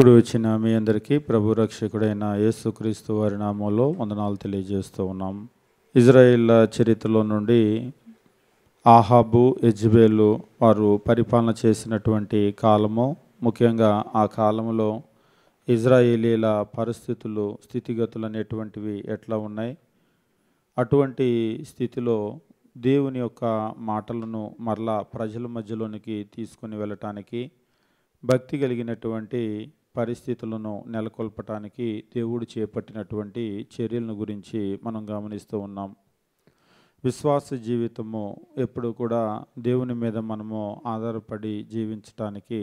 ఇప్పుడు వచ్చిన మీ అందరికీ ప్రభు రక్షకుడైన యేసుక్రీస్తు వారి నామంలో వందనాలు తెలియజేస్తూ ఉన్నాం ఇజ్రాయిల్ చరిత్రలో నుండి ఆహాబు యజ్బేలు వారు పరిపాలన చేసినటువంటి కాలము ముఖ్యంగా ఆ కాలంలో ఇజ్రాయేలీల పరిస్థితులు స్థితిగతులు అనేటువంటివి ఎట్లా ఉన్నాయి అటువంటి స్థితిలో దేవుని యొక్క మాటలను మరలా ప్రజల మధ్యలోనికి తీసుకుని వెళ్ళటానికి భక్తి కలిగినటువంటి పరిస్థితులను నెలకొల్పటానికి దేవుడు చేపట్టినటువంటి చర్యలను గురించి మనం గమనిస్తూ ఉన్నాం విశ్వాస జీవితము ఎప్పుడు కూడా దేవుని మీద మనము ఆధారపడి జీవించటానికి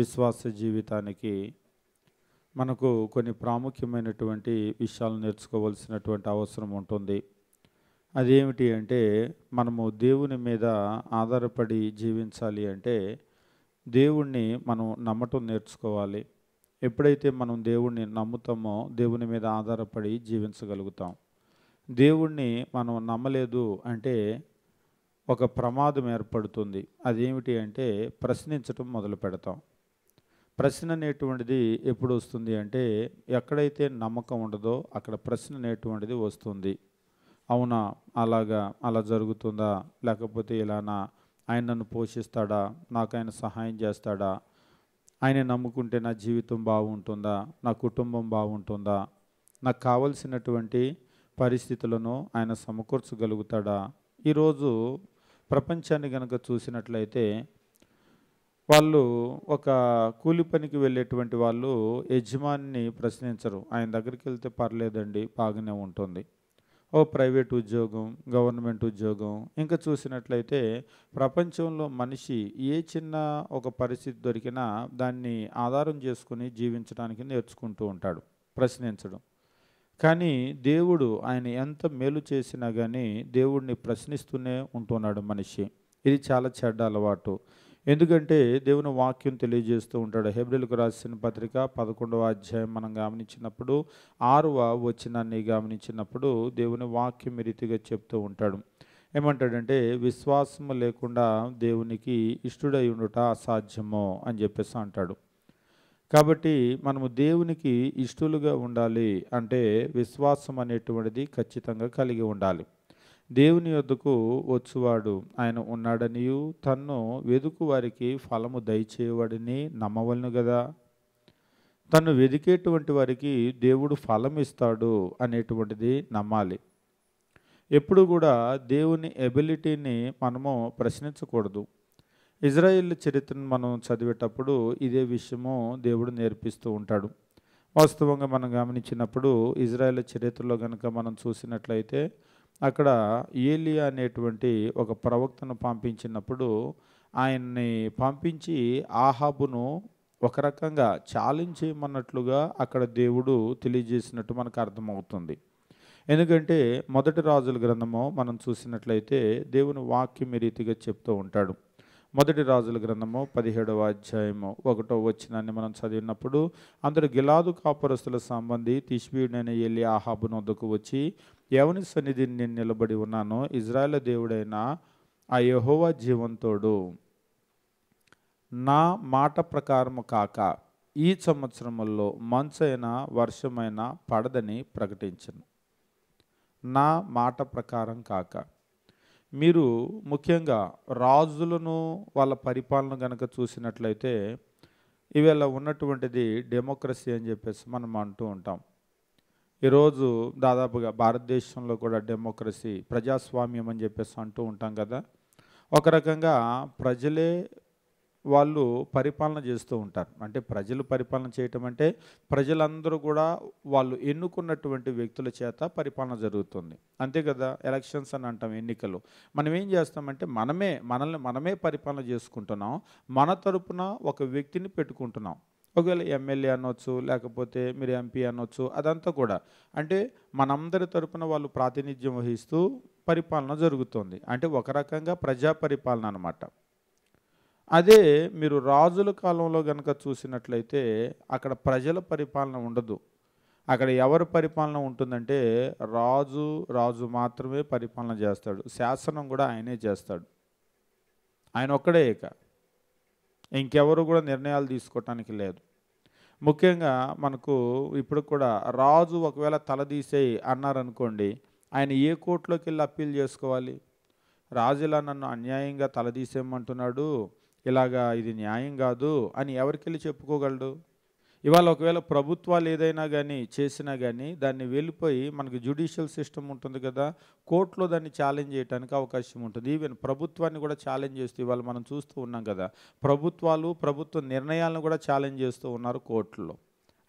విశ్వాస జీవితానికి మనకు కొన్ని ప్రాముఖ్యమైనటువంటి విషయాలు నేర్చుకోవాల్సినటువంటి అవసరం ఉంటుంది అదేమిటి అంటే మనము దేవుని మీద ఆధారపడి జీవించాలి అంటే దేవుణ్ణి మనం నమ్మటం నేర్చుకోవాలి ఎప్పుడైతే మనం దేవుణ్ణి నమ్ముతామో దేవుని మీద ఆధారపడి జీవించగలుగుతాం దేవుణ్ణి మనం నమ్మలేదు అంటే ఒక ప్రమాదం ఏర్పడుతుంది అదేమిటి అంటే ప్రశ్నించటం మొదలు పెడతాం ప్రశ్న అనేటువంటిది ఎప్పుడు వస్తుంది అంటే ఎక్కడైతే నమ్మకం ఉండదో అక్కడ ప్రశ్న అనేటువంటిది వస్తుంది అవునా అలాగా అలా జరుగుతుందా లేకపోతే ఇలానా ఆయన నన్ను పోషిస్తాడా నాకు ఆయన సహాయం చేస్తాడా ఆయన నమ్ముకుంటే నా జీవితం బాగుంటుందా నా కుటుంబం బాగుంటుందా నాకు కావలసినటువంటి పరిస్థితులను ఆయన సమకూర్చగలుగుతాడా ఈరోజు ప్రపంచాన్ని కనుక చూసినట్లయితే వాళ్ళు ఒక కూలి పనికి వెళ్ళేటువంటి వాళ్ళు యజమానిని ప్రశ్నించరు ఆయన దగ్గరికి వెళ్తే పర్లేదండి బాగానే ఉంటుంది ఓ ప్రైవేట్ ఉద్యోగం గవర్నమెంట్ ఉద్యోగం ఇంకా చూసినట్లయితే ప్రపంచంలో మనిషి ఏ చిన్న ఒక పరిస్థితి దొరికినా దాన్ని ఆధారం చేసుకుని జీవించడానికి నేర్చుకుంటూ ఉంటాడు ప్రశ్నించడం కానీ దేవుడు ఆయన ఎంత మేలు చేసినా కానీ దేవుడిని ప్రశ్నిస్తూనే ఉంటున్నాడు మనిషి ఇది చాలా చెడ్డ అలవాటు ఎందుకంటే దేవుని వాక్యం తెలియజేస్తూ ఉంటాడు హెబ్రిల్కు రాసిన పత్రిక పదకొండవ అధ్యాయం మనం గమనించినప్పుడు ఆరువ వచ్చినాన్ని గమనించినప్పుడు దేవుని వాక్యం రీతిగా చెప్తూ ఉంటాడు ఏమంటాడంటే విశ్వాసము లేకుండా దేవునికి ఇష్టడై ఉండుట అసాధ్యమో అని చెప్పేసి అంటాడు కాబట్టి మనము దేవునికి ఇష్టలుగా ఉండాలి అంటే విశ్వాసం అనేటువంటిది ఖచ్చితంగా కలిగి ఉండాలి దేవుని యొద్దకు వచ్చువాడు ఆయన ఉన్నాడనియు తన్ను వెదుకు వారికి ఫలము దయచేవాడని నమ్మవలను కదా తను వెదికేటువంటి వారికి దేవుడు ఫలం ఇస్తాడు అనేటువంటిది నమ్మాలి ఎప్పుడు కూడా దేవుని ఎబిలిటీని మనము ప్రశ్నించకూడదు ఇజ్రాయిల్ చరిత్రను మనం చదివేటప్పుడు ఇదే విషయము దేవుడు నేర్పిస్తూ ఉంటాడు వాస్తవంగా మనం గమనించినప్పుడు ఇజ్రాయెల్ చరిత్రలో కనుక మనం చూసినట్లయితే అక్కడ ఏలియా అనేటువంటి ఒక ప్రవక్తను పంపించినప్పుడు ఆయన్ని పంపించి ఆహాబును ఒక రకంగా ఛాలెంజ్ చేయమన్నట్లుగా అక్కడ దేవుడు తెలియజేసినట్టు మనకు అర్థమవుతుంది ఎందుకంటే మొదటి రాజుల గ్రంథము మనం చూసినట్లయితే దేవుని వాక్యం ఈ రీతిగా చెప్తూ ఉంటాడు మొదటి రాజుల గ్రంథము పదిహేడవ అధ్యాయము ఒకటో వచ్చినాన్ని మనం చదివినప్పుడు అందరు గిలాదు కాపురస్తుల సంబంధి తిష్బీయుడైన ఎల్లి ఆహాబును వద్దకు వచ్చి ఎవని సన్నిధిని నేను నిలబడి ఉన్నాను ఇజ్రాయెల్ దేవుడైన ఆ యహోవా జీవంతోడు నా మాట ప్రకారము కాక ఈ సంవత్సరములో మంచైనా వర్షమైనా పడదని ప్రకటించను నా మాట ప్రకారం కాక మీరు ముఖ్యంగా రాజులను వాళ్ళ పరిపాలన కనుక చూసినట్లయితే ఇవాళ ఉన్నటువంటిది డెమోక్రసీ అని చెప్పేసి మనం అంటూ ఉంటాం ఈరోజు దాదాపుగా భారతదేశంలో కూడా డెమోక్రసీ ప్రజాస్వామ్యం అని చెప్పేసి అంటూ ఉంటాం కదా ఒక రకంగా ప్రజలే వాళ్ళు పరిపాలన చేస్తూ ఉంటారు అంటే ప్రజలు పరిపాలన చేయటం అంటే ప్రజలందరూ కూడా వాళ్ళు ఎన్నుకున్నటువంటి వ్యక్తుల చేత పరిపాలన జరుగుతుంది అంతే కదా ఎలక్షన్స్ అని అంటాం ఎన్నికలు మనం ఏం చేస్తామంటే మనమే మనల్ని మనమే పరిపాలన చేసుకుంటున్నాం మన తరపున ఒక వ్యక్తిని పెట్టుకుంటున్నాం ఒకవేళ ఎమ్మెల్యే అనొచ్చు లేకపోతే మీరు ఎంపీ అనొచ్చు అదంతా కూడా అంటే మనందరి తరపున వాళ్ళు ప్రాతినిధ్యం వహిస్తూ పరిపాలన జరుగుతుంది అంటే ఒక రకంగా ప్రజా పరిపాలన అనమాట అదే మీరు రాజుల కాలంలో కనుక చూసినట్లయితే అక్కడ ప్రజల పరిపాలన ఉండదు అక్కడ ఎవరి పరిపాలన ఉంటుందంటే రాజు రాజు మాత్రమే పరిపాలన చేస్తాడు శాసనం కూడా ఆయనే చేస్తాడు ఆయన ఒక్కడే ఇక ఇంకెవరు కూడా నిర్ణయాలు తీసుకోవటానికి లేదు ముఖ్యంగా మనకు ఇప్పుడు కూడా రాజు ఒకవేళ తలదీసేయి అన్నారనుకోండి ఆయన ఏ కోర్టులోకి వెళ్ళి అప్పీల్ చేసుకోవాలి రాజు ఇలా నన్ను అన్యాయంగా తలదీసేయమంటున్నాడు ఇలాగా ఇది న్యాయం కాదు అని ఎవరికెళ్ళి చెప్పుకోగలడు ఇవాళ ఒకవేళ ప్రభుత్వాలు ఏదైనా కానీ చేసినా కానీ దాన్ని వెళ్ళిపోయి మనకు జ్యుడిషియల్ సిస్టమ్ ఉంటుంది కదా కోర్టులో దాన్ని ఛాలెంజ్ చేయడానికి అవకాశం ఉంటుంది ఈవెన్ ప్రభుత్వాన్ని కూడా ఛాలెంజ్ చేస్తూ ఇవాళ మనం చూస్తూ ఉన్నాం కదా ప్రభుత్వాలు ప్రభుత్వ నిర్ణయాలను కూడా ఛాలెంజ్ చేస్తూ ఉన్నారు కోర్టులో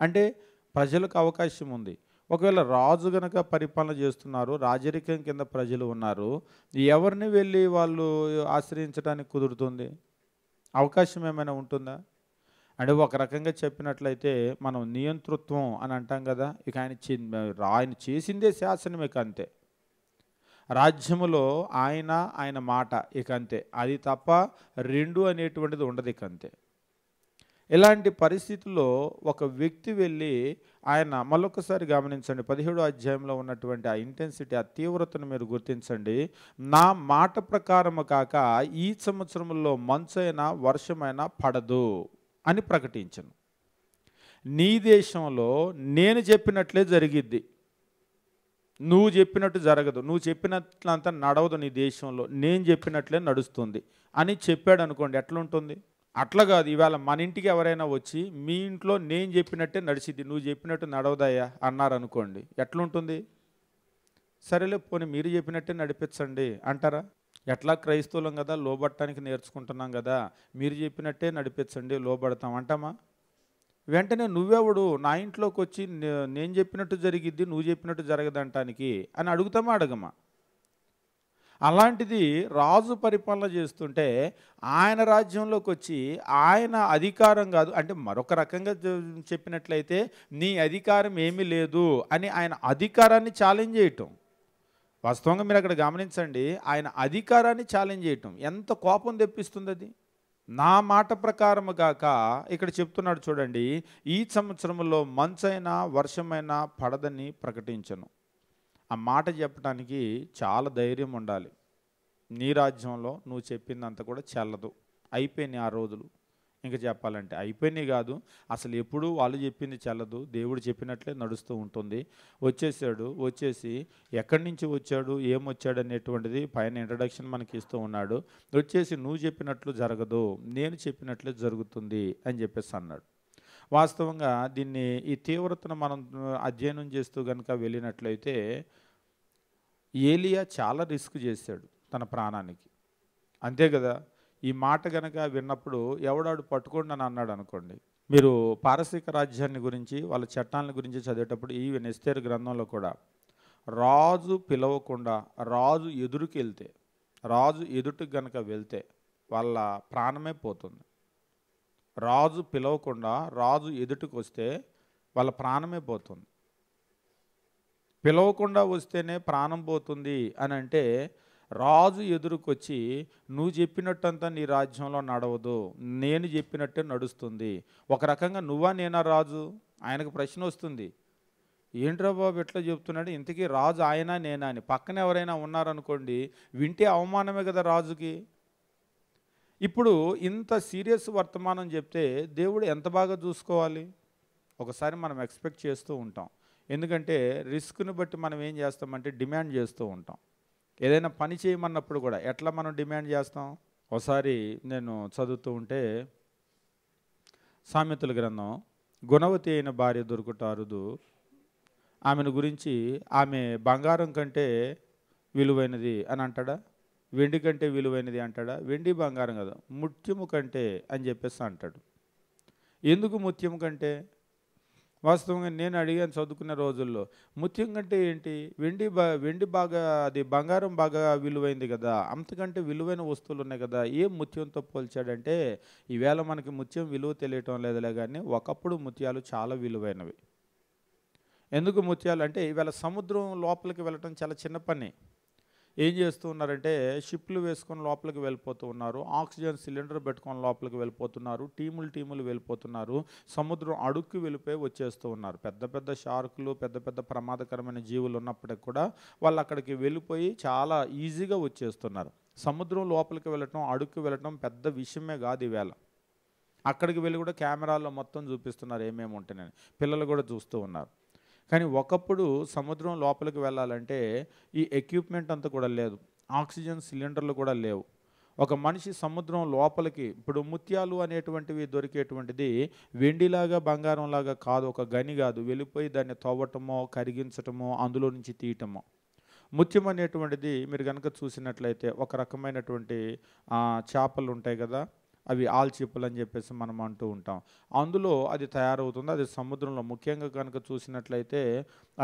అంటే ప్రజలకు అవకాశం ఉంది ఒకవేళ రాజు గనక పరిపాలన చేస్తున్నారు రాజరికం కింద ప్రజలు ఉన్నారు ఎవరిని వెళ్ళి వాళ్ళు ఆశ్రయించడానికి కుదురుతుంది అవకాశం ఏమైనా ఉంటుందా అంటే ఒక రకంగా చెప్పినట్లయితే మనం నియంతృత్వం అని అంటాం కదా ఇక ఆయన ఆయన చేసిందే శాసనం ఇక అంతే రాజ్యములో ఆయన ఆయన మాట ఇక అంతే అది తప్ప రెండు అనేటువంటిది ఉండదు ఇక అంతే ఇలాంటి పరిస్థితుల్లో ఒక వ్యక్తి వెళ్ళి ఆయన మళ్ళొకసారి గమనించండి పదిహేడు అధ్యాయంలో ఉన్నటువంటి ఆ ఇంటెన్సిటీ ఆ తీవ్రతను మీరు గుర్తించండి నా మాట ప్రకారము కాక ఈ సంవత్సరంలో మంచైనా వర్షమైనా పడదు అని ప్రకటించను నీ దేశంలో నేను చెప్పినట్లే జరిగిద్ది నువ్వు చెప్పినట్టు జరగదు నువ్వు చెప్పినట్లంతా నడవదు నీ దేశంలో నేను చెప్పినట్లే నడుస్తుంది అని చెప్పాడు అనుకోండి ఎట్లుంటుంది అట్లా కాదు ఇవాళ మన ఇంటికి ఎవరైనా వచ్చి మీ ఇంట్లో నేను చెప్పినట్టే నడిచిద్ది నువ్వు చెప్పినట్టు నడవదయ్యా అనుకోండి ఎట్లుంటుంది సరేలే పోనీ మీరు చెప్పినట్టే నడిపించండి అంటారా ఎట్లా క్రైస్తవులం కదా లోబట్టడానికి నేర్చుకుంటున్నాం కదా మీరు చెప్పినట్టే నడిపించండి లోబడతాం అంటామా వెంటనే నువ్వెవడు నా ఇంట్లోకి వచ్చి నేను చెప్పినట్టు జరిగిద్ది నువ్వు చెప్పినట్టు జరగదంటానికి అని అడుగుతామా అడగమా అలాంటిది రాజు పరిపాలన చేస్తుంటే ఆయన రాజ్యంలోకి వచ్చి ఆయన అధికారం కాదు అంటే మరొక రకంగా చెప్పినట్లయితే నీ అధికారం ఏమీ లేదు అని ఆయన అధికారాన్ని ఛాలెంజ్ చేయటం వాస్తవంగా మీరు అక్కడ గమనించండి ఆయన అధికారాన్ని ఛాలెంజ్ చేయటం ఎంత కోపం తెప్పిస్తుంది అది నా మాట ప్రకారము కాక ఇక్కడ చెప్తున్నాడు చూడండి ఈ సంవత్సరంలో మంచైనా వర్షమైనా పడదని ప్రకటించను ఆ మాట చెప్పడానికి చాలా ధైర్యం ఉండాలి నీ రాజ్యంలో నువ్వు చెప్పిందంత కూడా చెల్లదు అయిపోయినాయి ఆ రోజులు ఇంకా చెప్పాలంటే అయిపోయినాయి కాదు అసలు ఎప్పుడు వాళ్ళు చెప్పింది చెల్లదు దేవుడు చెప్పినట్లే నడుస్తూ ఉంటుంది వచ్చేసాడు వచ్చేసి ఎక్కడి నుంచి వచ్చాడు ఏమొచ్చాడు అనేటువంటిది పైన ఇంట్రడక్షన్ మనకి ఇస్తూ ఉన్నాడు వచ్చేసి నువ్వు చెప్పినట్లు జరగదు నేను చెప్పినట్లే జరుగుతుంది అని చెప్పేసి అన్నాడు వాస్తవంగా దీన్ని ఈ తీవ్రతను మనం అధ్యయనం చేస్తూ కనుక వెళ్ళినట్లయితే ఏలియా చాలా రిస్క్ చేశాడు తన ప్రాణానికి అంతే కదా ఈ మాట కనుక విన్నప్పుడు ఎవడాడు పట్టుకోండి అని అన్నాడు అనుకోండి మీరు పారసీక రాజ్యాన్ని గురించి వాళ్ళ చట్టాలను గురించి చదివేటప్పుడు ఈ నిస్తేరు గ్రంథంలో కూడా రాజు పిలవకుండా రాజు ఎదురుకెళ్తే రాజు ఎదుటికి గనక వెళ్తే వాళ్ళ ప్రాణమే పోతుంది రాజు పిలవకుండా రాజు ఎదుటికి వస్తే వాళ్ళ ప్రాణమే పోతుంది పిలవకుండా వస్తేనే ప్రాణం పోతుంది అని అంటే రాజు ఎదురుకొచ్చి నువ్వు చెప్పినట్టంతా నీ రాజ్యంలో నడవదు నేను చెప్పినట్టే నడుస్తుంది ఒక రకంగా నువ్వా నేనా రాజు ఆయనకు ప్రశ్న వస్తుంది ఏంట్రా బాబు ఎట్లా చెప్తున్నాడు ఇంతకీ రాజు ఆయన నేనా అని పక్కన ఎవరైనా ఉన్నారనుకోండి వింటే అవమానమే కదా రాజుకి ఇప్పుడు ఇంత సీరియస్ వర్తమానం చెప్తే దేవుడు ఎంత బాగా చూసుకోవాలి ఒకసారి మనం ఎక్స్పెక్ట్ చేస్తూ ఉంటాం ఎందుకంటే రిస్క్ను బట్టి మనం ఏం చేస్తామంటే డిమాండ్ చేస్తూ ఉంటాం ఏదైనా పని చేయమన్నప్పుడు కూడా ఎట్లా మనం డిమాండ్ చేస్తాం ఒకసారి నేను చదువుతూ ఉంటే సామెతల గ్రంథం గుణవతి అయిన భార్య దొరుకుట అరుదు ఆమెను గురించి ఆమె బంగారం కంటే విలువైనది అని అంటాడా వెండి కంటే విలువైనది అంటాడా వెండి బంగారం కదా ముత్యము కంటే అని చెప్పేసి అంటాడు ఎందుకు ముత్యం కంటే వాస్తవంగా నేను అడిగాను చదువుకున్న రోజుల్లో ముత్యం కంటే ఏంటి వెండి బా వెండి బాగా అది బంగారం బాగా విలువైంది కదా అంతకంటే విలువైన వస్తువులు ఉన్నాయి కదా ఏం ముత్యంతో పోల్చాడంటే ఈవేళ మనకి ముత్యం విలువ తెలియటం లేదులే కానీ ఒకప్పుడు ముత్యాలు చాలా విలువైనవి ఎందుకు ముత్యాలు అంటే ఈవేళ సముద్రం లోపలికి వెళ్ళటం చాలా చిన్న పని ఏం చేస్తూ ఉన్నారంటే షిప్లు వేసుకొని లోపలికి వెళ్ళిపోతూ ఉన్నారు ఆక్సిజన్ సిలిండర్ పెట్టుకొని లోపలికి వెళ్ళిపోతున్నారు టీములు టీములు వెళ్ళిపోతున్నారు సముద్రం అడుక్కి వెళ్ళిపోయి వచ్చేస్తూ ఉన్నారు పెద్ద పెద్ద షార్కులు పెద్ద పెద్ద ప్రమాదకరమైన జీవులు ఉన్నప్పటికి కూడా వాళ్ళు అక్కడికి వెళ్ళిపోయి చాలా ఈజీగా వచ్చేస్తున్నారు సముద్రం లోపలికి వెళ్ళటం అడుక్కి వెళ్ళటం పెద్ద విషయమే కాదు ఈవేళ అక్కడికి వెళ్ళి కూడా కెమెరాల్లో మొత్తం చూపిస్తున్నారు ఏమేమి ఉంటాయని పిల్లలు కూడా చూస్తూ ఉన్నారు కానీ ఒకప్పుడు సముద్రం లోపలికి వెళ్ళాలంటే ఈ ఎక్విప్మెంట్ అంతా కూడా లేదు ఆక్సిజన్ సిలిండర్లు కూడా లేవు ఒక మనిషి సముద్రం లోపలికి ఇప్పుడు ముత్యాలు అనేటువంటివి దొరికేటువంటిది వెండిలాగా బంగారంలాగా కాదు ఒక గని కాదు వెళ్ళిపోయి దాన్ని తవ్వటమో కరిగించటమో అందులో నుంచి తీయటమో ముత్యం అనేటువంటిది మీరు కనుక చూసినట్లయితే ఒక రకమైనటువంటి చేపలు ఉంటాయి కదా అవి ఆల్చిప్పలు అని చెప్పేసి మనం అంటూ ఉంటాం అందులో అది తయారవుతుంది అది సముద్రంలో ముఖ్యంగా కనుక చూసినట్లయితే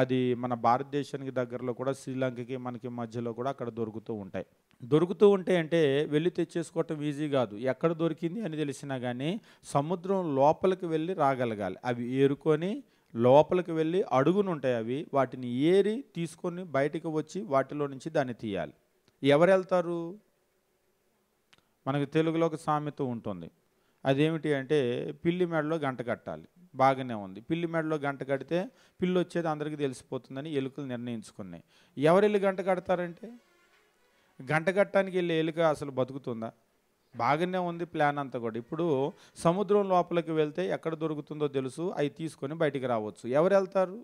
అది మన భారతదేశానికి దగ్గరలో కూడా శ్రీలంకకి మనకి మధ్యలో కూడా అక్కడ దొరుకుతూ ఉంటాయి దొరుకుతూ ఉంటే అంటే వెళ్ళి తెచ్చేసుకోవటం ఈజీ కాదు ఎక్కడ దొరికింది అని తెలిసినా కానీ సముద్రం లోపలికి వెళ్ళి రాగలగాలి అవి ఏరుకొని లోపలికి వెళ్ళి అడుగునుంటాయి అవి వాటిని ఏరి తీసుకొని బయటకు వచ్చి వాటిలో నుంచి దాన్ని తీయాలి ఎవరు వెళ్తారు మనకు తెలుగులోకి సామెత ఉంటుంది అదేమిటి అంటే పిల్లి మెడలో గంట కట్టాలి బాగానే ఉంది పిల్లి మెడలో గంట కడితే పిల్లి వచ్చేది అందరికీ తెలిసిపోతుందని ఎలుకలు నిర్ణయించుకున్నాయి ఎవరెళ్ళి గంట కడతారంటే గంట కట్టడానికి వెళ్ళే ఎలుక అసలు బతుకుతుందా బాగానే ఉంది ప్లాన్ అంతా కూడా ఇప్పుడు సముద్రం లోపలికి వెళ్తే ఎక్కడ దొరుకుతుందో తెలుసు అవి తీసుకొని బయటికి రావచ్చు ఎవరు వెళ్తారు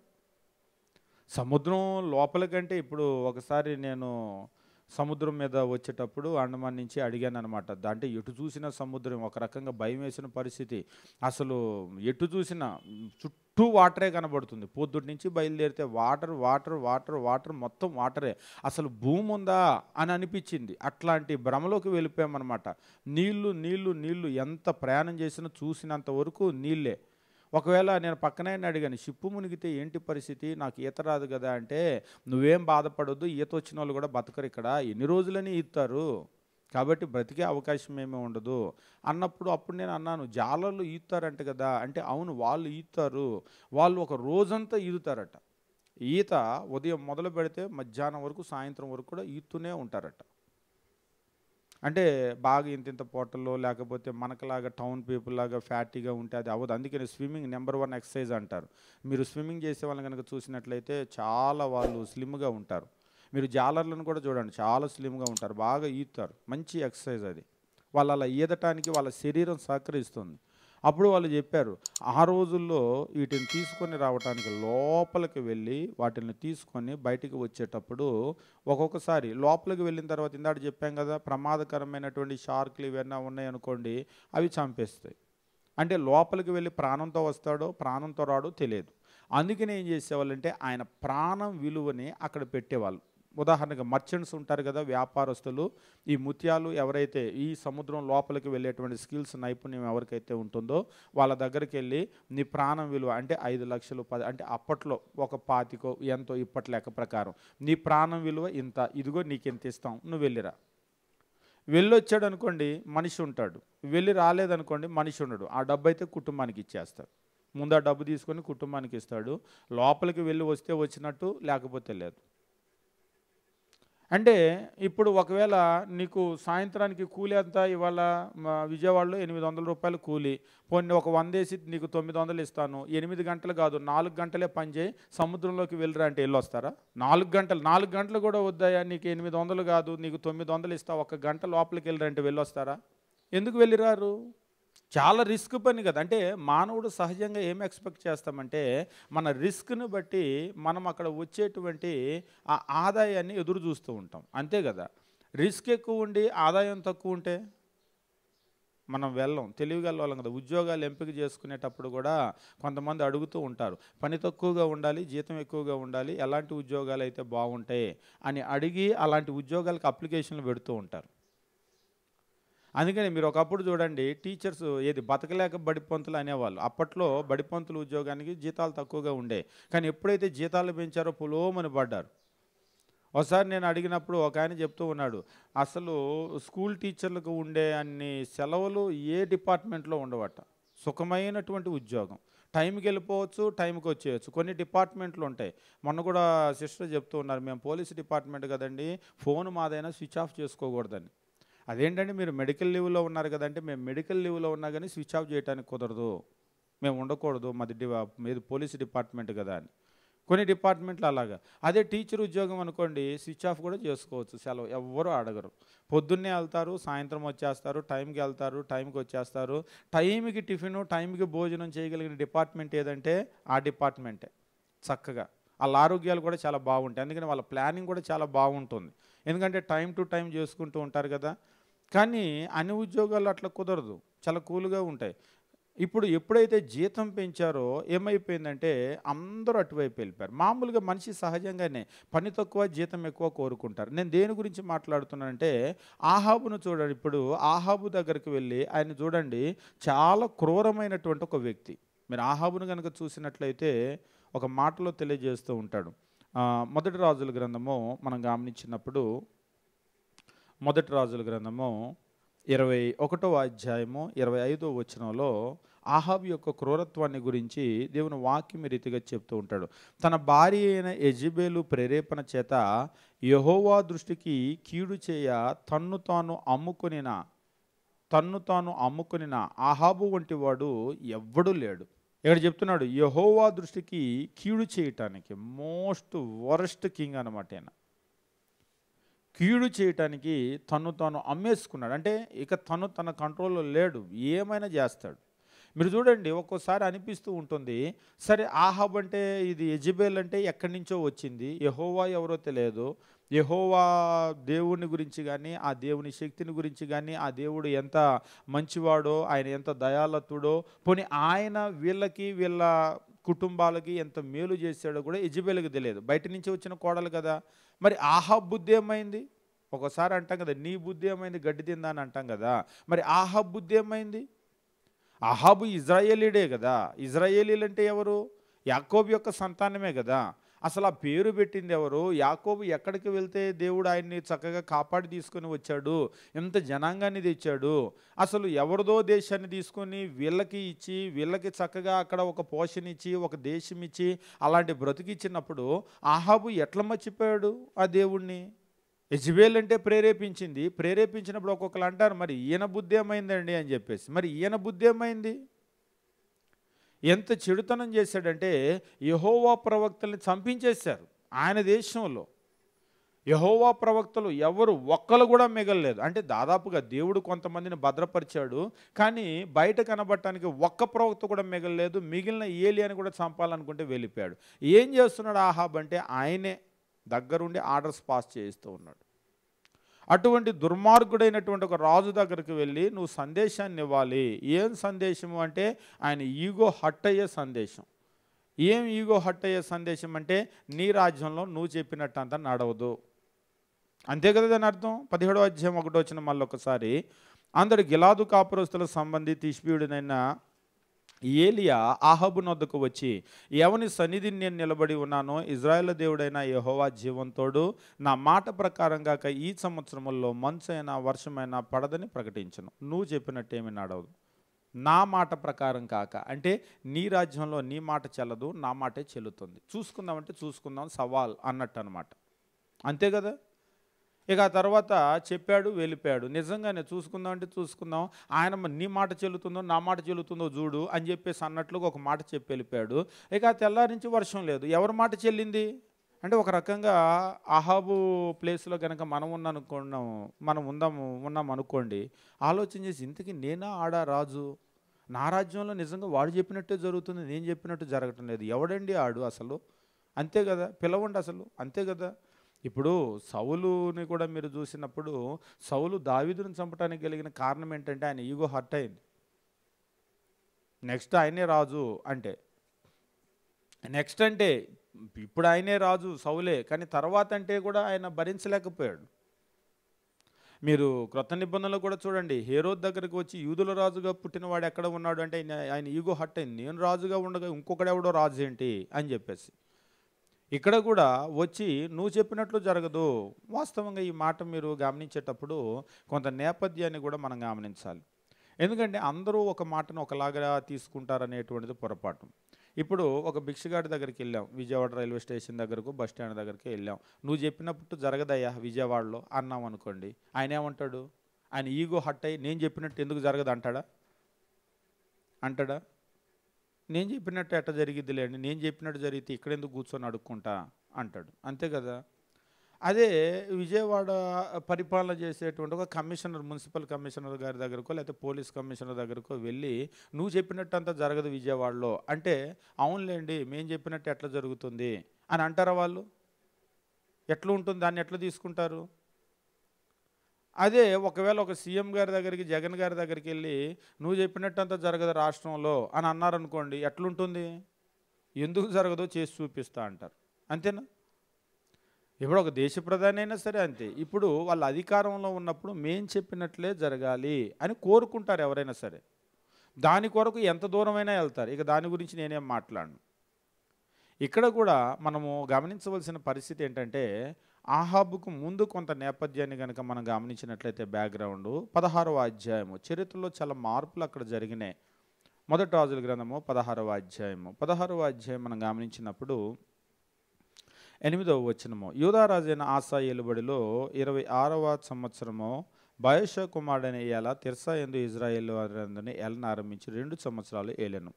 సముద్రం లోపలికంటే ఇప్పుడు ఒకసారి నేను సముద్రం మీద వచ్చేటప్పుడు అండమాన్ నుంచి అడిగాను అనమాట అంటే ఎటు చూసినా సముద్రం ఒక రకంగా భయం వేసిన పరిస్థితి అసలు ఎటు చూసినా చుట్టూ వాటరే కనబడుతుంది పొద్దుటి నుంచి బయలుదేరితే వాటర్ వాటర్ వాటర్ వాటర్ మొత్తం వాటరే అసలు భూమి ఉందా అని అనిపించింది అట్లాంటి భ్రమలోకి వెళ్ళిపోయామన్నమాట నీళ్లు నీళ్లు నీళ్లు ఎంత ప్రయాణం చేసినా చూసినంత వరకు నీళ్ళే ఒకవేళ నేను పక్కనైనా అడిగాను షిప్పు మునిగితే ఏంటి పరిస్థితి నాకు ఈత రాదు కదా అంటే నువ్వేం బాధపడద్దు ఈత వచ్చిన వాళ్ళు కూడా బతకరు ఇక్కడ ఎన్ని రోజులని ఈతారు కాబట్టి బ్రతికే అవకాశం ఏమీ ఉండదు అన్నప్పుడు అప్పుడు నేను అన్నాను జాలర్లు ఈతారంట కదా అంటే అవును వాళ్ళు ఈతారు వాళ్ళు ఒక రోజంతా ఈదుతారట ఈత ఉదయం మొదలు పెడితే మధ్యాహ్నం వరకు సాయంత్రం వరకు కూడా ఈతూనే ఉంటారట అంటే బాగా ఇంత ఇంత పోటల్లో లేకపోతే మనకులాగా టౌన్ పీపుల్ లాగా ఫ్యాటీగా ఉంటే అది అవ్వదు అందుకని స్విమ్మింగ్ నెంబర్ వన్ ఎక్సర్సైజ్ అంటారు మీరు స్విమ్మింగ్ చేసే వాళ్ళని కనుక చూసినట్లయితే చాలా వాళ్ళు స్లిమ్గా ఉంటారు మీరు జాలర్లను కూడా చూడండి చాలా స్లిమ్గా ఉంటారు బాగా ఈతారు మంచి ఎక్సర్సైజ్ అది వాళ్ళు అలా ఈదటానికి వాళ్ళ శరీరం సహకరిస్తుంది అప్పుడు వాళ్ళు చెప్పారు ఆ రోజుల్లో వీటిని తీసుకొని రావడానికి లోపలికి వెళ్ళి వాటిని తీసుకొని బయటికి వచ్చేటప్పుడు ఒక్కొక్కసారి లోపలికి వెళ్ళిన తర్వాత ఇందాక చెప్పాం కదా ప్రమాదకరమైనటువంటి షార్క్లు ఇవన్నీ ఉన్నాయనుకోండి అవి చంపేస్తాయి అంటే లోపలికి వెళ్ళి ప్రాణంతో వస్తాడో ప్రాణంతో రాడో తెలియదు అందుకని ఏం చేసేవాళ్ళంటే ఆయన ప్రాణం విలువని అక్కడ పెట్టేవాళ్ళు ఉదాహరణగా మర్చెంట్స్ ఉంటారు కదా వ్యాపారస్తులు ఈ ముత్యాలు ఎవరైతే ఈ సముద్రం లోపలికి వెళ్ళేటువంటి స్కిల్స్ నైపుణ్యం ఎవరికైతే ఉంటుందో వాళ్ళ దగ్గరికి వెళ్ళి నీ ప్రాణం విలువ అంటే ఐదు లక్షలు పది అంటే అప్పట్లో ఒక పాతికో ఎంతో ఇప్పటి లెక్క ప్రకారం నీ ప్రాణం విలువ ఇంత ఇదిగో ఎంత ఇస్తాం నువ్వు వెళ్ళిరా వెళ్ళొచ్చాడు అనుకోండి మనిషి ఉంటాడు వెళ్ళి రాలేదనుకోండి మనిషి ఉండడు ఆ డబ్బు అయితే కుటుంబానికి ఇచ్చేస్తాడు ముందు ఆ డబ్బు తీసుకొని కుటుంబానికి ఇస్తాడు లోపలికి వెళ్ళి వస్తే వచ్చినట్టు లేకపోతే లేదు అంటే ఇప్పుడు ఒకవేళ నీకు సాయంత్రానికి కూలి అంతా ఇవాళ విజయవాడలో ఎనిమిది వందల రూపాయలు కూలి పోనీ ఒక వంద వేసి నీకు తొమ్మిది వందలు ఇస్తాను ఎనిమిది గంటలు కాదు నాలుగు గంటలే పని చేయి సముద్రంలోకి వెళ్ళరా అంటే వెళ్ళి వస్తారా నాలుగు గంటలు నాలుగు గంటలు కూడా వద్దాయా నీకు ఎనిమిది వందలు కాదు నీకు తొమ్మిది వందలు ఇస్తా ఒక గంట లోపలికి అంటే వెళ్ళొస్తారా ఎందుకు వెళ్ళిరారు చాలా రిస్క్ పని కదా అంటే మానవుడు సహజంగా ఏం ఎక్స్పెక్ట్ చేస్తామంటే మన రిస్క్ని బట్టి మనం అక్కడ వచ్చేటువంటి ఆ ఆదాయాన్ని ఎదురు చూస్తూ ఉంటాం అంతే కదా రిస్క్ ఎక్కువ ఉండి ఆదాయం తక్కువ ఉంటే మనం వెళ్ళం తెలివిగా వాళ్ళం కదా ఉద్యోగాలు ఎంపిక చేసుకునేటప్పుడు కూడా కొంతమంది అడుగుతూ ఉంటారు పని తక్కువగా ఉండాలి జీతం ఎక్కువగా ఉండాలి ఎలాంటి ఉద్యోగాలు అయితే బాగుంటాయి అని అడిగి అలాంటి ఉద్యోగాలకు అప్లికేషన్లు పెడుతూ ఉంటారు అందుకని మీరు ఒకప్పుడు చూడండి టీచర్స్ ఏది బతకలేక బడిపంతులు అనేవాళ్ళు అప్పట్లో బడిపంతులు ఉద్యోగానికి జీతాలు తక్కువగా ఉండే కానీ ఎప్పుడైతే జీతాలు పెంచారో పులోమని పడ్డారు ఒకసారి నేను అడిగినప్పుడు ఒక ఆయన చెప్తూ ఉన్నాడు అసలు స్కూల్ టీచర్లకు ఉండే అన్ని సెలవులు ఏ డిపార్ట్మెంట్లో ఉండవట సుఖమైనటువంటి ఉద్యోగం టైంకి వెళ్ళిపోవచ్చు టైంకి వచ్చేయచ్చు కొన్ని డిపార్ట్మెంట్లు ఉంటాయి మొన్న కూడా సిస్టర్ చెప్తూ ఉన్నారు మేము పోలీస్ డిపార్ట్మెంట్ కదండి ఫోన్ మాదైనా స్విచ్ ఆఫ్ చేసుకోకూడదని అదేంటంటే మీరు మెడికల్ లీవ్లో ఉన్నారు కదంటే మేము మెడికల్ లీవ్లో ఉన్నా కానీ స్విచ్ ఆఫ్ చేయడానికి కుదరదు మేము ఉండకూడదు మాది డి మీరు పోలీస్ డిపార్ట్మెంట్ కదా అని కొన్ని డిపార్ట్మెంట్లు అలాగా అదే టీచర్ ఉద్యోగం అనుకోండి స్విచ్ ఆఫ్ కూడా చేసుకోవచ్చు సెలవు ఎవ్వరూ అడగరు పొద్దున్నే వెళ్తారు సాయంత్రం వచ్చేస్తారు టైంకి వెళ్తారు టైంకి వచ్చేస్తారు టైంకి టిఫిన్ టైంకి భోజనం చేయగలిగిన డిపార్ట్మెంట్ ఏదంటే ఆ డిపార్ట్మెంటే చక్కగా వాళ్ళ ఆరోగ్యాలు కూడా చాలా బాగుంటాయి అందుకని వాళ్ళ ప్లానింగ్ కూడా చాలా బాగుంటుంది ఎందుకంటే టైం టు టైం చేసుకుంటూ ఉంటారు కదా కానీ అన్ని ఉద్యోగాలు అట్లా కుదరదు చాలా కూల్గా ఉంటాయి ఇప్పుడు ఎప్పుడైతే జీతం పెంచారో ఏమైపోయిందంటే అందరూ అటువైపు వెళ్ళిపోయారు మామూలుగా మనిషి సహజంగానే పని తక్కువ జీతం ఎక్కువ కోరుకుంటారు నేను దేని గురించి మాట్లాడుతున్నానంటే ఆహాబును చూడండి ఇప్పుడు ఆహాబు దగ్గరికి వెళ్ళి ఆయన చూడండి చాలా క్రూరమైనటువంటి ఒక వ్యక్తి మీరు ఆహాబును కనుక చూసినట్లయితే ఒక మాటలో తెలియజేస్తూ ఉంటాడు మొదటి రాజుల గ్రంథము మనం గమనించినప్పుడు మొదటి రాజుల గ్రంథము ఇరవై ఒకటో అధ్యాయము ఇరవై ఐదో వచనంలో ఆహాబ్ యొక్క క్రూరత్వాన్ని గురించి దేవుని వాక్యం రీతిగా చెప్తూ ఉంటాడు తన భార్య అయిన ఎజిబేలు ప్రేరేపణ చేత యహోవా దృష్టికి కీడు చేయ తన్ను తాను అమ్ముకొనిన తన్ను తాను అమ్ముకునిన ఆహాబు వంటి వాడు ఎవ్వడూ లేడు ఇక్కడ చెప్తున్నాడు యహోవా దృష్టికి కీడు చేయటానికి మోస్ట్ వరస్ట్ కింగ్ అనమాట ఆయన కీడు చేయటానికి తను తాను అమ్మేసుకున్నాడు అంటే ఇక తను తన కంట్రోల్లో లేడు ఏమైనా చేస్తాడు మీరు చూడండి ఒక్కోసారి అనిపిస్తూ ఉంటుంది సరే ఆహాబ్ అంటే ఇది ఎజిబేల్ అంటే ఎక్కడి నుంచో వచ్చింది యహోవా ఎవరో తెలియదు యహోవా దేవుని గురించి కానీ ఆ దేవుని శక్తిని గురించి కానీ ఆ దేవుడు ఎంత మంచివాడో ఆయన ఎంత దయాలత్తుడో పోనీ ఆయన వీళ్ళకి వీళ్ళ కుటుంబాలకి ఎంత మేలు చేశాడో కూడా ఎజిబేల్కి తెలియదు బయట నుంచి వచ్చిన కోడలు కదా మరి ఆహా బుద్ధి ఏమైంది ఒకసారి అంటాం కదా నీ బుద్ధి ఏమైంది గడ్డి తిందా అని అంటాం కదా మరి ఆహా బుద్ధి ఏమైంది అహాబు ఇజ్రాయేలీడే కదా ఇజ్రాయేలీలు అంటే ఎవరు యాకోబు యొక్క సంతానమే కదా అసలు ఆ పేరు పెట్టింది ఎవరు యాకోబు ఎక్కడికి వెళ్తే దేవుడు ఆయన్ని చక్కగా కాపాడి తీసుకొని వచ్చాడు ఎంత జనాంగాన్ని తెచ్చాడు అసలు ఎవరిదో దేశాన్ని తీసుకొని వీళ్ళకి ఇచ్చి వీళ్ళకి చక్కగా అక్కడ ఒక పోషణ ఇచ్చి ఒక దేశం ఇచ్చి అలాంటి బ్రతికిచ్చినప్పుడు ఆహాబు ఎట్లా మర్చిపోయాడు ఆ దేవుణ్ణి యజ్బేల్ అంటే ప్రేరేపించింది ప్రేరేపించినప్పుడు ఒక్కొక్కరు అంటారు మరి ఈయన బుద్ధి ఏమైందండి అని చెప్పేసి మరి ఈయన బుద్ధి ఏమైంది ఎంత చెడుతనం చేశాడంటే యహోవా ప్రవక్తల్ని చంపించేశారు ఆయన దేశంలో యహోవా ప్రవక్తలు ఎవరు ఒక్కరు కూడా మిగలలేదు అంటే దాదాపుగా దేవుడు కొంతమందిని భద్రపరిచాడు కానీ బయట కనబడటానికి ఒక్క ప్రవక్త కూడా మిగలలేదు మిగిలిన ఏలి అని కూడా చంపాలనుకుంటే వెళ్ళిపోయాడు ఏం చేస్తున్నాడు ఆహాబ్ అంటే ఆయనే దగ్గరుండి ఆర్డర్స్ పాస్ చేయిస్తూ ఉన్నాడు అటువంటి దుర్మార్గుడైనటువంటి ఒక రాజు దగ్గరికి వెళ్ళి నువ్వు సందేశాన్ని ఇవ్వాలి ఏం సందేశము అంటే ఆయన ఈగో హట్ అయ్యే సందేశం ఏం ఈగో హట్ అయ్యే సందేశం అంటే నీ రాజ్యంలో నువ్వు చెప్పినట్టు అంతా నడవదు అంతే కదా దాని అర్థం పదిహేడో అధ్యాయం ఒకటి వచ్చిన మళ్ళొకసారి అందరు గిలాదు కాపురస్తుల సంబంధి తీసిపీయుడినైనా ఏలియా ఆహబు నొద్దకు వచ్చి ఎవని సన్నిధిని నేను నిలబడి ఉన్నానో ఇజ్రాయేల్ దేవుడైన యహోవా జీవంతోడు నా మాట ప్రకారం కాక ఈ సంవత్సరంలో మంచైనా వర్షమైనా పడదని ప్రకటించను నువ్వు చెప్పినట్టేమి నడవదు నా మాట ప్రకారం కాక అంటే నీ రాజ్యంలో నీ మాట చెల్లదు నా మాటే చెల్లుతుంది చూసుకుందామంటే చూసుకుందాం సవాల్ అన్నట్టు అనమాట అంతే కదా ఇక తర్వాత చెప్పాడు వెళ్ళిపోయాడు నిజంగానే చూసుకుందాం అంటే చూసుకుందాం ఆయన నీ మాట చెల్లుతుందో నా మాట చెల్లుతుందో చూడు అని చెప్పేసి అన్నట్లుగా ఒక మాట చెప్పి వెళ్ళిపోయాడు ఇక తెల్లారి నుంచి వర్షం లేదు ఎవరి మాట చెల్లింది అంటే ఒక రకంగా అహాబు ప్లేస్లో కనుక మనం ఉన్నామనుకున్నాము మనం ఉందాము ఉన్నాం అనుకోండి ఆలోచన చేసి ఇంతకీ నేనా ఆడా రాజు నా రాజ్యంలో నిజంగా వాడు చెప్పినట్టే జరుగుతుంది నేను చెప్పినట్టు జరగటం లేదు ఎవడండి ఆడు అసలు అంతే కదా పిలవండి అసలు అంతే కదా ఇప్పుడు సౌలుని కూడా మీరు చూసినప్పుడు సౌలు దావిదును చంపడానికి కలిగిన కారణం ఏంటంటే ఆయన ఈగో హర్ట్ అయింది నెక్స్ట్ ఆయనే రాజు అంటే నెక్స్ట్ అంటే ఇప్పుడు ఆయనే రాజు సౌలే కానీ తర్వాత అంటే కూడా ఆయన భరించలేకపోయాడు మీరు క్రొత్త నిబంధనలు కూడా చూడండి హీరో దగ్గరికి వచ్చి యూదుల రాజుగా పుట్టినవాడు ఎక్కడ ఉన్నాడు అంటే ఆయన ఈగో హట్ అయింది నేను రాజుగా ఉండగా ఇంకొకడెవడో రాజు ఏంటి అని చెప్పేసి ఇక్కడ కూడా వచ్చి నువ్వు చెప్పినట్లు జరగదు వాస్తవంగా ఈ మాట మీరు గమనించేటప్పుడు కొంత నేపథ్యాన్ని కూడా మనం గమనించాలి ఎందుకంటే అందరూ ఒక మాటను ఒకలాగా తీసుకుంటారనేటువంటిది పొరపాటు ఇప్పుడు ఒక భిక్షగాడి దగ్గరికి వెళ్ళాం విజయవాడ రైల్వే స్టేషన్ దగ్గరకు బస్ స్టాండ్ దగ్గరికి వెళ్ళాం నువ్వు చెప్పినప్పుడు జరగదయ్యా విజయవాడలో అన్నాం అనుకోండి ఆయన ఏమంటాడు ఆయన ఈగో హట్ అయ్యి నేను చెప్పినట్టు ఎందుకు జరగదు అంటాడా అంటాడా నేను చెప్పినట్టు ఎట్ట జరిగిద్దిలేండి నేను చెప్పినట్టు జరిగితే ఇక్కడెందుకు కూర్చొని అడుక్కుంటా అంటాడు అంతే కదా అదే విజయవాడ పరిపాలన చేసేటువంటి ఒక కమిషనర్ మున్సిపల్ కమిషనర్ గారి దగ్గరకో లేకపోతే పోలీస్ కమిషనర్ దగ్గరకో వెళ్ళి నువ్వు చెప్పినట్టు అంతా జరగదు విజయవాడలో అంటే అవునులేండి మేము చెప్పినట్టు ఎట్లా జరుగుతుంది అని అంటారా వాళ్ళు ఎట్లా ఉంటుంది దాన్ని ఎట్లా తీసుకుంటారు అదే ఒకవేళ ఒక సీఎం గారి దగ్గరికి జగన్ గారి దగ్గరికి వెళ్ళి నువ్వు చెప్పినట్టంతా జరగదు రాష్ట్రంలో అని అన్నారనుకోండి ఎట్లుంటుంది ఎందుకు జరగదో చేసి చూపిస్తా అంటారు అంతేనా ఇప్పుడు ఒక దేశ ప్రధాని అయినా సరే అంతే ఇప్పుడు వాళ్ళ అధికారంలో ఉన్నప్పుడు మేం చెప్పినట్లే జరగాలి అని కోరుకుంటారు ఎవరైనా సరే దాని కొరకు ఎంత దూరమైనా వెళ్తారు ఇక దాని గురించి నేనేం మాట్లాడను ఇక్కడ కూడా మనము గమనించవలసిన పరిస్థితి ఏంటంటే ఆహాబుకు ముందు కొంత నేపథ్యాన్ని కనుక మనం గమనించినట్లయితే బ్యాక్గ్రౌండ్ పదహారవ అధ్యాయము చరిత్రలో చాలా మార్పులు అక్కడ జరిగినాయి మొదటి రాజుల గ్రంథము పదహారవ అధ్యాయము పదహారవ అధ్యాయం మనం గమనించినప్పుడు ఎనిమిదవ వచనము యూదారాజైన ఆశా ఎలుబడిలో ఇరవై ఆరవ సంవత్సరము బయోషో కుమారుడైన ఏల తిరసా ఎందు ఇజ్రాయేల్ వారందరిని ఏలను ఆరంభించి రెండు సంవత్సరాలు ఏలెను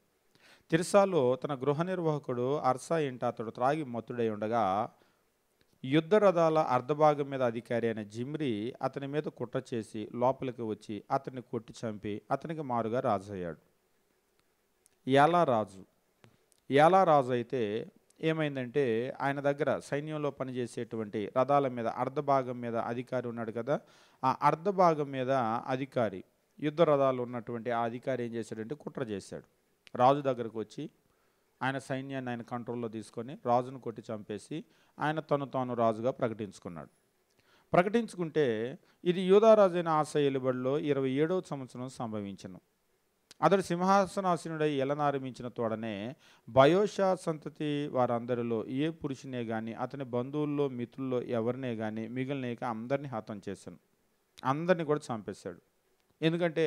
తిరసాలో తన గృహ నిర్వాహకుడు అర్సా ఇంట అతడు త్రాగి మత్తుడై ఉండగా యుద్ధ రథాల అర్ధభాగం మీద అధికారి అయిన జిమ్రి అతని మీద కుట్ర చేసి లోపలికి వచ్చి అతన్ని కొట్టి చంపి అతనికి మారుగా రాజు అయ్యాడు ఎలా రాజు ఎలా రాజు అయితే ఏమైందంటే ఆయన దగ్గర సైన్యంలో పనిచేసేటువంటి రథాల మీద అర్ధభాగం మీద అధికారి ఉన్నాడు కదా ఆ అర్ధభాగం మీద అధికారి యుద్ధ రథాలు ఉన్నటువంటి ఆ అధికారి ఏం చేశాడంటే కుట్ర చేశాడు రాజు దగ్గరకు వచ్చి ఆయన సైన్యాన్ని ఆయన కంట్రోల్లో తీసుకొని రాజును కొట్టి చంపేసి ఆయన తను తాను రాజుగా ప్రకటించుకున్నాడు ప్రకటించుకుంటే ఇది యూదారాజు అయిన ఆశ ఎలుబడిలో ఇరవై ఏడవ సంవత్సరం సంభవించను అతడు సింహాసనాసీనుడై ఎలనారంభించిన తోడనే బయోషా సంతతి వారందరిలో ఏ పురుషునే కానీ అతని బంధువుల్లో మిత్రుల్లో ఎవరినే కానీ మిగిలినక అందరినీ హతం చేశాను అందరినీ కూడా చంపేశాడు ఎందుకంటే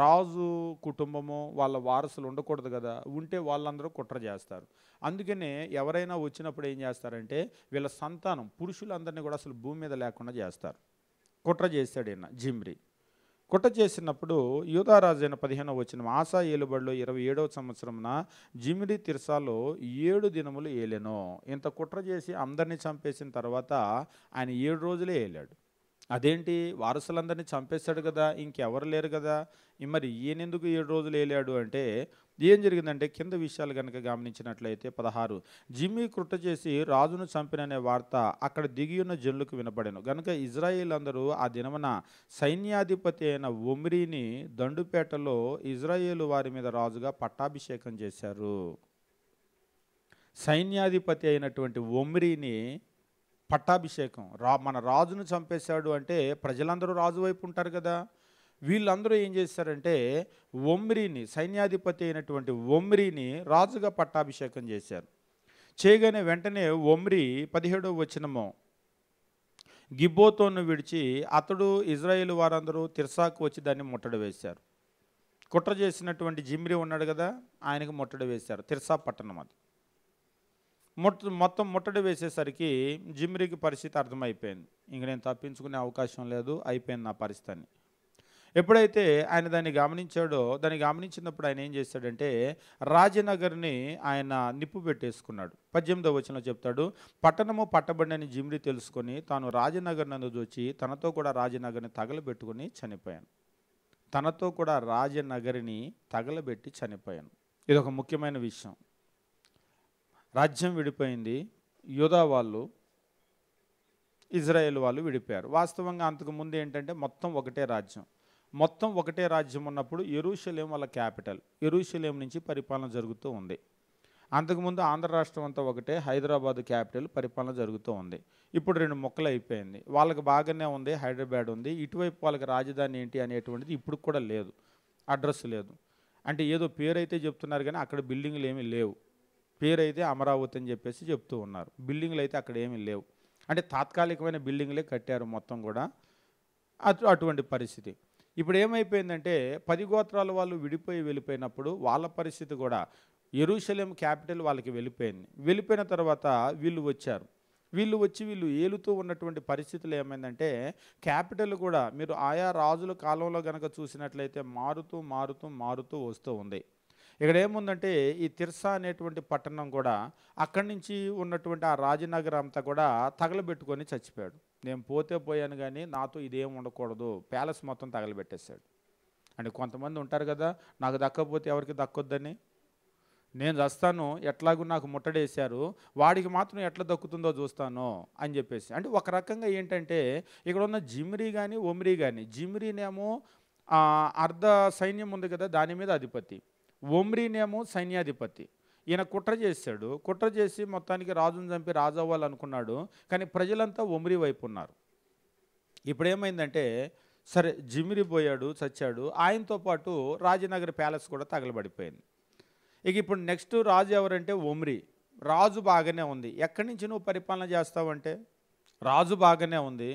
రాజు కుటుంబము వాళ్ళ వారసులు ఉండకూడదు కదా ఉంటే వాళ్ళందరూ కుట్ర చేస్తారు అందుకనే ఎవరైనా వచ్చినప్పుడు ఏం చేస్తారంటే వీళ్ళ సంతానం పురుషులందరినీ కూడా అసలు భూమి మీద లేకుండా చేస్తారు కుట్ర చేశాడు ఈయన జిమ్రి కుట్ర చేసినప్పుడు అయిన పదిహేనవ వచ్చిన ఆశా ఏలుబడిలో ఇరవై ఏడవ సంవత్సరంన జిమిరి తిరసాలో ఏడు దినములు ఏలెను ఇంత కుట్ర చేసి అందరినీ చంపేసిన తర్వాత ఆయన ఏడు రోజులే ఏలాడు అదేంటి వారసులందరినీ చంపేశాడు కదా ఇంకెవరు లేరు కదా మరి ఈయనెందుకు ఏడు రోజులు వేలాడు అంటే ఏం జరిగిందంటే కింద విషయాలు కనుక గమనించినట్లయితే పదహారు జిమ్మి కృట చేసి రాజును చంపిననే వార్త అక్కడ దిగి ఉన్న జనులకు వినపడాను కనుక ఇజ్రాయిల్ అందరూ ఆ దినమున సైన్యాధిపతి అయిన ఒమ్రీని దండుపేటలో ఇజ్రాయేల్ వారి మీద రాజుగా పట్టాభిషేకం చేశారు సైన్యాధిపతి అయినటువంటి ఒమ్రీని పట్టాభిషేకం రా మన రాజును చంపేశాడు అంటే ప్రజలందరూ రాజు వైపు ఉంటారు కదా వీళ్ళందరూ ఏం చేశారంటే ఒమ్రిని సైన్యాధిపతి అయినటువంటి ఒమ్రిని రాజుగా పట్టాభిషేకం చేశారు చేయగానే వెంటనే ఒమ్రి పదిహేడవ వచనము గిబ్బోతోను విడిచి అతడు ఇజ్రాయేల్ వారందరూ తిరసాకు వచ్చి దాన్ని ముట్టడి వేశారు కుట్ర చేసినటువంటి జిమ్రి ఉన్నాడు కదా ఆయనకు ముట్టడి వేశారు తిరసా పట్టణం అది ముట్ మొత్తం ముట్టడి వేసేసరికి జిమ్రికి పరిస్థితి అర్థమైపోయింది ఇంక నేను తప్పించుకునే అవకాశం లేదు అయిపోయింది నా పరిస్థితి అని ఎప్పుడైతే ఆయన దాన్ని గమనించాడో దాన్ని గమనించినప్పుడు ఆయన ఏం చేశాడంటే రాజనగర్ని ఆయన నిప్పు పెట్టేసుకున్నాడు పద్దెనిమిదవ వచ్చిన చెప్తాడు పట్టణము పట్టబడినని జిమ్రి తెలుసుకొని తాను రాజనగర్ నందు చూచి తనతో కూడా రాజనగర్ని తగలబెట్టుకుని చనిపోయాను తనతో కూడా రాజనగరిని తగలబెట్టి చనిపోయాను ఇది ఒక ముఖ్యమైన విషయం రాజ్యం విడిపోయింది యుధా వాళ్ళు ఇజ్రాయెల్ వాళ్ళు విడిపోయారు వాస్తవంగా అంతకుముందు ఏంటంటే మొత్తం ఒకటే రాజ్యం మొత్తం ఒకటే రాజ్యం ఉన్నప్పుడు ఎరుషలేం వాళ్ళ క్యాపిటల్ ఎరుషలేం నుంచి పరిపాలన జరుగుతూ ఉంది అంతకుముందు ఆంధ్ర రాష్ట్రం అంతా ఒకటే హైదరాబాద్ క్యాపిటల్ పరిపాలన జరుగుతూ ఉంది ఇప్పుడు రెండు మొక్కలు అయిపోయింది వాళ్ళకి బాగానే ఉంది హైదరాబాద్ ఉంది ఇటువైపు వాళ్ళకి రాజధాని ఏంటి అనేటువంటిది ఇప్పుడు కూడా లేదు అడ్రస్ లేదు అంటే ఏదో పేరైతే చెప్తున్నారు కానీ అక్కడ బిల్డింగ్లు ఏమీ లేవు పేరైతే అమరావతి అని చెప్పేసి చెప్తూ ఉన్నారు బిల్డింగ్లు అయితే అక్కడ ఏమీ లేవు అంటే తాత్కాలికమైన బిల్డింగ్లే కట్టారు మొత్తం కూడా అటు అటువంటి పరిస్థితి ఇప్పుడు ఏమైపోయిందంటే పది గోత్రాలు వాళ్ళు విడిపోయి వెళ్ళిపోయినప్పుడు వాళ్ళ పరిస్థితి కూడా ఎరుషలేం క్యాపిటల్ వాళ్ళకి వెళ్ళిపోయింది వెళ్ళిపోయిన తర్వాత వీళ్ళు వచ్చారు వీళ్ళు వచ్చి వీళ్ళు ఏలుతూ ఉన్నటువంటి పరిస్థితులు ఏమైందంటే క్యాపిటల్ కూడా మీరు ఆయా రాజుల కాలంలో కనుక చూసినట్లయితే మారుతూ మారుతూ మారుతూ వస్తూ ఉంది ఇక్కడ ఏముందంటే ఈ తిర్సా అనేటువంటి పట్టణం కూడా అక్కడి నుంచి ఉన్నటువంటి ఆ రాజనగర్ అంతా కూడా తగలబెట్టుకొని చచ్చిపోయాడు నేను పోతే పోయాను కానీ నాతో ఇదేం ఉండకూడదు ప్యాలెస్ మొత్తం తగలబెట్టేశాడు అంటే కొంతమంది ఉంటారు కదా నాకు దక్కకపోతే ఎవరికి దక్కొద్దని నేను చస్తాను ఎట్లాగూ నాకు ముట్టడేశారు వాడికి మాత్రం ఎట్లా దక్కుతుందో చూస్తాను అని చెప్పేసి అంటే ఒక రకంగా ఏంటంటే ఇక్కడ ఉన్న జిమ్రీ కానీ ఒమ్రీ కానీ జిమ్రీనేమో అర్ధ సైన్యం ఉంది కదా దాని మీద అధిపతి ఒమ్రీనేమో సైన్యాధిపతి ఈయన కుట్ర చేశాడు కుట్ర చేసి మొత్తానికి రాజును చంపి రాజు అవ్వాలనుకున్నాడు కానీ ప్రజలంతా ఒమ్రి వైపు ఉన్నారు ఇప్పుడు ఏమైందంటే సరే జిమిరి పోయాడు చచ్చాడు ఆయనతో పాటు రాజనగర్ ప్యాలెస్ కూడా తగలబడిపోయింది ఇక ఇప్పుడు నెక్స్ట్ రాజు ఎవరంటే ఒమ్రి రాజు బాగానే ఉంది ఎక్కడి నుంచి నువ్వు పరిపాలన చేస్తావంటే రాజు బాగానే ఉంది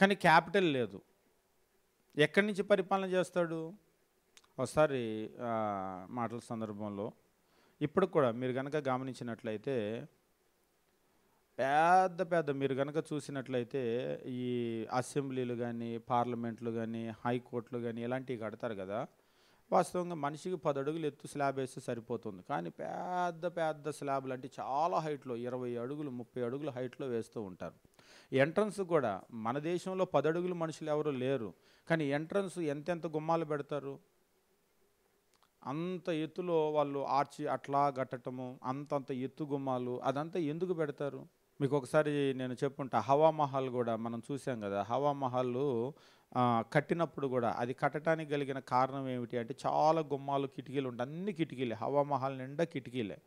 కానీ క్యాపిటల్ లేదు ఎక్కడి నుంచి పరిపాలన చేస్తాడు ఒకసారి మాటల సందర్భంలో ఇప్పుడు కూడా మీరు కనుక గమనించినట్లయితే పెద్ద పెద్ద మీరు కనుక చూసినట్లయితే ఈ అసెంబ్లీలు కానీ పార్లమెంట్లు కానీ హైకోర్టులు కానీ ఇలాంటివి కడతారు కదా వాస్తవంగా మనిషికి పది అడుగులు ఎత్తు స్లాబ్ వేస్తే సరిపోతుంది కానీ పెద్ద పెద్ద స్లాబ్లు అంటే చాలా హైట్లో ఇరవై అడుగులు ముప్పై అడుగులు హైట్లో వేస్తూ ఉంటారు ఎంట్రన్స్ కూడా మన దేశంలో పది అడుగులు మనుషులు ఎవరు లేరు కానీ ఎంట్రన్స్ ఎంతెంత గుమ్మాలు పెడతారు అంత ఎత్తులో వాళ్ళు ఆర్చి అట్లా గట్టటము అంతంత ఎత్తు గుమ్మాలు అదంతా ఎందుకు పెడతారు మీకు ఒకసారి నేను చెప్పుంటా హవామహల్ కూడా మనం చూసాం కదా హవామహల్ కట్టినప్పుడు కూడా అది కట్టడానికి కలిగిన కారణం ఏమిటి అంటే చాలా గుమ్మాలు కిటికీలు ఉంటాయి అన్ని కిటికీలే హవామహల్ నిండా కిటికీలే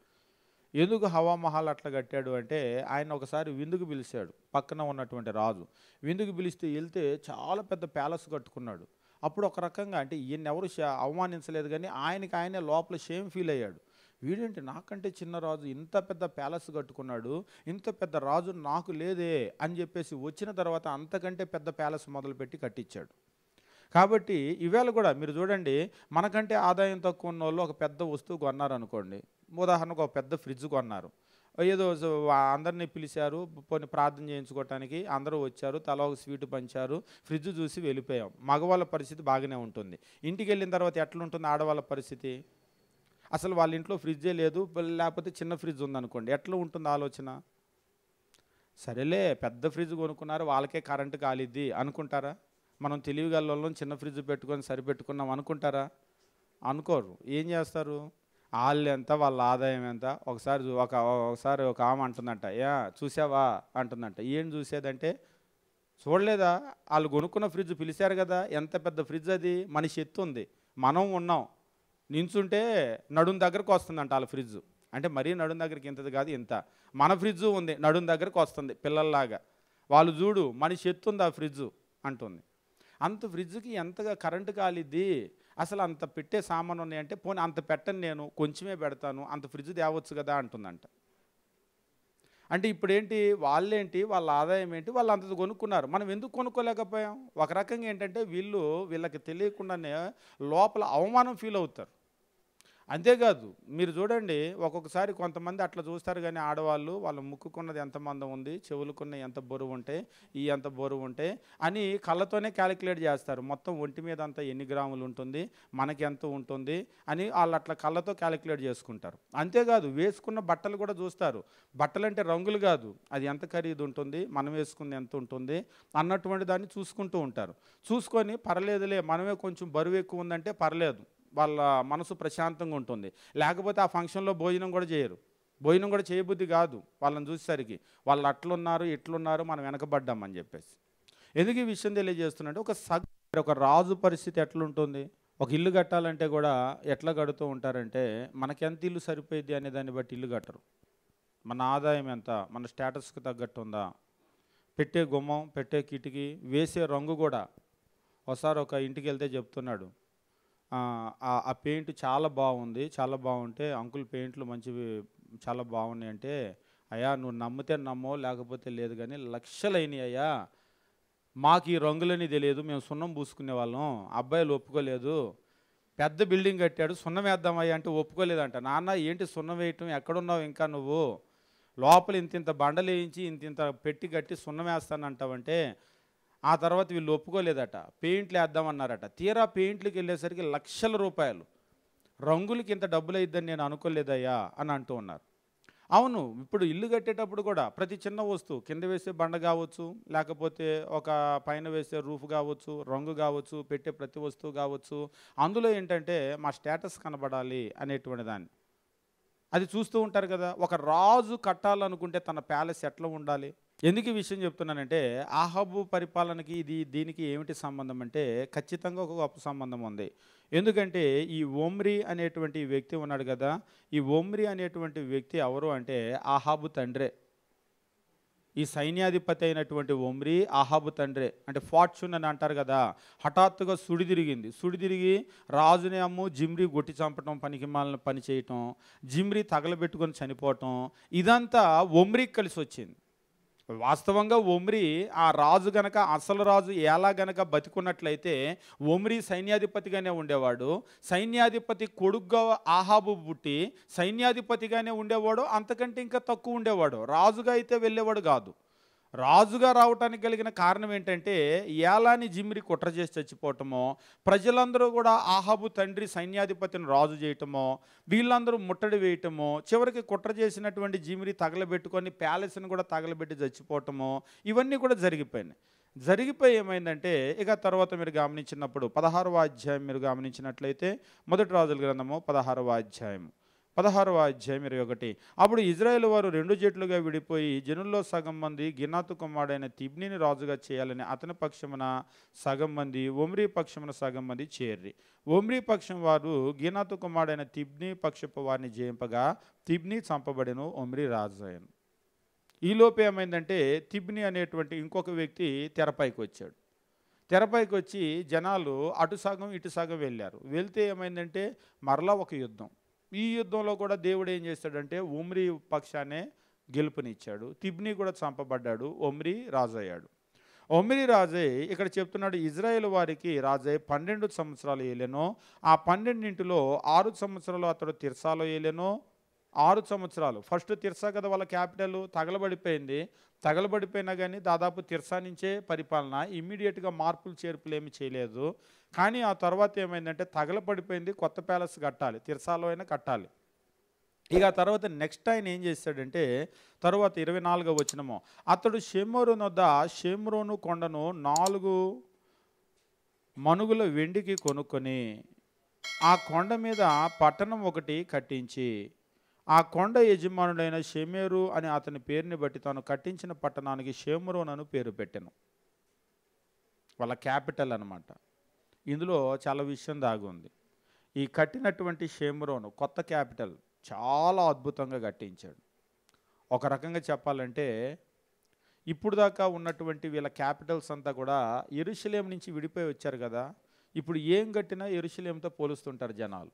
ఎందుకు హవామహల్ అట్లా కట్టాడు అంటే ఆయన ఒకసారి విందుకు పిలిచాడు పక్కన ఉన్నటువంటి రాజు విందుకు పిలిస్తే వెళ్తే చాలా పెద్ద ప్యాలెస్ కట్టుకున్నాడు అప్పుడు ఒక రకంగా అంటే ఈయన ఎవరు అవమానించలేదు కానీ ఆయనకి ఆయనే లోపల షేమ్ ఫీల్ అయ్యాడు వీడేంటి నాకంటే చిన్న రాజు ఇంత పెద్ద ప్యాలెస్ కట్టుకున్నాడు ఇంత పెద్ద రాజు నాకు లేదే అని చెప్పేసి వచ్చిన తర్వాత అంతకంటే పెద్ద ప్యాలెస్ మొదలుపెట్టి కట్టించాడు కాబట్టి ఇవాళ కూడా మీరు చూడండి మనకంటే ఆదాయం తక్కువ ఉన్న వాళ్ళు ఒక పెద్ద వస్తువు కొన్నారనుకోండి ఉదాహరణకు ఒక పెద్ద ఫ్రిడ్జ్ కొన్నారు ఏదో అందరినీ పిలిచారు కొన్ని ప్రార్థన చేయించుకోవటానికి అందరూ వచ్చారు తల ఒక స్వీట్ పంచారు ఫ్రిడ్జ్ చూసి వెళ్ళిపోయాం మగవాళ్ళ పరిస్థితి బాగానే ఉంటుంది ఇంటికి వెళ్ళిన తర్వాత ఎట్లుంటుంది ఆడవాళ్ళ పరిస్థితి అసలు వాళ్ళ ఇంట్లో ఫ్రిడ్జే లేదు లేకపోతే చిన్న ఫ్రిడ్జ్ ఉందనుకోండి ఎట్లా ఉంటుంది ఆలోచన సరేలే పెద్ద ఫ్రిడ్జ్ కొనుక్కున్నారు వాళ్ళకే కరెంటు కాలిద్ది అనుకుంటారా మనం తెలివిగల్లో చిన్న ఫ్రిడ్జ్ పెట్టుకొని సరిపెట్టుకున్నాం అనుకుంటారా అనుకోరు ఏం చేస్తారు వాళ్ళు ఎంత వాళ్ళ ఆదాయం ఎంత ఒకసారి ఒక ఒకసారి ఒక ఆమె అంటుందంట యా చూసావా అంటుందంట ఏం చూసేదంటే చూడలేదా వాళ్ళు కొనుక్కున్న ఫ్రిడ్జ్ పిలిచారు కదా ఎంత పెద్ద ఫ్రిడ్జ్ అది మనిషి ఎత్తు ఉంది మనం ఉన్నాం నించుంటే నడుం దగ్గరకు వస్తుందంట వాళ్ళ ఫ్రిడ్జ్ అంటే మరీ నడుం దగ్గరికి ఇంతది కాదు ఇంత మన ఫ్రిడ్జ్ ఉంది నడుం దగ్గరకు వస్తుంది పిల్లల్లాగా వాళ్ళు చూడు మనిషి ఉంది ఆ ఫ్రిడ్జ్ అంటుంది అంత ఫ్రిడ్జ్కి ఎంతగా కరెంటు కాలిద్ది అసలు అంత పెట్టే సామాను ఉన్నాయంటే పోనీ అంత పెట్టను నేను కొంచెమే పెడతాను అంత ఫ్రిడ్జ్ తేవచ్చు కదా అంటుందంట అంటే ఇప్పుడేంటి వాళ్ళేంటి వాళ్ళ ఆదాయం ఏంటి వాళ్ళు అంతది కొనుక్కున్నారు మనం ఎందుకు కొనుక్కోలేకపోయాం ఒక రకంగా ఏంటంటే వీళ్ళు వీళ్ళకి తెలియకుండానే లోపల అవమానం ఫీల్ అవుతారు అంతేకాదు మీరు చూడండి ఒక్కొక్కసారి కొంతమంది అట్లా చూస్తారు కానీ ఆడవాళ్ళు వాళ్ళ ముక్కుకున్నది ఎంత మందం ఉంది చెవులుకున్న ఎంత బరువు ఉంటే ఈ ఎంత బరువు ఉంటే అని కళ్ళతోనే క్యాలిక్యులేట్ చేస్తారు మొత్తం ఒంటి మీద అంతా ఎన్ని గ్రాములు ఉంటుంది మనకి ఎంత ఉంటుంది అని వాళ్ళు అట్లా కళ్ళతో క్యాలిక్యులేట్ చేసుకుంటారు అంతేకాదు వేసుకున్న బట్టలు కూడా చూస్తారు బట్టలు అంటే రంగులు కాదు అది ఎంత ఖరీదు ఉంటుంది మనం వేసుకుంది ఎంత ఉంటుంది అన్నటువంటి దాన్ని చూసుకుంటూ ఉంటారు చూసుకొని పర్లేదులే మనమే కొంచెం బరువు ఎక్కువ ఉందంటే పర్లేదు వాళ్ళ మనసు ప్రశాంతంగా ఉంటుంది లేకపోతే ఆ ఫంక్షన్లో భోజనం కూడా చేయరు భోజనం కూడా చేయబుద్ధి కాదు వాళ్ళని చూసేసరికి వాళ్ళు అట్లున్నారు ఇట్లున్నారు మనం వెనకబడ్డామని చెప్పేసి ఎందుకు ఈ విషయం తెలియజేస్తున్నట్టు ఒక సగ ఒక రాజు పరిస్థితి ఎట్లుంటుంది ఒక ఇల్లు కట్టాలంటే కూడా ఎట్లా కడుతూ ఉంటారంటే మనకి ఎంత ఇల్లు సరిపోయింది అనే దాన్ని బట్టి ఇల్లు కట్టరు మన ఆదాయం ఎంత మన స్టేటస్కి తగ్గట్టు ఉందా పెట్టే గుమ్మం పెట్టే కిటికీ వేసే రంగు కూడా ఒకసారి ఒక ఇంటికి వెళ్తే చెప్తున్నాడు ఆ పెయింట్ చాలా బాగుంది చాలా బాగుంటే అంకుల్ పెయింట్లు మంచివి చాలా బాగున్నాయి అంటే అయ్యా నువ్వు నమ్మితే నమ్మో లేకపోతే లేదు కానీ లక్షలైనాయి అయ్యా మాకు ఈ రంగులని తెలియదు మేము సున్నం పూసుకునే వాళ్ళం అబ్బాయిలు ఒప్పుకోలేదు పెద్ద బిల్డింగ్ కట్టాడు సున్నం వేద్దామయ్యా అంటే ఒప్పుకోలేదంట నాన్న ఏంటి సున్నం వేయటం ఎక్కడున్నావు ఇంకా నువ్వు లోపల ఇంతింత బండలు వేయించి ఇంతింత పెట్టి కట్టి సున్నం వేస్తానంటావంటే ఆ తర్వాత వీళ్ళు ఒప్పుకోలేదట పెయింట్లు వేద్దామన్నారట తీరా పెయింట్లకి వెళ్ళేసరికి లక్షల రూపాయలు రంగులకి ఇంత డబ్బులు అయిద్దని నేను అనుకోలేదయ్యా అని అంటూ ఉన్నారు అవును ఇప్పుడు ఇల్లు కట్టేటప్పుడు కూడా ప్రతి చిన్న వస్తువు కింద వేసే బండ కావచ్చు లేకపోతే ఒక పైన వేసే రూఫ్ కావచ్చు రంగు కావచ్చు పెట్టే ప్రతి వస్తువు కావచ్చు అందులో ఏంటంటే మా స్టేటస్ కనబడాలి అనేటువంటి దాన్ని అది చూస్తూ ఉంటారు కదా ఒక రాజు కట్టాలనుకుంటే తన ప్యాలెస్ ఎట్లా ఉండాలి ఎందుకు ఈ విషయం చెప్తున్నానంటే ఆహాబు పరిపాలనకి ఇది దీనికి ఏమిటి సంబంధం అంటే ఖచ్చితంగా ఒక గొప్ప సంబంధం ఉంది ఎందుకంటే ఈ ఓమ్రి అనేటువంటి వ్యక్తి ఉన్నాడు కదా ఈ ఓమ్రి అనేటువంటి వ్యక్తి ఎవరు అంటే ఆహాబు తండ్రే ఈ సైన్యాధిపతి అయినటువంటి ఓమ్రి ఆహాబు తండ్రే అంటే ఫార్చ్యూన్ అని అంటారు కదా హఠాత్తుగా సుడి తిరిగింది సుడి తిరిగి రాజుని అమ్ము జిమ్రి గొట్టి చంపటం పనికి పని చేయటం జిమ్రి తగలబెట్టుకొని చనిపోవటం ఇదంతా ఒమ్రికి కలిసి వచ్చింది వాస్తవంగా ఒమ్రి ఆ రాజు గనక అసలు రాజు ఎలా గనక బతికున్నట్లయితే ఒమ్రి సైన్యాధిపతిగానే ఉండేవాడు సైన్యాధిపతి కొడుగ్గా ఆహాబు పుట్టి సైన్యాధిపతిగానే ఉండేవాడు అంతకంటే ఇంకా తక్కువ ఉండేవాడు రాజుగా అయితే వెళ్ళేవాడు కాదు రాజుగా రావటానికి కలిగిన కారణం ఏంటంటే ఏలాని జిమ్మిరి కుట్ర చేసి చచ్చిపోవటమో ప్రజలందరూ కూడా ఆహాబు తండ్రి సైన్యాధిపతిని రాజు చేయటమో వీళ్ళందరూ ముట్టడి వేయటమో చివరికి కుట్ర చేసినటువంటి జిమిరి తగలబెట్టుకొని ప్యాలెస్ని కూడా తగలబెట్టి చచ్చిపోవటమో ఇవన్నీ కూడా జరిగిపోయినాయి జరిగిపోయి ఏమైందంటే ఇక తర్వాత మీరు గమనించినప్పుడు పదహారవ అధ్యాయం మీరు గమనించినట్లయితే మొదటి రాజుల గ్రంథము పదహారవ అధ్యాయము పదహారవ అధ్యాయం ఇరవై ఒకటి అప్పుడు ఇజ్రాయేల్ వారు రెండు జట్లుగా విడిపోయి జనుల్లో సగం మంది గిన్నాతు కుమారుడైన తిబ్నిని రాజుగా చేయాలని అతని పక్షమున సగం మంది ఒమ్రి పక్షమున సగం మంది చేర్రి ఒమ్రి పక్షం వారు గిన్నాతు కుమారుడైన తిబ్ని పక్షపు వారిని జయింపగా తిబ్ని చంపబడిను ఒమ్రి రాజు ఈలోపు ఏమైందంటే తిబ్ని అనేటువంటి ఇంకొక వ్యక్తి తెరపైకి వచ్చాడు తెరపైకి వచ్చి జనాలు అటు సగం ఇటు సగం వెళ్ళారు వెళ్తే ఏమైందంటే మరలా ఒక యుద్ధం ఈ యుద్ధంలో కూడా దేవుడు ఏం చేస్తాడంటే ఉమ్రి పక్షాన్నే గెలుపునిచ్చాడు తిబ్ని కూడా చంపబడ్డాడు ఒమ్రి రాజయ్యాడు ఒమ్రి రాజే ఇక్కడ చెప్తున్నాడు ఇజ్రాయేల్ వారికి రాజయ్య పన్నెండు సంవత్సరాలు ఏలేనో ఆ పన్నెండింటిలో ఆరు సంవత్సరాలు అతడు తిరసాలో ఏలేనో ఆరు సంవత్సరాలు ఫస్ట్ తిర్సా కదా వాళ్ళ క్యాపిటల్ తగలబడిపోయింది తగలబడిపోయినా కానీ దాదాపు తిర్సా నుంచే పరిపాలన ఇమ్మీడియట్గా మార్పులు చేర్పులు ఏమి చేయలేదు కానీ ఆ తర్వాత ఏమైందంటే తగలపడిపోయింది కొత్త ప్యాలెస్ కట్టాలి తిరసాలో అయినా కట్టాలి ఇక తర్వాత నెక్స్ట్ ఆయన ఏం చేశాడంటే తర్వాత ఇరవై నాలుగో వచ్చినము అతడు షెమ్రోను వద్ద షేమ్రోను కొండను నాలుగు మనుగుల వెండికి కొనుక్కొని ఆ కొండ మీద పట్టణం ఒకటి కట్టించి ఆ కొండ యజమానుడైన షేమేరు అని అతని పేరుని బట్టి తాను కట్టించిన పట్టణానికి షేమరోన్ అని పేరు పెట్టాను వాళ్ళ క్యాపిటల్ అనమాట ఇందులో చాలా విషయం దాగుంది ఉంది ఈ కట్టినటువంటి షేమ్రోను కొత్త క్యాపిటల్ చాలా అద్భుతంగా కట్టించాడు ఒక రకంగా చెప్పాలంటే ఇప్పుడు దాకా ఉన్నటువంటి వీళ్ళ క్యాపిటల్స్ అంతా కూడా ఎరుశలేం నుంచి విడిపోయి వచ్చారు కదా ఇప్పుడు ఏం కట్టినా ఎరుశలేంతో పోలుస్తుంటారు జనాలు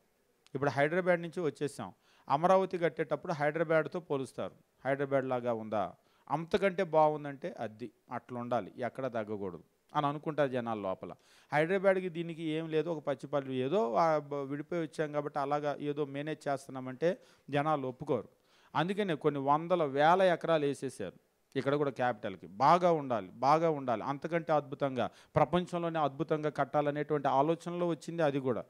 ఇప్పుడు హైదరాబాద్ నుంచి వచ్చేసాం అమరావతి కట్టేటప్పుడు హైదరాబాద్తో పోలుస్తారు హైదరాబాద్ లాగా ఉందా అంతకంటే బాగుందంటే అద్ది అట్లా ఉండాలి ఎక్కడ తగ్గకూడదు అని అనుకుంటారు జనాల లోపల హైదరాబాద్కి దీనికి ఏం లేదు ఒక పచ్చిపల్లి ఏదో విడిపోయి వచ్చాం కాబట్టి అలాగా ఏదో మేనేజ్ చేస్తున్నామంటే జనాలు ఒప్పుకోరు అందుకనే కొన్ని వందల వేల ఎకరాలు వేసేసారు ఇక్కడ కూడా క్యాపిటల్కి బాగా ఉండాలి బాగా ఉండాలి అంతకంటే అద్భుతంగా ప్రపంచంలోనే అద్భుతంగా కట్టాలనేటువంటి ఆలోచనలో వచ్చింది అది కూడా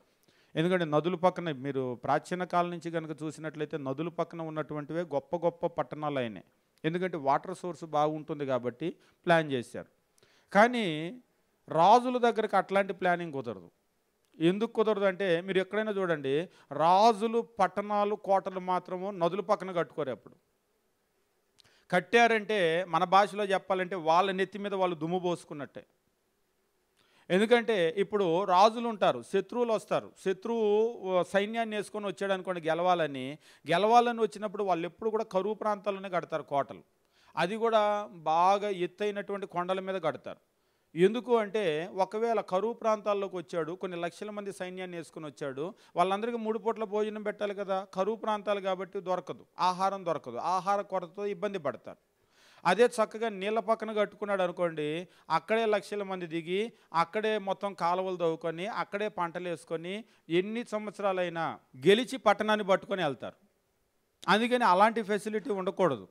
ఎందుకంటే నదుల పక్కన మీరు ప్రాచీన కాలం నుంచి కనుక చూసినట్లయితే నదుల పక్కన ఉన్నటువంటివే గొప్ప గొప్ప పట్టణాలు అయినాయి ఎందుకంటే వాటర్ సోర్స్ బాగుంటుంది కాబట్టి ప్లాన్ చేశారు కానీ రాజుల దగ్గరికి అట్లాంటి ప్లానింగ్ కుదరదు ఎందుకు కుదరదు అంటే మీరు ఎక్కడైనా చూడండి రాజులు పట్టణాలు కోటలు మాత్రము నదుల పక్కన కట్టుకోరు అప్పుడు కట్టారంటే మన భాషలో చెప్పాలంటే వాళ్ళ నెత్తి మీద వాళ్ళు దుమ్ము పోసుకున్నట్టే ఎందుకంటే ఇప్పుడు రాజులు ఉంటారు శత్రువులు వస్తారు శత్రువు సైన్యాన్ని వేసుకొని వచ్చాడు అనుకోండి గెలవాలని గెలవాలని వచ్చినప్పుడు వాళ్ళు ఎప్పుడు కూడా కరువు ప్రాంతాల్లోనే కడతారు కోటలు అది కూడా బాగా ఎత్తైనటువంటి కొండల మీద కడతారు ఎందుకు అంటే ఒకవేళ కరువు ప్రాంతాల్లోకి వచ్చాడు కొన్ని లక్షల మంది సైన్యాన్ని వేసుకుని వచ్చాడు వాళ్ళందరికీ మూడు పూట్ల భోజనం పెట్టాలి కదా కరువు ప్రాంతాలు కాబట్టి దొరకదు ఆహారం దొరకదు ఆహార కొరతతో ఇబ్బంది పడతారు అదే చక్కగా నీళ్ళ పక్కన కట్టుకున్నాడు అనుకోండి అక్కడే లక్షల మంది దిగి అక్కడే మొత్తం కాలువలు తవ్వుకొని అక్కడే పంటలు వేసుకొని ఎన్ని సంవత్సరాలైనా గెలిచి పట్టణాన్ని పట్టుకొని వెళ్తారు అందుకని అలాంటి ఫెసిలిటీ ఉండకూడదు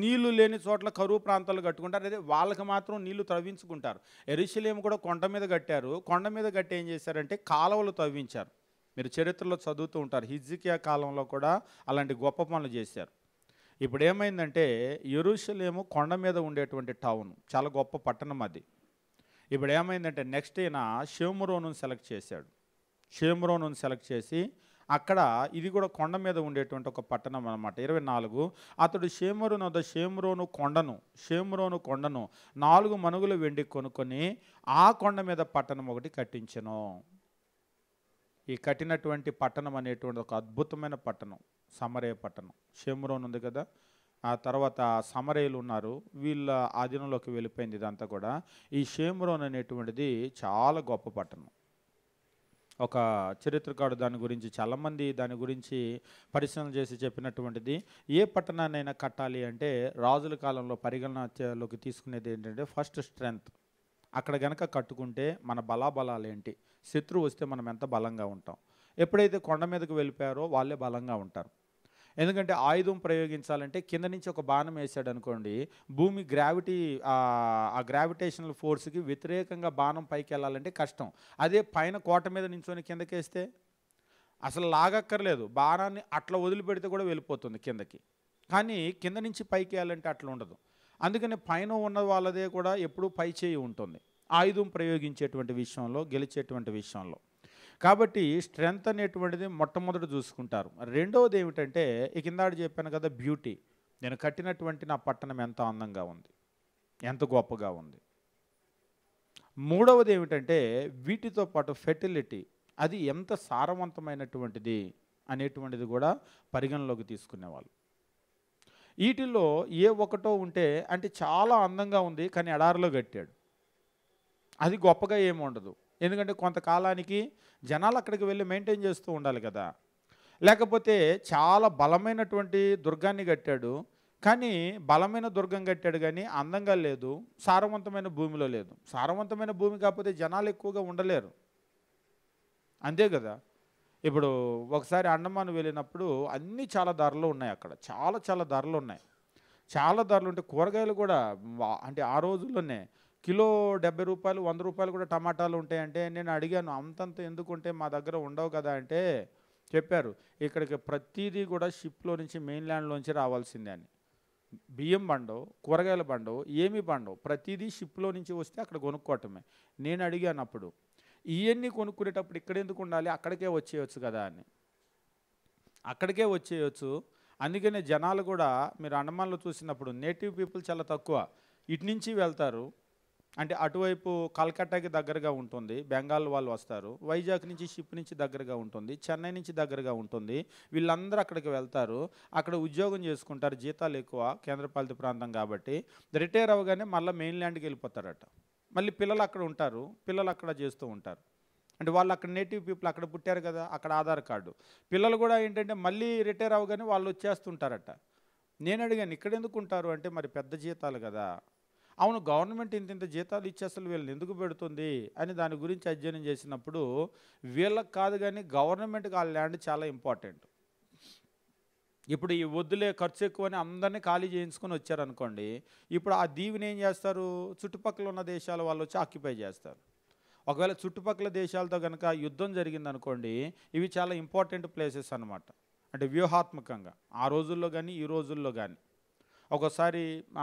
నీళ్లు లేని చోట్ల కరువు ప్రాంతాలు కట్టుకుంటారు అదే వాళ్ళకి మాత్రం నీళ్లు తవ్వించుకుంటారు ఎరుశలేం కూడా కొండ మీద కట్టారు కొండ మీద కట్టి ఏం చేశారంటే కాలువలు తవ్వించారు మీరు చరిత్రలో చదువుతూ ఉంటారు హిజ్జికియా కాలంలో కూడా అలాంటి గొప్ప పనులు చేశారు ఇప్పుడు ఏమైందంటే ఎరుశలేము కొండ మీద ఉండేటువంటి టౌన్ చాలా గొప్ప పట్టణం అది ఇప్పుడు ఏమైందంటే నెక్స్ట్ ఈయన షేమురోను సెలెక్ట్ చేశాడు షేమురోను సెలెక్ట్ చేసి అక్కడ ఇది కూడా కొండ మీద ఉండేటువంటి ఒక పట్టణం అనమాట ఇరవై నాలుగు అతడు షేమరును వద్ద షేమ్రోను కొండను షేమ్రోను కొండను నాలుగు మనుగులు వెండి కొనుక్కొని ఆ కొండ మీద పట్టణం ఒకటి కట్టించను ఈ కట్టినటువంటి పట్టణం అనేటువంటి ఒక అద్భుతమైన పట్టణం సమరే పట్టణం షేమ్రోను ఉంది కదా ఆ తర్వాత సమరేలు ఉన్నారు వీళ్ళ ఆధీనంలోకి వెళ్ళిపోయింది ఇదంతా కూడా ఈ షేమ్రోన్ అనేటువంటిది చాలా గొప్ప పట్టణం ఒక చరిత్రకారుడు దాని గురించి చాలామంది దాని గురించి పరిశీలన చేసి చెప్పినటువంటిది ఏ పట్టణాన్నైనా కట్టాలి అంటే రాజుల కాలంలో పరిగణలోకి తీసుకునేది ఏంటంటే ఫస్ట్ స్ట్రెంగ్త్ అక్కడ గనక కట్టుకుంటే మన బలాబలాలు ఏంటి శత్రువు వస్తే మనం ఎంత బలంగా ఉంటాం ఎప్పుడైతే కొండ మీదకు వెళ్ళిపోయారో వాళ్ళే బలంగా ఉంటారు ఎందుకంటే ఆయుధం ప్రయోగించాలంటే కింద నుంచి ఒక బాణం వేసాడు అనుకోండి భూమి గ్రావిటీ ఆ గ్రావిటేషనల్ ఫోర్స్కి వ్యతిరేకంగా బాణం పైకి వెళ్ళాలంటే కష్టం అదే పైన కోట మీద నించుని కిందకేస్తే అసలు లాగక్కర్లేదు బాణాన్ని అట్లా వదిలిపెడితే కూడా వెళ్ళిపోతుంది కిందకి కానీ కింద నుంచి పైకి వెళ్ళాలంటే అట్లా ఉండదు అందుకని పైన ఉన్న వాళ్ళదే కూడా ఎప్పుడూ పై చేయి ఉంటుంది ఆయుధం ప్రయోగించేటువంటి విషయంలో గెలిచేటువంటి విషయంలో కాబట్టి స్ట్రెంగ్త్ అనేటువంటిది మొట్టమొదటి చూసుకుంటారు రెండవది ఏమిటంటే ఈ చెప్పాను కదా బ్యూటీ నేను కట్టినటువంటి నా పట్టణం ఎంత అందంగా ఉంది ఎంత గొప్పగా ఉంది మూడవది ఏమిటంటే వీటితో పాటు ఫెర్టిలిటీ అది ఎంత సారవంతమైనటువంటిది అనేటువంటిది కూడా పరిగణలోకి తీసుకునేవాళ్ళు వీటిల్లో ఏ ఒకటో ఉంటే అంటే చాలా అందంగా ఉంది కానీ ఎడారిలో కట్టాడు అది గొప్పగా ఏమి ఉండదు ఎందుకంటే కొంతకాలానికి జనాలు అక్కడికి వెళ్ళి మెయింటైన్ చేస్తూ ఉండాలి కదా లేకపోతే చాలా బలమైనటువంటి దుర్గాన్ని కట్టాడు కానీ బలమైన దుర్గం కట్టాడు కానీ అందంగా లేదు సారవంతమైన భూమిలో లేదు సారవంతమైన భూమి కాకపోతే జనాలు ఎక్కువగా ఉండలేరు అంతే కదా ఇప్పుడు ఒకసారి అండమాన్ వెళ్ళినప్పుడు అన్నీ చాలా ధరలు ఉన్నాయి అక్కడ చాలా చాలా ధరలు ఉన్నాయి చాలా ధరలు ఉంటే కూరగాయలు కూడా అంటే ఆ రోజుల్లోనే కిలో డెబ్బై రూపాయలు వంద రూపాయలు కూడా టమాటాలు ఉంటాయంటే నేను అడిగాను అంతంత ఎందుకుంటే మా దగ్గర ఉండవు కదా అంటే చెప్పారు ఇక్కడికి ప్రతిదీ కూడా షిప్లో నుంచి మెయిన్ల్యాండ్లోంచి రావాల్సిందే అని బియ్యం బండో కూరగాయల బండో ఏమి బండో ప్రతిదీ షిప్లో నుంచి వస్తే అక్కడ కొనుక్కోవటమే నేను అడిగాను అప్పుడు ఇవన్నీ కొనుక్కునేటప్పుడు ఇక్కడ ఎందుకు ఉండాలి అక్కడికే వచ్చేయచ్చు కదా అని అక్కడికే వచ్చేయచ్చు అందుకనే జనాలు కూడా మీరు అండమాన్లో చూసినప్పుడు నేటివ్ పీపుల్ చాలా తక్కువ ఇటు నుంచి వెళ్తారు అంటే అటువైపు కల్కట్టాకి దగ్గరగా ఉంటుంది బెంగాల్ వాళ్ళు వస్తారు వైజాగ్ నుంచి షిప్ నుంచి దగ్గరగా ఉంటుంది చెన్నై నుంచి దగ్గరగా ఉంటుంది వీళ్ళందరూ అక్కడికి వెళ్తారు అక్కడ ఉద్యోగం చేసుకుంటారు జీతాలు ఎక్కువ కేంద్రపాలిత ప్రాంతం కాబట్టి రిటైర్ అవ్వగానే మళ్ళీ మెయిన్ల్యాండ్కి వెళ్ళిపోతారట మళ్ళీ పిల్లలు అక్కడ ఉంటారు పిల్లలు అక్కడ చేస్తూ ఉంటారు అంటే వాళ్ళు అక్కడ నేటివ్ పీపుల్ అక్కడ పుట్టారు కదా అక్కడ ఆధార్ కార్డు పిల్లలు కూడా ఏంటంటే మళ్ళీ రిటైర్ అవ్వగానే వాళ్ళు వచ్చేస్తుంటారట నేను అడిగాను ఇక్కడ ఎందుకు ఉంటారు అంటే మరి పెద్ద జీతాలు కదా అవును గవర్నమెంట్ ఇంత ఇంత జీతాలు ఇచ్చి అసలు వీళ్ళని ఎందుకు పెడుతుంది అని దాని గురించి అధ్యయనం చేసినప్పుడు వీళ్ళకి కాదు కానీ గవర్నమెంట్కి ఆ ల్యాండ్ చాలా ఇంపార్టెంట్ ఇప్పుడు ఈ వద్దులే ఖర్చు ఎక్కువ అని అందరినీ ఖాళీ చేయించుకొని వచ్చారనుకోండి ఇప్పుడు ఆ దీవిని ఏం చేస్తారు చుట్టుపక్కల ఉన్న దేశాల వాళ్ళు వచ్చి ఆక్యుపై చేస్తారు ఒకవేళ చుట్టుపక్కల దేశాలతో కనుక యుద్ధం జరిగిందనుకోండి ఇవి చాలా ఇంపార్టెంట్ ప్లేసెస్ అనమాట అంటే వ్యూహాత్మకంగా ఆ రోజుల్లో కానీ ఈ రోజుల్లో కానీ ఒకసారి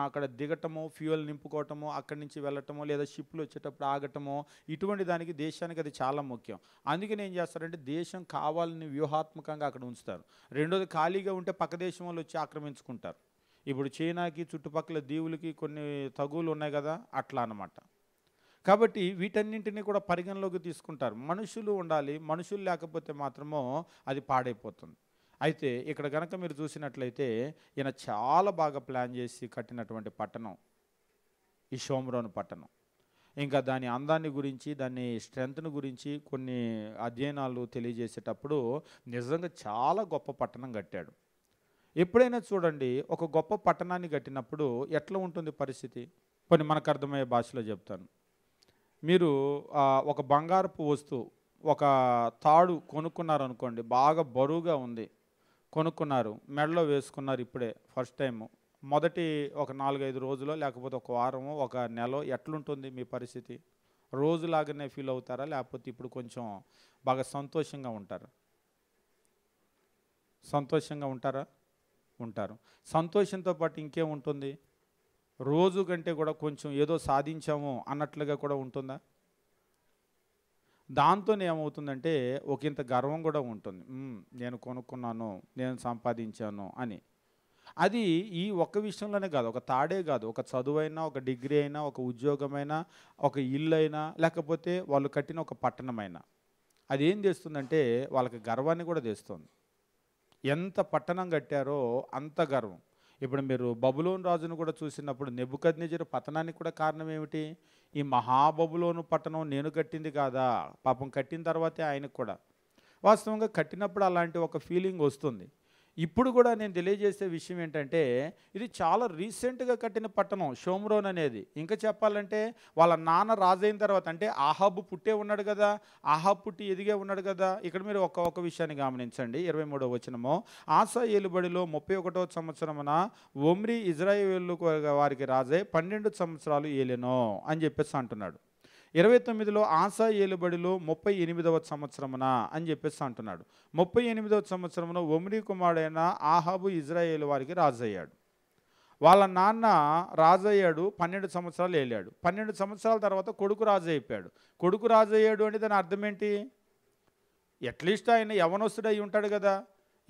అక్కడ దిగటము ఫ్యూయల్ నింపుకోవటము అక్కడి నుంచి వెళ్ళటము లేదా షిప్లు వచ్చేటప్పుడు ఆగటము ఇటువంటి దానికి దేశానికి అది చాలా ముఖ్యం అందుకని ఏం చేస్తారంటే దేశం కావాలని వ్యూహాత్మకంగా అక్కడ ఉంచుతారు రెండోది ఖాళీగా ఉంటే పక్క దేశం వాళ్ళు వచ్చి ఆక్రమించుకుంటారు ఇప్పుడు చైనాకి చుట్టుపక్కల దీవులకి కొన్ని తగులు ఉన్నాయి కదా అట్లా అనమాట కాబట్టి వీటన్నింటినీ కూడా పరిగణలోకి తీసుకుంటారు మనుషులు ఉండాలి మనుషులు లేకపోతే మాత్రమో అది పాడైపోతుంది అయితే ఇక్కడ కనుక మీరు చూసినట్లయితే ఈయన చాలా బాగా ప్లాన్ చేసి కట్టినటువంటి పట్టణం ఈ షోమ్రోన్ పట్టణం ఇంకా దాని అందాన్ని గురించి దాని స్ట్రెంగ్త్ను గురించి కొన్ని అధ్యయనాలు తెలియజేసేటప్పుడు నిజంగా చాలా గొప్ప పట్టణం కట్టాడు ఎప్పుడైనా చూడండి ఒక గొప్ప పట్టణాన్ని కట్టినప్పుడు ఎట్లా ఉంటుంది పరిస్థితి కొన్ని మనకు అర్థమయ్యే భాషలో చెప్తాను మీరు ఒక బంగారపు వస్తువు ఒక తాడు కొనుక్కున్నారనుకోండి బాగా బరువుగా ఉంది కొనుక్కున్నారు మెడలో వేసుకున్నారు ఇప్పుడే ఫస్ట్ టైం మొదటి ఒక నాలుగైదు రోజులో లేకపోతే ఒక వారము ఒక నెల ఎట్లుంటుంది మీ పరిస్థితి రోజులాగానే ఫీల్ అవుతారా లేకపోతే ఇప్పుడు కొంచెం బాగా సంతోషంగా ఉంటారు సంతోషంగా ఉంటారా ఉంటారు సంతోషంతో పాటు ఇంకేముంటుంది రోజు కంటే కూడా కొంచెం ఏదో సాధించాము అన్నట్లుగా కూడా ఉంటుందా దాంతో ఏమవుతుందంటే ఇంత గర్వం కూడా ఉంటుంది నేను కొనుక్కున్నాను నేను సంపాదించాను అని అది ఈ ఒక్క విషయంలోనే కాదు ఒక తాడే కాదు ఒక చదువైనా ఒక డిగ్రీ అయినా ఒక ఉద్యోగమైనా ఒక ఇల్లు అయినా లేకపోతే వాళ్ళు కట్టిన ఒక పట్టణమైనా అది ఏం చేస్తుందంటే వాళ్ళకి గర్వాన్ని కూడా తెస్తుంది ఎంత పట్టణం కట్టారో అంత గర్వం ఇప్పుడు మీరు బబులోన్ రాజును కూడా చూసినప్పుడు నెబుకద్నిజరు పతనానికి కూడా కారణం ఏమిటి ఈ మహాబబులోను పట్టణం నేను కట్టింది కాదా పాపం కట్టిన తర్వాతే ఆయనకు కూడా వాస్తవంగా కట్టినప్పుడు అలాంటి ఒక ఫీలింగ్ వస్తుంది ఇప్పుడు కూడా నేను తెలియజేసే విషయం ఏంటంటే ఇది చాలా రీసెంట్గా కట్టిన పట్టణం షోమ్రోన్ అనేది ఇంకా చెప్పాలంటే వాళ్ళ నాన్న రాజైన తర్వాత అంటే ఆహాబు పుట్టే ఉన్నాడు కదా ఆహాబ్ పుట్టి ఎదిగే ఉన్నాడు కదా ఇక్కడ మీరు ఒక ఒక విషయాన్ని గమనించండి ఇరవై మూడవ వచనము ఆశా ఏలుబడిలో ముప్పై ఒకటో సంవత్సరమున ఒమ్రి ఇజ్రాయేల్ వారికి రాజై పన్నెండు సంవత్సరాలు ఏలెనో అని చెప్పేసి అంటున్నాడు ఇరవై తొమ్మిదిలో ఆశా ఏలుబడిలో ముప్పై ఎనిమిదవ సంవత్సరమున అని చెప్పేసి అంటున్నాడు ముప్పై ఎనిమిదవ సంవత్సరమున ఒమ్రి కుమారుడైన ఆహాబు ఇజ్రాయేల్ వారికి రాజయ్యాడు వాళ్ళ నాన్న రాజయ్యాడు పన్నెండు సంవత్సరాలు ఏలాడు పన్నెండు సంవత్సరాల తర్వాత కొడుకు రాజు అయిపోయాడు కొడుకు రాజు అయ్యాడు అంటే దాని అర్థం ఏంటి అట్లీస్ట్ ఆయన యవనస్తుడు అయి ఉంటాడు కదా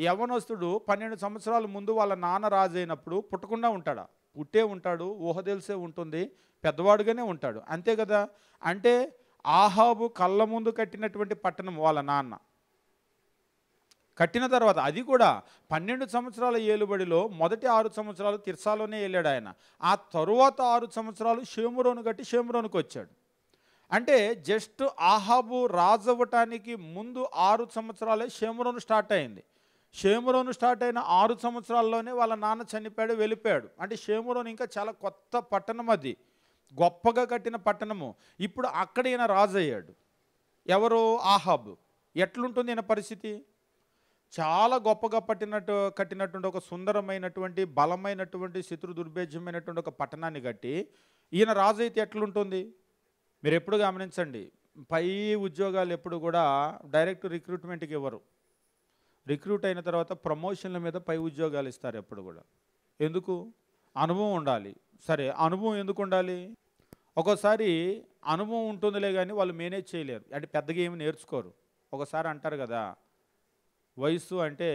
యవనస్తుడు పన్నెండు సంవత్సరాల ముందు వాళ్ళ నాన్న రాజు అయినప్పుడు పుట్టకుండా ఉంటాడా పుట్టే ఉంటాడు ఊహ తెలిసే ఉంటుంది పెద్దవాడుగానే ఉంటాడు అంతే కదా అంటే ఆహాబు కళ్ళ ముందు కట్టినటువంటి పట్టణం వాళ్ళ నాన్న కట్టిన తర్వాత అది కూడా పన్నెండు సంవత్సరాల ఏలుబడిలో మొదటి ఆరు సంవత్సరాలు తిర్సాలోనే వెళ్ళాడు ఆయన ఆ తరువాత ఆరు సంవత్సరాలు షేమురోను కట్టి షేమురోనుకు వచ్చాడు అంటే జస్ట్ ఆహాబు రాజవ్వటానికి ముందు ఆరు సంవత్సరాలే షేమురోను స్టార్ట్ అయింది షేమురోను స్టార్ట్ అయిన ఆరు సంవత్సరాల్లోనే వాళ్ళ నాన్న చనిపోయాడు వెళ్ళిపోయాడు అంటే షేమురోను ఇంకా చాలా కొత్త పట్టణం అది గొప్పగా కట్టిన పట్టణము ఇప్పుడు అక్కడ ఈయన రాజు అయ్యాడు ఎవరో ఆహాబ్ ఎట్లుంటుంది ఈయన పరిస్థితి చాలా గొప్పగా పట్టినట్టు కట్టినటువంటి ఒక సుందరమైనటువంటి బలమైనటువంటి శత్రు దుర్భేజ్యమైనటువంటి ఒక పట్టణాన్ని కట్టి ఈయన రాజు అయితే ఎట్లుంటుంది మీరు ఎప్పుడు గమనించండి పై ఉద్యోగాలు ఎప్పుడు కూడా డైరెక్ట్ రిక్రూట్మెంట్కి ఇవ్వరు రిక్రూట్ అయిన తర్వాత ప్రమోషన్ల మీద పై ఉద్యోగాలు ఇస్తారు ఎప్పుడు కూడా ఎందుకు అనుభవం ఉండాలి సరే అనుభవం ఎందుకు ఉండాలి ఒక్కోసారి అనుభవం ఉంటుందిలే కానీ వాళ్ళు మేనేజ్ చేయలేరు అంటే పెద్దగా ఏమి నేర్చుకోరు ఒకసారి అంటారు కదా వయసు అంటే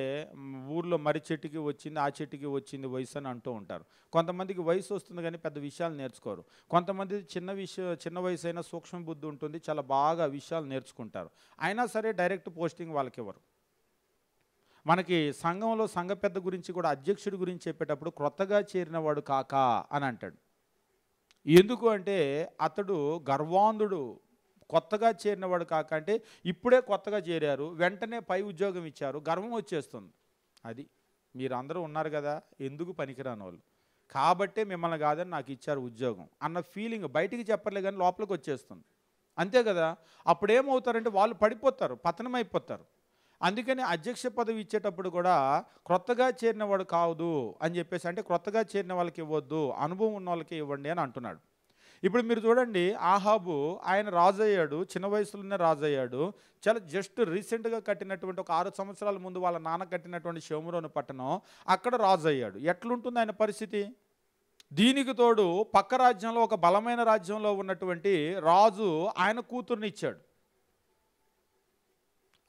ఊర్లో మరి చెట్టుకి వచ్చింది ఆ చెట్టుకి వచ్చింది వయసు అని అంటూ ఉంటారు కొంతమందికి వయసు వస్తుంది కానీ పెద్ద విషయాలు నేర్చుకోరు కొంతమంది చిన్న విషయ చిన్న వయసు అయినా సూక్ష్మ బుద్ధి ఉంటుంది చాలా బాగా విషయాలు నేర్చుకుంటారు అయినా సరే డైరెక్ట్ పోస్టింగ్ వాళ్ళకి ఇవ్వరు మనకి సంఘంలో సంఘ పెద్ద గురించి కూడా అధ్యక్షుడి గురించి చెప్పేటప్పుడు క్రొత్తగా చేరిన వాడు కాకా అని అంటాడు ఎందుకు అంటే అతడు గర్వాంధుడు కొత్తగా చేరినవాడు కాక అంటే ఇప్పుడే కొత్తగా చేరారు వెంటనే పై ఉద్యోగం ఇచ్చారు గర్వం వచ్చేస్తుంది అది మీరందరూ ఉన్నారు కదా ఎందుకు పనికిరాని వాళ్ళు కాబట్టే మిమ్మల్ని కాదని నాకు ఇచ్చారు ఉద్యోగం అన్న ఫీలింగ్ బయటికి చెప్పలే కానీ లోపలికి వచ్చేస్తుంది అంతే కదా అప్పుడేమవుతారంటే వాళ్ళు పడిపోతారు పతనం అయిపోతారు అందుకని అధ్యక్ష పదవి ఇచ్చేటప్పుడు కూడా క్రొత్తగా చేరిన వాడు కాదు అని చెప్పేసి అంటే క్రొత్తగా చేరిన వాళ్ళకి ఇవ్వద్దు అనుభవం ఉన్న వాళ్ళకి ఇవ్వండి అని అంటున్నాడు ఇప్పుడు మీరు చూడండి ఆహాబు ఆయన రాజు అయ్యాడు చిన్న వయసులోనే రాజు అయ్యాడు చాలా జస్ట్ రీసెంట్గా కట్టినటువంటి ఒక ఆరు సంవత్సరాల ముందు వాళ్ళ నాన్న కట్టినటువంటి షోమురోని పట్టణం అక్కడ రాజు అయ్యాడు ఎట్లుంటుంది ఆయన పరిస్థితి దీనికి తోడు పక్క రాజ్యంలో ఒక బలమైన రాజ్యంలో ఉన్నటువంటి రాజు ఆయన కూతుర్ని ఇచ్చాడు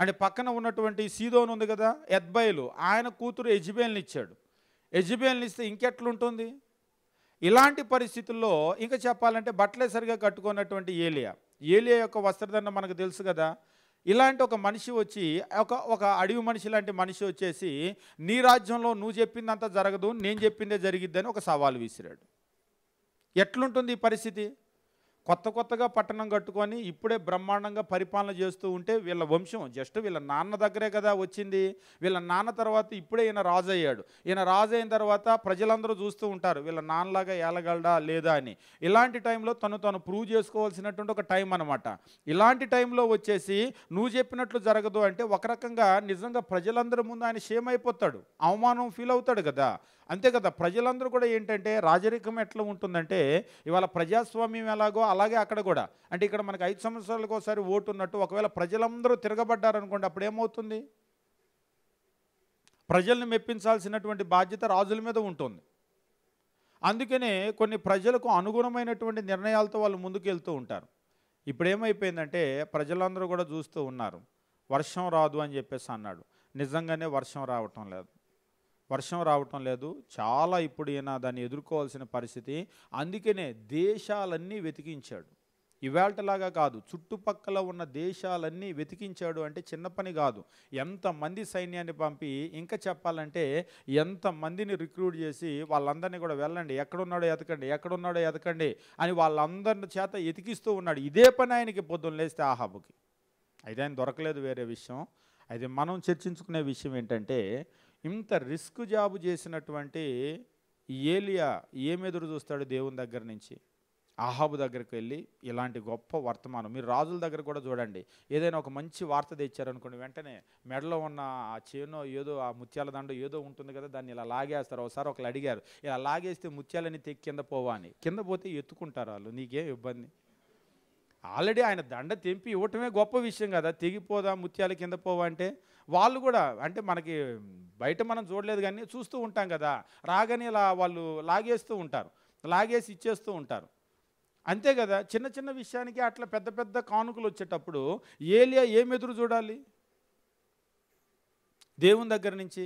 అండ్ పక్కన ఉన్నటువంటి సీదోన్ ఉంది కదా ఎద్బైలు ఆయన కూతురు ఎజిబేల్ని ఇచ్చాడు ఎజిబేల్ని ఇస్తే ఇంకెట్లుంటుంది ఇలాంటి పరిస్థితుల్లో ఇంకా చెప్పాలంటే బట్టలే సరిగా కట్టుకున్నటువంటి ఏలియా ఏలియా యొక్క వస్త్రదండ మనకు తెలుసు కదా ఇలాంటి ఒక మనిషి వచ్చి ఒక ఒక అడవి మనిషి లాంటి మనిషి వచ్చేసి నీ రాజ్యంలో నువ్వు చెప్పిందంతా జరగదు నేను చెప్పిందే జరిగిద్దని ఒక సవాలు విసిరాడు ఎట్లుంటుంది ఈ పరిస్థితి కొత్త కొత్తగా పట్టణం కట్టుకొని ఇప్పుడే బ్రహ్మాండంగా పరిపాలన చేస్తూ ఉంటే వీళ్ళ వంశం జస్ట్ వీళ్ళ నాన్న దగ్గరే కదా వచ్చింది వీళ్ళ నాన్న తర్వాత ఇప్పుడే ఈయన రాజు అయ్యాడు ఈయన రాజు అయిన తర్వాత ప్రజలందరూ చూస్తూ ఉంటారు వీళ్ళ నాన్నలాగా ఏలగలడా లేదా అని ఇలాంటి టైంలో తను తను ప్రూవ్ చేసుకోవాల్సినటువంటి ఒక టైం అనమాట ఇలాంటి టైంలో వచ్చేసి నువ్వు చెప్పినట్లు జరగదు అంటే ఒక రకంగా నిజంగా ప్రజలందరి ముందు ఆయన షేమ్ అయిపోతాడు అవమానం ఫీల్ అవుతాడు కదా అంతే కదా ప్రజలందరూ కూడా ఏంటంటే రాజరికం ఎట్లా ఉంటుందంటే ఇవాళ ప్రజాస్వామ్యం ఎలాగో అలాగే అక్కడ కూడా అంటే ఇక్కడ మనకు ఐదు సంవత్సరాలకు ఒకసారి ఓటు ఉన్నట్టు ఒకవేళ ప్రజలందరూ తిరగబడ్డారనుకోండి అప్పుడు ఏమవుతుంది ప్రజల్ని మెప్పించాల్సినటువంటి బాధ్యత రాజుల మీద ఉంటుంది అందుకనే కొన్ని ప్రజలకు అనుగుణమైనటువంటి నిర్ణయాలతో వాళ్ళు ముందుకెళ్తూ ఉంటారు ఇప్పుడు ఏమైపోయిందంటే ప్రజలందరూ కూడా చూస్తూ ఉన్నారు వర్షం రాదు అని చెప్పేసి అన్నాడు నిజంగానే వర్షం రావటం లేదు వర్షం రావటం లేదు చాలా ఇప్పుడు ఈయన దాన్ని ఎదుర్కోవాల్సిన పరిస్థితి అందుకనే దేశాలన్నీ వెతికించాడు ఇవాల్టలాగా కాదు చుట్టుపక్కల ఉన్న దేశాలన్నీ వెతికించాడు అంటే చిన్న పని కాదు ఎంతమంది సైన్యాన్ని పంపి ఇంకా చెప్పాలంటే ఎంతమందిని రిక్రూట్ చేసి వాళ్ళందరినీ కూడా వెళ్ళండి ఎక్కడున్నాడో ఎతకండి ఎక్కడున్నాడో ఎతకండి అని వాళ్ళందరి చేత ఎతికిస్తూ ఉన్నాడు ఇదే పని ఆయనకి పొద్దున్న లేస్తే ఆహాబుకి అయితే ఆయన దొరకలేదు వేరే విషయం అయితే మనం చర్చించుకునే విషయం ఏంటంటే ఇంత రిస్క్ జాబు చేసినటువంటి ఏలియా ఎదురు చూస్తాడు దేవుని దగ్గర నుంచి ఆహాబు దగ్గరికి వెళ్ళి ఇలాంటి గొప్ప వర్తమానం మీరు రాజుల దగ్గర కూడా చూడండి ఏదైనా ఒక మంచి వార్త తెచ్చారనుకోండి వెంటనే మెడలో ఉన్న ఆ చేనో ఏదో ఆ ముత్యాల దండ ఏదో ఉంటుంది కదా దాన్ని ఇలా లాగేస్తారు ఒకసారి ఒకరు అడిగారు ఇలా లాగేస్తే ముత్యాలని తె కింద పోవా అని కింద పోతే ఎత్తుకుంటారు వాళ్ళు నీకే ఇబ్బంది ఆల్రెడీ ఆయన దండ తెంపి ఇవ్వటమే గొప్ప విషయం కదా తెగిపోదా ముత్యాల కింద పోవా అంటే వాళ్ళు కూడా అంటే మనకి బయట మనం చూడలేదు కానీ చూస్తూ ఉంటాం కదా రాగానే ఇలా వాళ్ళు లాగేస్తూ ఉంటారు లాగేసి ఇచ్చేస్తూ ఉంటారు అంతే కదా చిన్న చిన్న విషయానికి అట్లా పెద్ద పెద్ద కానుకలు వచ్చేటప్పుడు ఏలియా ఏం ఎదురు చూడాలి దేవుని దగ్గర నుంచి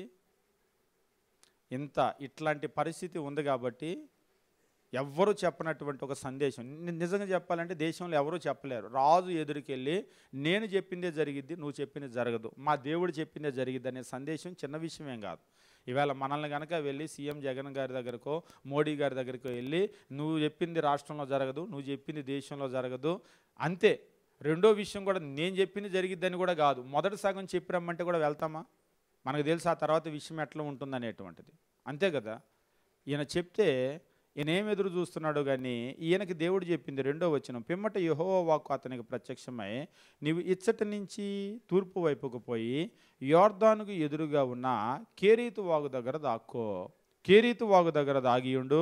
ఇంత ఇట్లాంటి పరిస్థితి ఉంది కాబట్టి ఎవ్వరూ చెప్పనటువంటి ఒక సందేశం నిజంగా చెప్పాలంటే దేశంలో ఎవరూ చెప్పలేరు రాజు ఎదురుకెళ్ళి నేను చెప్పిందే జరిగిద్ది నువ్వు చెప్పింది జరగదు మా దేవుడు చెప్పిందే జరిగిద్ది అనే సందేశం చిన్న విషయమేం కాదు ఈవేళ మనల్ని కనుక వెళ్ళి సీఎం జగన్ గారి దగ్గరకో మోడీ గారి దగ్గరకో వెళ్ళి నువ్వు చెప్పింది రాష్ట్రంలో జరగదు నువ్వు చెప్పింది దేశంలో జరగదు అంతే రెండో విషయం కూడా నేను చెప్పింది జరిగిద్దని కూడా కాదు మొదటి సగం రమ్మంటే కూడా వెళ్తామా మనకు తెలుసు ఆ తర్వాత విషయం ఎట్లా ఉంటుంది అనేటువంటిది అంతే కదా ఈయన చెప్తే ఈయనేమి ఎదురు చూస్తున్నాడు కానీ ఈయనకి దేవుడు చెప్పింది రెండో వచ్చిన పిమ్మట యహో వాక్కు అతనికి ప్రత్యక్షమై నీవు ఇచ్చటి నుంచి తూర్పు వైపుకు పోయి యోర్ధానుకు ఎదురుగా ఉన్న కేరీతు వాగు దగ్గర దాక్కో కేరీతు వాగు దగ్గర ఉండు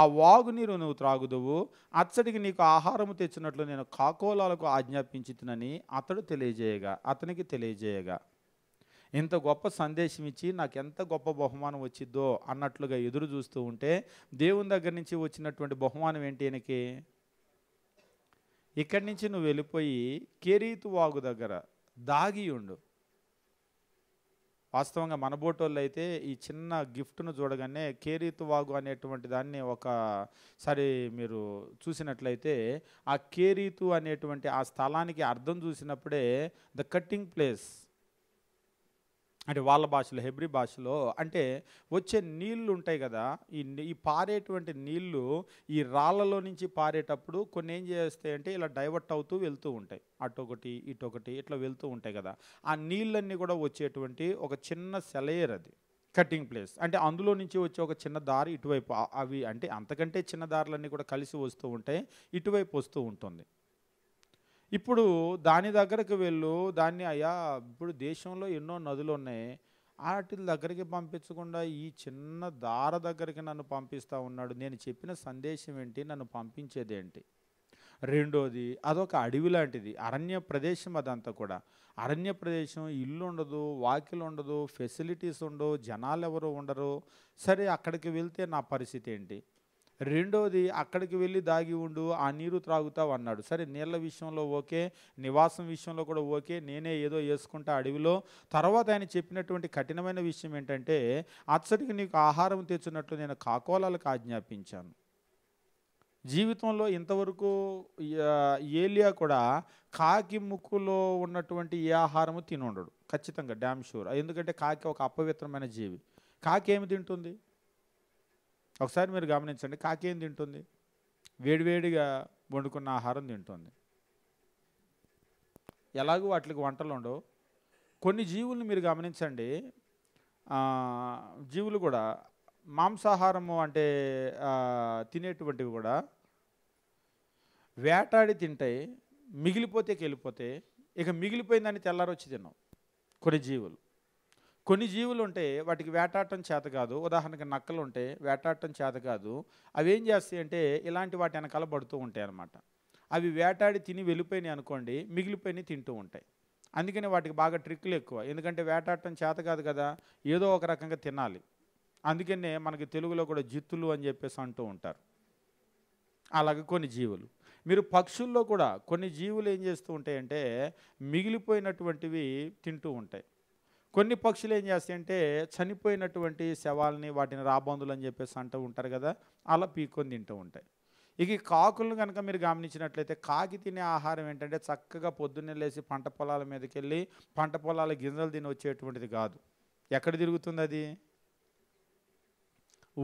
ఆ వాగు నీరు నువ్వు త్రాగుదువు అచ్చడికి నీకు ఆహారము తెచ్చినట్లు నేను కాకోలాలకు ఆజ్ఞాపించుతునని అతడు తెలియజేయగా అతనికి తెలియజేయగా ఇంత గొప్ప సందేశం ఇచ్చి నాకు ఎంత గొప్ప బహుమానం వచ్చిద్దో అన్నట్లుగా ఎదురు చూస్తూ ఉంటే దేవుని దగ్గర నుంచి వచ్చినటువంటి బహుమానం ఏంటి ఆయనకి ఇక్కడి నుంచి నువ్వు వెళ్ళిపోయి కేరీతు వాగు దగ్గర దాగి ఉండు వాస్తవంగా మన బోటోళ్ళు అయితే ఈ చిన్న గిఫ్ట్ను చూడగానే కేరీతు వాగు అనేటువంటి దాన్ని ఒకసారి మీరు చూసినట్లయితే ఆ కేరీతు అనేటువంటి ఆ స్థలానికి అర్థం చూసినప్పుడే ద కట్టింగ్ ప్లేస్ అంటే వాళ్ళ భాషలో హెబ్రి భాషలో అంటే వచ్చే నీళ్ళు ఉంటాయి కదా ఈ ఈ పారేటువంటి నీళ్ళు ఈ రాళ్లలో నుంచి పారేటప్పుడు కొన్ని ఏం చేస్తాయి అంటే ఇలా డైవర్ట్ అవుతూ వెళ్తూ ఉంటాయి అటు ఒకటి ఇటు ఒకటి ఇట్లా వెళ్తూ ఉంటాయి కదా ఆ నీళ్ళన్నీ కూడా వచ్చేటువంటి ఒక చిన్న సెలయర్ అది కటింగ్ ప్లేస్ అంటే అందులో నుంచి వచ్చే ఒక చిన్న దారి ఇటువైపు అవి అంటే అంతకంటే చిన్న దారులన్నీ కూడా కలిసి వస్తూ ఉంటాయి ఇటువైపు వస్తూ ఉంటుంది ఇప్పుడు దాని దగ్గరకు వెళ్ళు దాన్ని అయ్యా ఇప్పుడు దేశంలో ఎన్నో నదులు ఉన్నాయి వాటి దగ్గరికి పంపించకుండా ఈ చిన్న దార దగ్గరికి నన్ను పంపిస్తూ ఉన్నాడు నేను చెప్పిన సందేశం ఏంటి నన్ను పంపించేదేంటి రెండోది అదొక అడవి లాంటిది అరణ్య ప్రదేశం అదంతా కూడా అరణ్య ప్రదేశం ఇల్లు ఉండదు వాకిలు ఉండదు ఫెసిలిటీస్ ఉండవు జనాలు ఎవరు ఉండరు సరే అక్కడికి వెళ్తే నా పరిస్థితి ఏంటి రెండోది అక్కడికి వెళ్ళి దాగి ఉండు ఆ నీరు త్రాగుతావు అన్నాడు సరే నీళ్ళ విషయంలో ఓకే నివాసం విషయంలో కూడా ఓకే నేనే ఏదో వేసుకుంటా అడవిలో తర్వాత ఆయన చెప్పినటువంటి కఠినమైన విషయం ఏంటంటే అచ్చటికి నీకు ఆహారం తెచ్చినట్లు నేను కాకోలాలకు ఆజ్ఞాపించాను జీవితంలో ఇంతవరకు ఏలియా కూడా కాకి ముక్కులో ఉన్నటువంటి ఏ ఆహారము తినుండడు ఖచ్చితంగా డ్యామ్ షూర్ ఎందుకంటే కాకి ఒక అపవిత్రమైన జీవి కాకి ఏమి తింటుంది ఒకసారి మీరు గమనించండి కాకి ఏం తింటుంది వేడివేడిగా వండుకున్న ఆహారం తింటుంది ఎలాగో వాటికి వంటలు ఉండవు కొన్ని జీవుల్ని మీరు గమనించండి జీవులు కూడా మాంసాహారము అంటే తినేటువంటివి కూడా వేటాడి తింటాయి మిగిలిపోతే వెళ్ళిపోతే ఇక మిగిలిపోయిందని తెల్లారొచ్చి తిన్నాం కొన్ని జీవులు కొన్ని జీవులు ఉంటే వాటికి వేటాడటం చేత కాదు ఉదాహరణకి నక్కలు ఉంటే వేటాడటం చేత కాదు అవి ఏం చేస్తాయి అంటే ఇలాంటి వాటి వెనకాల పడుతూ ఉంటాయి అనమాట అవి వేటాడి తిని వెళ్ళిపోయినాయి అనుకోండి మిగిలిపోయినాయి తింటూ ఉంటాయి అందుకని వాటికి బాగా ట్రిక్లు ఎక్కువ ఎందుకంటే వేటాడటం చేత కాదు కదా ఏదో ఒక రకంగా తినాలి అందుకనే మనకి తెలుగులో కూడా జిత్తులు అని చెప్పేసి అంటూ ఉంటారు అలాగే కొన్ని జీవులు మీరు పక్షుల్లో కూడా కొన్ని జీవులు ఏం చేస్తూ ఉంటాయంటే మిగిలిపోయినటువంటివి తింటూ ఉంటాయి కొన్ని పక్షులు ఏం చేస్తాయంటే చనిపోయినటువంటి శవాలని వాటిని రాబందులు అని చెప్పేసి అంటూ ఉంటారు కదా అలా పీక్కొని తింటూ ఉంటాయి ఇక కాకులను కనుక మీరు గమనించినట్లయితే కాకి తినే ఆహారం ఏంటంటే చక్కగా పొద్దున్నే లేచి పంట పొలాల మీదకి వెళ్ళి పంట పొలాల గింజలు తిని వచ్చేటువంటిది కాదు ఎక్కడ తిరుగుతుంది అది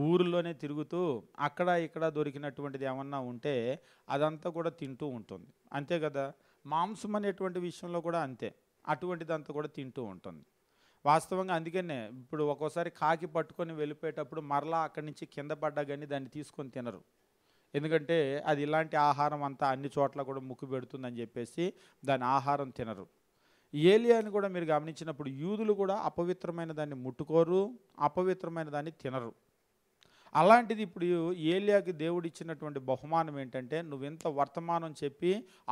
ఊరిలోనే తిరుగుతూ అక్కడ ఇక్కడ దొరికినటువంటిది ఏమన్నా ఉంటే అదంతా కూడా తింటూ ఉంటుంది అంతే కదా మాంసం అనేటువంటి విషయంలో కూడా అంతే అటువంటిదంతా కూడా తింటూ ఉంటుంది వాస్తవంగా అందుకనే ఇప్పుడు ఒక్కోసారి కాకి పట్టుకొని వెళ్ళిపోయేటప్పుడు మరలా అక్కడి నుంచి కింద పడ్డా కానీ దాన్ని తీసుకొని తినరు ఎందుకంటే అది ఇలాంటి ఆహారం అంతా అన్ని చోట్ల కూడా ముక్కు పెడుతుందని చెప్పేసి దాని ఆహారం తినరు ఏలియాని కూడా మీరు గమనించినప్పుడు యూదులు కూడా అపవిత్రమైన దాన్ని ముట్టుకోరు అపవిత్రమైన దాన్ని తినరు అలాంటిది ఇప్పుడు ఏలియాకి దేవుడిచ్చినటువంటి బహుమానం ఏంటంటే నువ్వు ఇంత వర్తమానం చెప్పి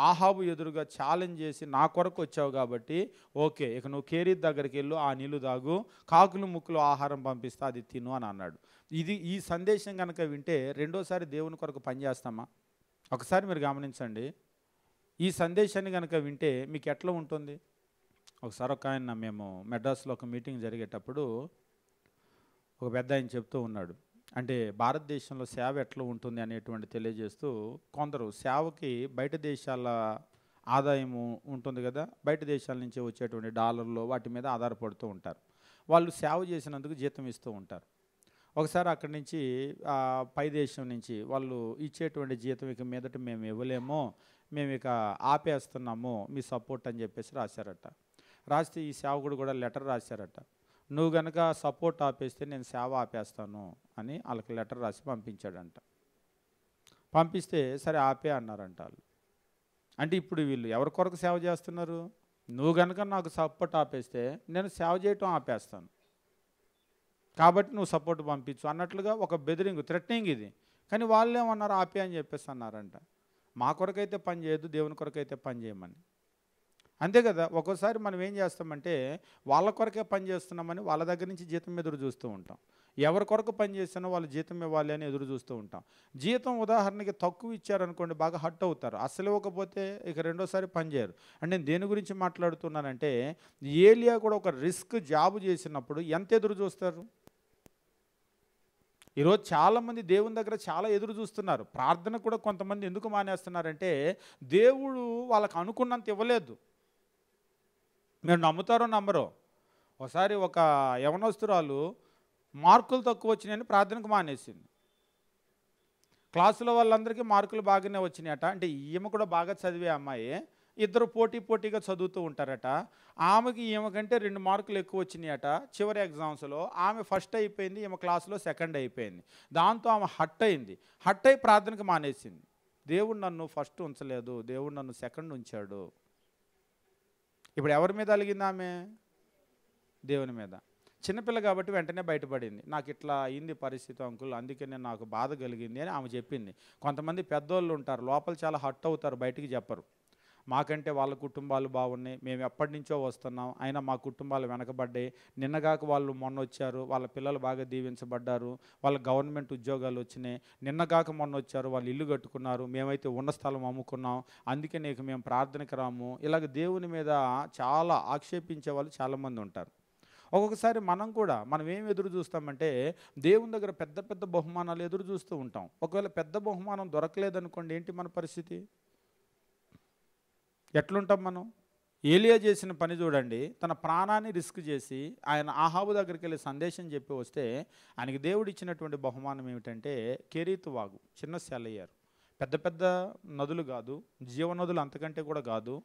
ఆహాబు ఎదురుగా ఛాలెంజ్ చేసి నా కొరకు వచ్చావు కాబట్టి ఓకే ఇక నువ్వు కేరీ దగ్గరికి వెళ్ళు ఆ నీళ్ళు దాగు కాకులు ముక్కులు ఆహారం పంపిస్తా అది తిను అని అన్నాడు ఇది ఈ సందేశం కనుక వింటే రెండోసారి దేవుని కొరకు పనిచేస్తామా ఒకసారి మీరు గమనించండి ఈ సందేశాన్ని కనుక వింటే మీకు ఎట్లా ఉంటుంది ఒకసారి ఒక ఆయన మేము మెడ్రాస్లో ఒక మీటింగ్ జరిగేటప్పుడు ఒక పెద్ద ఆయన చెప్తూ ఉన్నాడు అంటే భారతదేశంలో సేవ ఎట్లా ఉంటుంది అనేటువంటి తెలియజేస్తూ కొందరు సేవకి బయట దేశాల ఆదాయము ఉంటుంది కదా బయట దేశాల నుంచి వచ్చేటువంటి డాలర్లు వాటి మీద ఆధారపడుతూ ఉంటారు వాళ్ళు సేవ చేసినందుకు జీతం ఇస్తూ ఉంటారు ఒకసారి అక్కడి నుంచి పై దేశం నుంచి వాళ్ళు ఇచ్చేటువంటి జీతం ఇక మీదట మేము ఇవ్వలేము మేము ఇక ఆపేస్తున్నాము మీ సపోర్ట్ అని చెప్పేసి రాశారట రాస్తే ఈ సేవకుడు కూడా లెటర్ రాశారట నువ్వు గనక సపోర్ట్ ఆపేస్తే నేను సేవ ఆపేస్తాను అని వాళ్ళకి లెటర్ రాసి పంపించాడంట పంపిస్తే సరే ఆపే అన్నారంట వాళ్ళు అంటే ఇప్పుడు వీళ్ళు ఎవరి కొరకు సేవ చేస్తున్నారు నువ్వు గనక నాకు సపోర్ట్ ఆపేస్తే నేను సేవ చేయటం ఆపేస్తాను కాబట్టి నువ్వు సపోర్ట్ పంపించు అన్నట్లుగా ఒక బెదిరింగ్ థ్రెట్నింగ్ ఇది కానీ వాళ్ళు ఏమన్నారు ఆపే అని చెప్పేసి అన్నారంట మా కొరకైతే పని చేయదు దేవుని కొరకైతే పని చేయమని అంతే కదా ఒక్కోసారి మనం ఏం చేస్తామంటే వాళ్ళ కొరకే పని చేస్తున్నామని వాళ్ళ దగ్గర నుంచి జీతం ఎదురు చూస్తూ ఉంటాం ఎవరి కొరకు పని చేసినా వాళ్ళు జీతం ఇవ్వాలి అని ఎదురు చూస్తూ ఉంటాం జీతం ఉదాహరణకి తక్కువ ఇచ్చారనుకోండి బాగా హట్ అవుతారు అసలు ఇవ్వకపోతే ఇక రెండోసారి పని చేయరు అంటే నేను దేని గురించి మాట్లాడుతున్నానంటే ఏలియా కూడా ఒక రిస్క్ జాబ్ చేసినప్పుడు ఎంత ఎదురు చూస్తారు ఈరోజు చాలామంది దేవుని దగ్గర చాలా ఎదురు చూస్తున్నారు ప్రార్థన కూడా కొంతమంది ఎందుకు మానేస్తున్నారంటే దేవుడు వాళ్ళకు అనుకున్నంత ఇవ్వలేదు మీరు నమ్ముతారో నమ్మరో ఒకసారి ఒక యవనోస్తురాలు మార్కులు తక్కువ వచ్చినాయని ప్రార్థనకు మానేసింది క్లాసుల వాళ్ళందరికీ మార్కులు బాగానే వచ్చినాయట అంటే ఈమె కూడా బాగా చదివే అమ్మాయి ఇద్దరు పోటీ పోటీగా చదువుతూ ఉంటారట ఆమెకి ఈమె కంటే రెండు మార్కులు ఎక్కువ వచ్చినాయట చివరి ఎగ్జామ్స్లో ఆమె ఫస్ట్ అయిపోయింది ఈమె క్లాస్లో సెకండ్ అయిపోయింది దాంతో ఆమె హట్ అయింది హట్ అయి ప్రార్థనకు మానేసింది దేవుడు నన్ను ఫస్ట్ ఉంచలేదు దేవుడు నన్ను సెకండ్ ఉంచాడు ఇప్పుడు ఎవరి మీద అలిగింది ఆమె దేవుని మీద చిన్నపిల్ల కాబట్టి వెంటనే బయటపడింది నాకు ఇట్లా అయింది పరిస్థితి అంకుల్ అందుకనే నాకు బాధ కలిగింది అని ఆమె చెప్పింది కొంతమంది పెద్దోళ్ళు ఉంటారు లోపల చాలా హట్ అవుతారు బయటికి చెప్పరు మాకంటే వాళ్ళ కుటుంబాలు బాగున్నాయి మేము ఎప్పటి నుంచో వస్తున్నాం అయినా మా కుటుంబాలు వెనకబడ్డాయి నిన్నగాక వాళ్ళు మొన్న వచ్చారు వాళ్ళ పిల్లలు బాగా దీవించబడ్డారు వాళ్ళ గవర్నమెంట్ ఉద్యోగాలు వచ్చినాయి నిన్నగాక మొన్న వచ్చారు వాళ్ళు ఇల్లు కట్టుకున్నారు మేమైతే ఉన్న స్థలం అమ్ముకున్నాం అందుకే నీకు మేము ప్రార్థనకు రాము ఇలాగ దేవుని మీద చాలా ఆక్షేపించే వాళ్ళు చాలామంది ఉంటారు ఒక్కొక్కసారి మనం కూడా మనం ఏం ఎదురు చూస్తామంటే దేవుని దగ్గర పెద్ద పెద్ద బహుమానాలు ఎదురు చూస్తూ ఉంటాం ఒకవేళ పెద్ద బహుమానం దొరకలేదనుకోండి ఏంటి మన పరిస్థితి ఎట్లుంటాం మనం ఏలియా చేసిన పని చూడండి తన ప్రాణాన్ని రిస్క్ చేసి ఆయన ఆహాబు దగ్గరికి వెళ్ళి సందేశం చెప్పి వస్తే ఆయనకి దేవుడు ఇచ్చినటువంటి బహుమానం ఏమిటంటే కెరీతు వాగు చిన్న సెలయ్యారు పెద్ద పెద్ద నదులు కాదు జీవనదులు అంతకంటే కూడా కాదు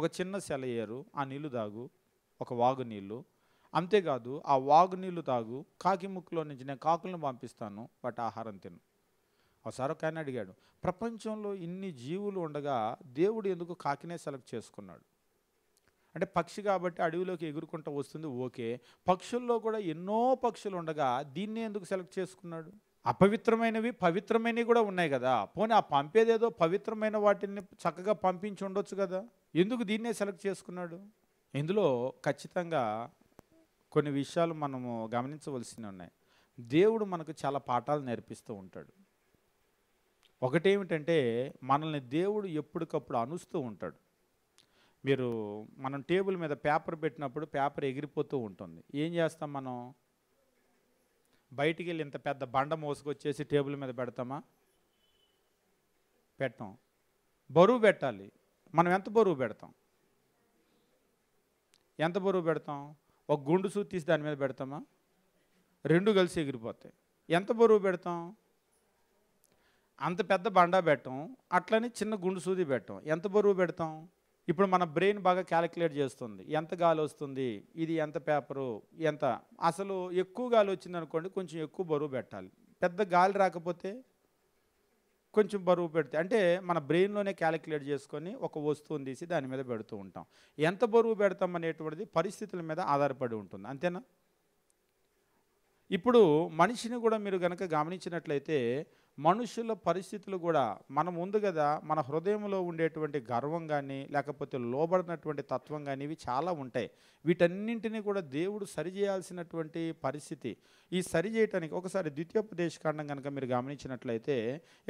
ఒక చిన్న సెలయ్యారు ఆ నీళ్లు తాగు ఒక వాగు నీళ్లు అంతేకాదు ఆ వాగు నీళ్లు తాగు కాకి ముక్కులో నుంచి నేను కాకులను పంపిస్తాను వాటి ఆహారం తిను ఒకసారి ఒక ఆయన అడిగాడు ప్రపంచంలో ఇన్ని జీవులు ఉండగా దేవుడు ఎందుకు కాకినే సెలెక్ట్ చేసుకున్నాడు అంటే పక్షి కాబట్టి అడవిలోకి ఎగురుకుంటూ వస్తుంది ఓకే పక్షుల్లో కూడా ఎన్నో పక్షులు ఉండగా దీన్ని ఎందుకు సెలెక్ట్ చేసుకున్నాడు అపవిత్రమైనవి పవిత్రమైనవి కూడా ఉన్నాయి కదా పోనీ ఆ పంపేదేదో పవిత్రమైన వాటిని చక్కగా పంపించి ఉండొచ్చు కదా ఎందుకు దీన్నే సెలెక్ట్ చేసుకున్నాడు ఇందులో ఖచ్చితంగా కొన్ని విషయాలు మనము గమనించవలసినవి ఉన్నాయి దేవుడు మనకు చాలా పాఠాలు నేర్పిస్తూ ఉంటాడు ఒకటేమిటంటే మనల్ని దేవుడు ఎప్పటికప్పుడు అనుస్తూ ఉంటాడు మీరు మనం టేబుల్ మీద పేపర్ పెట్టినప్పుడు పేపర్ ఎగిరిపోతూ ఉంటుంది ఏం చేస్తాం మనం బయటికి వెళ్ళి ఇంత పెద్ద బండ మోసుకొచ్చేసి టేబుల్ మీద పెడతామా పెట్టాం బరువు పెట్టాలి మనం ఎంత బరువు పెడతాం ఎంత బరువు పెడతాం ఒక గుండు తీసి దాని మీద పెడతామా రెండు కలిసి ఎగిరిపోతాయి ఎంత బరువు పెడతాం అంత పెద్ద బండా పెట్టం అట్లనే చిన్న గుండు సూది పెట్టం ఎంత బరువు పెడతాం ఇప్పుడు మన బ్రెయిన్ బాగా క్యాలిక్యులేట్ చేస్తుంది ఎంత గాలి వస్తుంది ఇది ఎంత పేపరు ఎంత అసలు ఎక్కువ గాలి వచ్చిందనుకోండి కొంచెం ఎక్కువ బరువు పెట్టాలి పెద్ద గాలి రాకపోతే కొంచెం బరువు పెడితే అంటే మన బ్రెయిన్లోనే క్యాలిక్యులేట్ చేసుకొని ఒక వస్తువుని తీసి దాని మీద పెడుతూ ఉంటాం ఎంత బరువు పెడతాం అనేటువంటిది పరిస్థితుల మీద ఆధారపడి ఉంటుంది అంతేనా ఇప్పుడు మనిషిని కూడా మీరు కనుక గమనించినట్లయితే మనుషుల పరిస్థితులు కూడా మనం ముందు కదా మన హృదయంలో ఉండేటువంటి గర్వం కానీ లేకపోతే లోబడినటువంటి తత్వం కానీ ఇవి చాలా ఉంటాయి వీటన్నింటినీ కూడా దేవుడు సరిచేయాల్సినటువంటి పరిస్థితి ఈ సరి చేయటానికి ఒకసారి ద్వితీయోపదేశకాండం కనుక మీరు గమనించినట్లయితే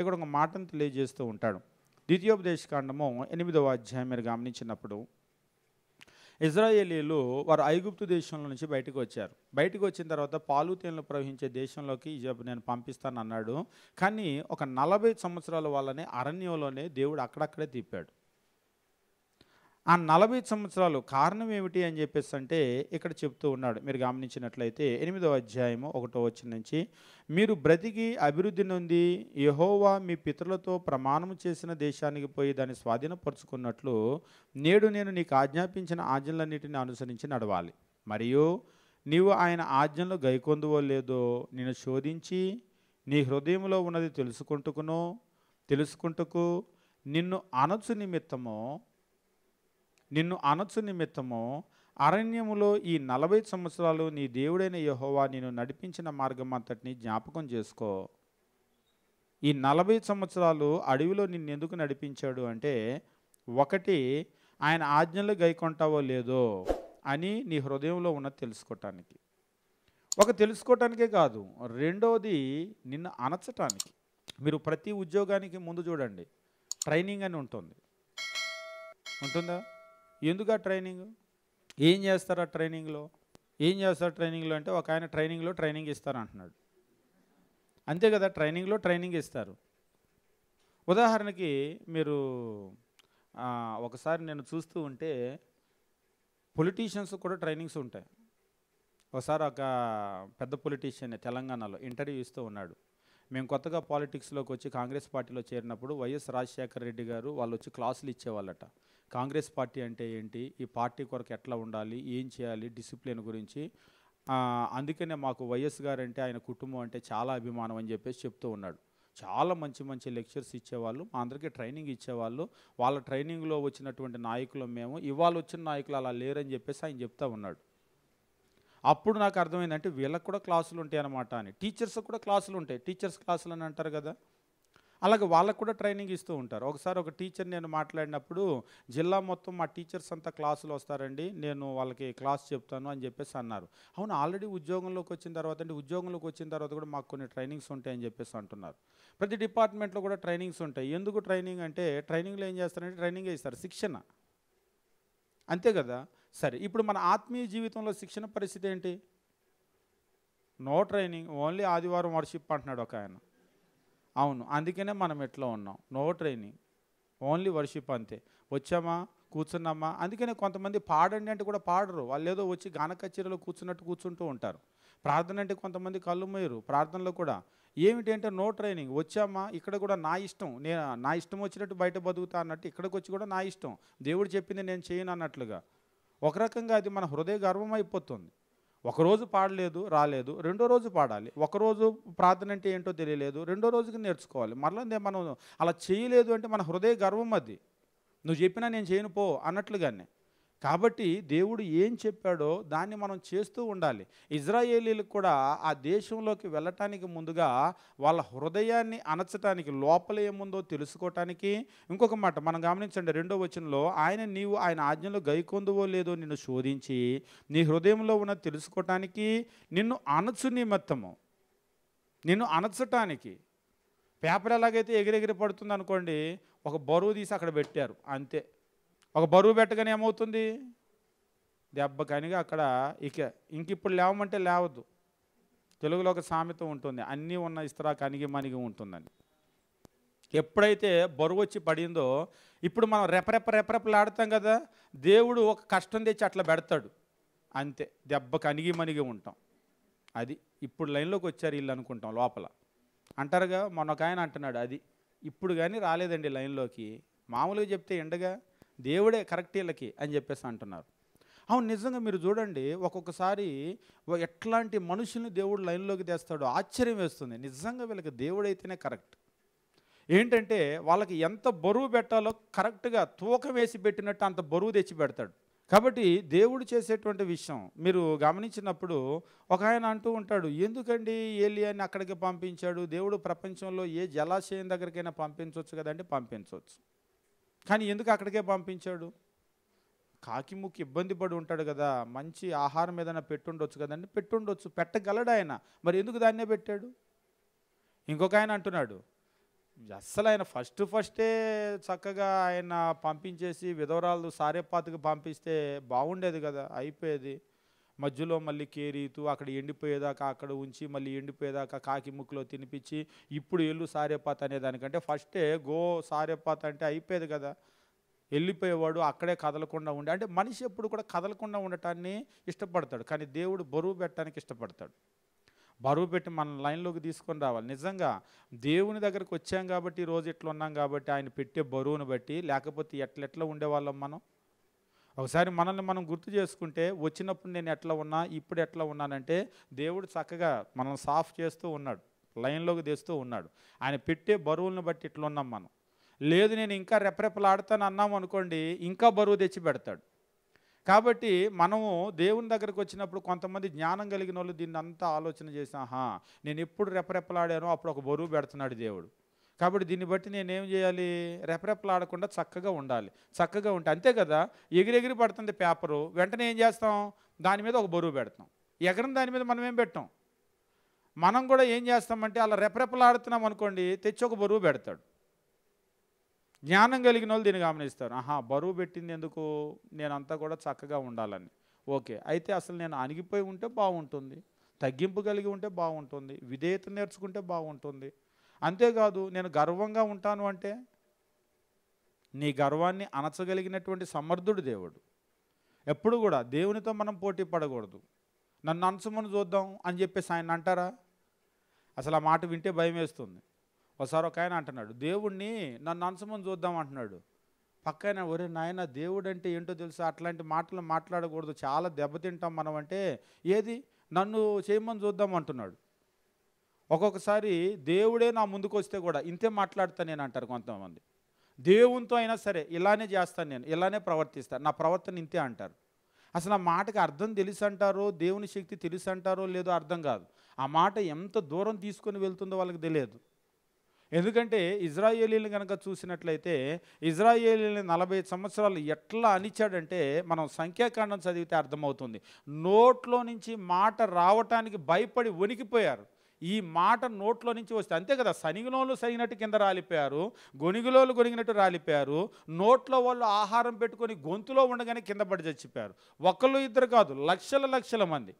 ఇక్కడ ఒక మాటను తెలియజేస్తూ ఉంటాడు ద్వితీయోపదేశకాండము ఎనిమిదవ అధ్యాయం మీరు గమనించినప్పుడు ఇజ్రాయేలీలు వారు ఐగుప్తు దేశంలో నుంచి బయటకు వచ్చారు బయటకు వచ్చిన తర్వాత పాలు తేనెలు ప్రవహించే దేశంలోకి నేను పంపిస్తాను అన్నాడు కానీ ఒక నలభై సంవత్సరాల వాళ్ళని అరణ్యంలోనే దేవుడు అక్కడక్కడే తిప్పాడు ఆ నలభై సంవత్సరాలు కారణం ఏమిటి అని చెప్పేసి అంటే ఇక్కడ చెప్తూ ఉన్నాడు మీరు గమనించినట్లయితే ఎనిమిదవ అధ్యాయము ఒకటో వచ్చిన నుంచి మీరు బ్రతికి అభివృద్ధి నుండి యహోవా మీ పితృలతో ప్రమాణం చేసిన దేశానికి పోయి దాన్ని స్వాధీనపరుచుకున్నట్లు నేడు నేను నీకు ఆజ్ఞాపించిన ఆజ్ఞలన్నిటిని అనుసరించి నడవాలి మరియు నీవు ఆయన ఆజ్ఞలు గైకొందువో లేదో నేను శోధించి నీ హృదయంలో ఉన్నది తెలుసుకుంటుకును తెలుసుకుంటుకు నిన్ను అనచు నిమిత్తము నిన్ను అనొచ్చు నిమిత్తము అరణ్యములో ఈ నలభై సంవత్సరాలు నీ దేవుడైన యహోవా నేను నడిపించిన మార్గం అంతటిని జ్ఞాపకం చేసుకో ఈ నలభై సంవత్సరాలు అడవిలో నిన్ను ఎందుకు నడిపించాడు అంటే ఒకటి ఆయన ఆజ్ఞలు గైకొంటావో లేదో అని నీ హృదయంలో ఉన్నది తెలుసుకోవటానికి ఒక తెలుసుకోవటానికే కాదు రెండవది నిన్ను అనచటానికి మీరు ప్రతి ఉద్యోగానికి ముందు చూడండి ట్రైనింగ్ అని ఉంటుంది ఉంటుందా ఎందుకు ఆ ట్రైనింగ్ ఏం చేస్తారు ఆ ట్రైనింగ్లో ఏం చేస్తారు ట్రైనింగ్లో అంటే ఒక ఆయన ట్రైనింగ్లో ట్రైనింగ్ ఇస్తారు అంటున్నాడు అంతే కదా ట్రైనింగ్లో ట్రైనింగ్ ఇస్తారు ఉదాహరణకి మీరు ఒకసారి నేను చూస్తూ ఉంటే పొలిటీషియన్స్ కూడా ట్రైనింగ్స్ ఉంటాయి ఒకసారి ఒక పెద్ద పొలిటీషియన్ తెలంగాణలో ఇంటర్వ్యూ ఇస్తూ ఉన్నాడు మేము కొత్తగా పాలిటిక్స్లోకి వచ్చి కాంగ్రెస్ పార్టీలో చేరినప్పుడు వైఎస్ రాజశేఖర రెడ్డి గారు వాళ్ళు వచ్చి క్లాసులు ఇచ్చేవాళ్ళట కాంగ్రెస్ పార్టీ అంటే ఏంటి ఈ పార్టీ కొరకు ఎట్లా ఉండాలి ఏం చేయాలి డిసిప్లిన్ గురించి అందుకనే మాకు వైఎస్ గారంటే ఆయన కుటుంబం అంటే చాలా అభిమానం అని చెప్పేసి చెప్తూ ఉన్నాడు చాలా మంచి మంచి లెక్చర్స్ ఇచ్చేవాళ్ళు మా అందరికీ ట్రైనింగ్ ఇచ్చేవాళ్ళు వాళ్ళ ట్రైనింగ్లో వచ్చినటువంటి నాయకులు మేము ఇవాళ వచ్చిన నాయకులు అలా లేరని చెప్పేసి ఆయన చెప్తా ఉన్నాడు అప్పుడు నాకు అర్థమైందంటే వీళ్ళకి కూడా క్లాసులు ఉంటాయి అనమాట అని టీచర్స్ కూడా క్లాసులు ఉంటాయి టీచర్స్ క్లాసులు అని అంటారు కదా అలాగే వాళ్ళకు కూడా ట్రైనింగ్ ఇస్తూ ఉంటారు ఒకసారి ఒక టీచర్ నేను మాట్లాడినప్పుడు జిల్లా మొత్తం మా టీచర్స్ అంతా క్లాసులు వస్తారండి నేను వాళ్ళకి క్లాస్ చెప్తాను అని చెప్పేసి అన్నారు అవును ఆల్రెడీ ఉద్యోగంలోకి వచ్చిన తర్వాత అంటే ఉద్యోగంలోకి వచ్చిన తర్వాత కూడా మాకు కొన్ని ట్రైనింగ్స్ ఉంటాయని చెప్పేసి అంటున్నారు ప్రతి డిపార్ట్మెంట్లో కూడా ట్రైనింగ్స్ ఉంటాయి ఎందుకు ట్రైనింగ్ అంటే ట్రైనింగ్లో ఏం చేస్తారంటే ట్రైనింగ్ ఇస్తారు శిక్షణ అంతే కదా సరే ఇప్పుడు మన ఆత్మీయ జీవితంలో శిక్షణ పరిస్థితి ఏంటి నో ట్రైనింగ్ ఓన్లీ ఆదివారం వర్షిప్ అంటున్నాడు ఒక ఆయన అవును అందుకనే మనం ఎట్లా ఉన్నాం నో ట్రైనింగ్ ఓన్లీ వర్షిప్ అంతే వచ్చామా కూర్చున్నామా అందుకనే కొంతమంది పాడండి అంటే కూడా పాడరు వాళ్ళు ఏదో వచ్చి గాన కచేరీలో కూర్చున్నట్టు కూర్చుంటూ ఉంటారు ప్రార్థన అంటే కొంతమంది కళ్ళు మోయరు ప్రార్థనలో కూడా ఏమిటి అంటే నో ట్రైనింగ్ వచ్చామా ఇక్కడ కూడా నా ఇష్టం నేను నా ఇష్టం వచ్చినట్టు బయట బతుకుతా అన్నట్టు ఇక్కడికి వచ్చి కూడా నా ఇష్టం దేవుడు చెప్పింది నేను చేయను అన్నట్లుగా ఒక రకంగా అది మన హృదయ గర్వం అయిపోతుంది ఒకరోజు పాడలేదు రాలేదు రెండో రోజు పాడాలి ఒకరోజు ప్రార్థన అంటే ఏంటో తెలియలేదు రెండో రోజుకి నేర్చుకోవాలి మరలా మనం అలా చేయలేదు అంటే మన హృదయ గర్వం అది నువ్వు చెప్పినా నేను చేయను పో అన్నట్లుగానే కాబట్టి దేవుడు ఏం చెప్పాడో దాన్ని మనం చేస్తూ ఉండాలి ఇజ్రాయేలీలు కూడా ఆ దేశంలోకి వెళ్ళటానికి ముందుగా వాళ్ళ హృదయాన్ని అనచటానికి లోపల ఏముందో తెలుసుకోవటానికి ఇంకొక మాట మనం గమనించండి రెండో వచనంలో ఆయన నీవు ఆయన ఆజ్ఞలో గైకొందువో లేదో నిన్ను శోధించి నీ హృదయంలో ఉన్న తెలుసుకోవటానికి నిన్ను అనచు నిమిత్తము నిన్ను అనచటానికి పేపర్ ఎలాగైతే ఎగిరెగిరి పడుతుంది అనుకోండి ఒక బరువు తీసి అక్కడ పెట్టారు అంతే ఒక బరువు పెట్టగానే ఏమవుతుంది దెబ్బ కనిగా అక్కడ ఇక ఇంక ఇప్పుడు లేవమంటే లేవద్దు తెలుగులో ఒక సామెత ఉంటుంది అన్నీ ఉన్న ఇస్తరా కనిగి మనిగి ఉంటుందని ఎప్పుడైతే బరువు వచ్చి పడిందో ఇప్పుడు మనం రెపరెప రెపరెపలాడతాం కదా దేవుడు ఒక కష్టం తెచ్చి అట్లా పెడతాడు అంతే దెబ్బ కనిగి మనిగి ఉంటాం అది ఇప్పుడు లైన్లోకి వచ్చారు వీళ్ళు అనుకుంటాం లోపల అంటారుగా మొన్న ఒక ఆయన అంటున్నాడు అది ఇప్పుడు కానీ రాలేదండి లైన్లోకి మామూలుగా చెప్తే ఎండగా దేవుడే కరెక్ట్ వీళ్ళకి అని చెప్పేసి అంటున్నారు అవును నిజంగా మీరు చూడండి ఒక్కొక్కసారి ఎట్లాంటి మనుషుల్ని దేవుడు లైన్లోకి తెస్తాడో ఆశ్చర్యం వేస్తుంది నిజంగా వీళ్ళకి దేవుడైతేనే కరెక్ట్ ఏంటంటే వాళ్ళకి ఎంత బరువు పెట్టాలో కరెక్ట్గా తూకం వేసి పెట్టినట్టు అంత బరువు తెచ్చి పెడతాడు కాబట్టి దేవుడు చేసేటువంటి విషయం మీరు గమనించినప్పుడు ఒక ఆయన అంటూ ఉంటాడు ఎందుకండి అని అక్కడికి పంపించాడు దేవుడు ప్రపంచంలో ఏ జలాశయం దగ్గరికైనా పంపించవచ్చు కదండి పంపించవచ్చు కానీ ఎందుకు అక్కడికే పంపించాడు కాకిముక్కి ఇబ్బంది పడి ఉంటాడు కదా మంచి ఆహారం ఏదైనా పెట్టుండొచ్చు కదండి పెట్టుండొచ్చు పెట్టగలడు ఆయన మరి ఎందుకు దాన్నే పెట్టాడు ఇంకొక ఆయన అంటున్నాడు అస్సలు ఆయన ఫస్ట్ ఫస్టే చక్కగా ఆయన పంపించేసి విధవరాలు సారేపాతకు పంపిస్తే బాగుండేది కదా అయిపోయేది మధ్యలో మళ్ళీ కేరీతూ అక్కడ ఎండిపోయేదాకా అక్కడ ఉంచి మళ్ళీ ఎండిపోయేదాకా కాకి ముక్కులో తినిపించి ఇప్పుడు ఎల్లు సారేపాత అనే దానికంటే ఫస్టే గో సారేపాత అంటే అయిపోయేది కదా వెళ్ళిపోయేవాడు అక్కడే కదలకుండా ఉండే అంటే మనిషి ఎప్పుడు కూడా కదలకుండా ఉండటాన్ని ఇష్టపడతాడు కానీ దేవుడు బరువు పెట్టడానికి ఇష్టపడతాడు బరువు పెట్టి మన లైన్లోకి తీసుకొని రావాలి నిజంగా దేవుని దగ్గరకు వచ్చాం కాబట్టి రోజు ఎట్లా ఉన్నాం కాబట్టి ఆయన పెట్టే బరువును బట్టి లేకపోతే ఎట్లెట్లా ఉండేవాళ్ళం మనం ఒకసారి మనల్ని మనం గుర్తు చేసుకుంటే వచ్చినప్పుడు నేను ఎట్లా ఉన్నా ఇప్పుడు ఎట్లా ఉన్నానంటే దేవుడు చక్కగా మనం సాఫ్ చేస్తూ ఉన్నాడు లైన్లోకి తెస్తూ ఉన్నాడు ఆయన పెట్టే బరువులను బట్టి ఇట్లున్నాం మనం లేదు నేను ఇంకా రెపరెపలాడుతాను అన్నాం అనుకోండి ఇంకా బరువు తెచ్చి పెడతాడు కాబట్టి మనము దేవుని దగ్గరకు వచ్చినప్పుడు కొంతమంది జ్ఞానం కలిగిన వాళ్ళు దీన్ని అంతా ఆలోచన చేసాహా నేను ఎప్పుడు రెపరెపలాడానో అప్పుడు ఒక బరువు పెడుతున్నాడు దేవుడు కాబట్టి దీన్ని బట్టి నేనేం చేయాలి రెపరెపలాడకుండా చక్కగా ఉండాలి చక్కగా ఉంటే అంతే కదా ఎగిరెగిరి పడుతుంది పేపరు వెంటనే ఏం చేస్తాం దాని మీద ఒక బరువు పెడతాం ఎగరం దాని మీద మనం ఏం పెట్టాం మనం కూడా ఏం చేస్తామంటే అలా రెపరెపలాడుతున్నాం అనుకోండి తెచ్చి ఒక బరువు పెడతాడు జ్ఞానం కలిగిన వాళ్ళు దీన్ని గమనిస్తారు ఆహా బరువు పెట్టింది ఎందుకు నేనంతా కూడా చక్కగా ఉండాలని ఓకే అయితే అసలు నేను అణిగిపోయి ఉంటే బాగుంటుంది తగ్గింపు కలిగి ఉంటే బాగుంటుంది విధేయత నేర్చుకుంటే బాగుంటుంది అంతేకాదు నేను గర్వంగా ఉంటాను అంటే నీ గర్వాన్ని అనచగలిగినటువంటి సమర్థుడు దేవుడు ఎప్పుడు కూడా దేవునితో మనం పోటీ పడకూడదు నన్ను అనుసుమను చూద్దాం అని చెప్పేసి ఆయన అంటారా అసలు ఆ మాట వింటే భయం వేస్తుంది ఒకసారి ఒక ఆయన అంటున్నాడు దేవుణ్ణి నన్ను అనుసుమను చూద్దాం అంటున్నాడు పక్కన ఒరే నాయన దేవుడు అంటే ఏంటో తెలుసు అట్లాంటి మాటలు మాట్లాడకూడదు చాలా దెబ్బతింటాం మనం అంటే ఏది నన్ను చేయమని చూద్దాం అంటున్నాడు ఒక్కొక్కసారి దేవుడే నా ముందుకు వస్తే కూడా ఇంతే మాట్లాడతాను నేను అంటారు కొంతమంది దేవునితో అయినా సరే ఇలానే చేస్తాను నేను ఇలానే ప్రవర్తిస్తాను నా ప్రవర్తన ఇంతే అంటారు అసలు ఆ మాటకి అర్థం తెలిసి అంటారో దేవుని శక్తి తెలిసి అంటారో లేదో అర్థం కాదు ఆ మాట ఎంత దూరం తీసుకొని వెళ్తుందో వాళ్ళకి తెలియదు ఎందుకంటే ఇజ్రాయేలీని కనుక చూసినట్లయితే ఇజ్రాయేలీని నలభై సంవత్సరాలు ఎట్లా అనిచాడంటే మనం సంఖ్యాకాండం చదివితే అర్థమవుతుంది నోట్లో నుంచి మాట రావటానికి భయపడి వణికిపోయారు ఈ మాట నోట్లో నుంచి వస్తే అంతే కదా సనిగినోళ్ళు సరిగినట్టు కింద రాలిపోయారు గొనిగిలోళ్ళు గొనిగినట్టు రాలిపోయారు నోట్లో వాళ్ళు ఆహారం పెట్టుకొని గొంతులో ఉండగానే కింద పడి చచ్చిపోయారు ఒకళ్ళు ఇద్దరు కాదు లక్షల లక్షల మంది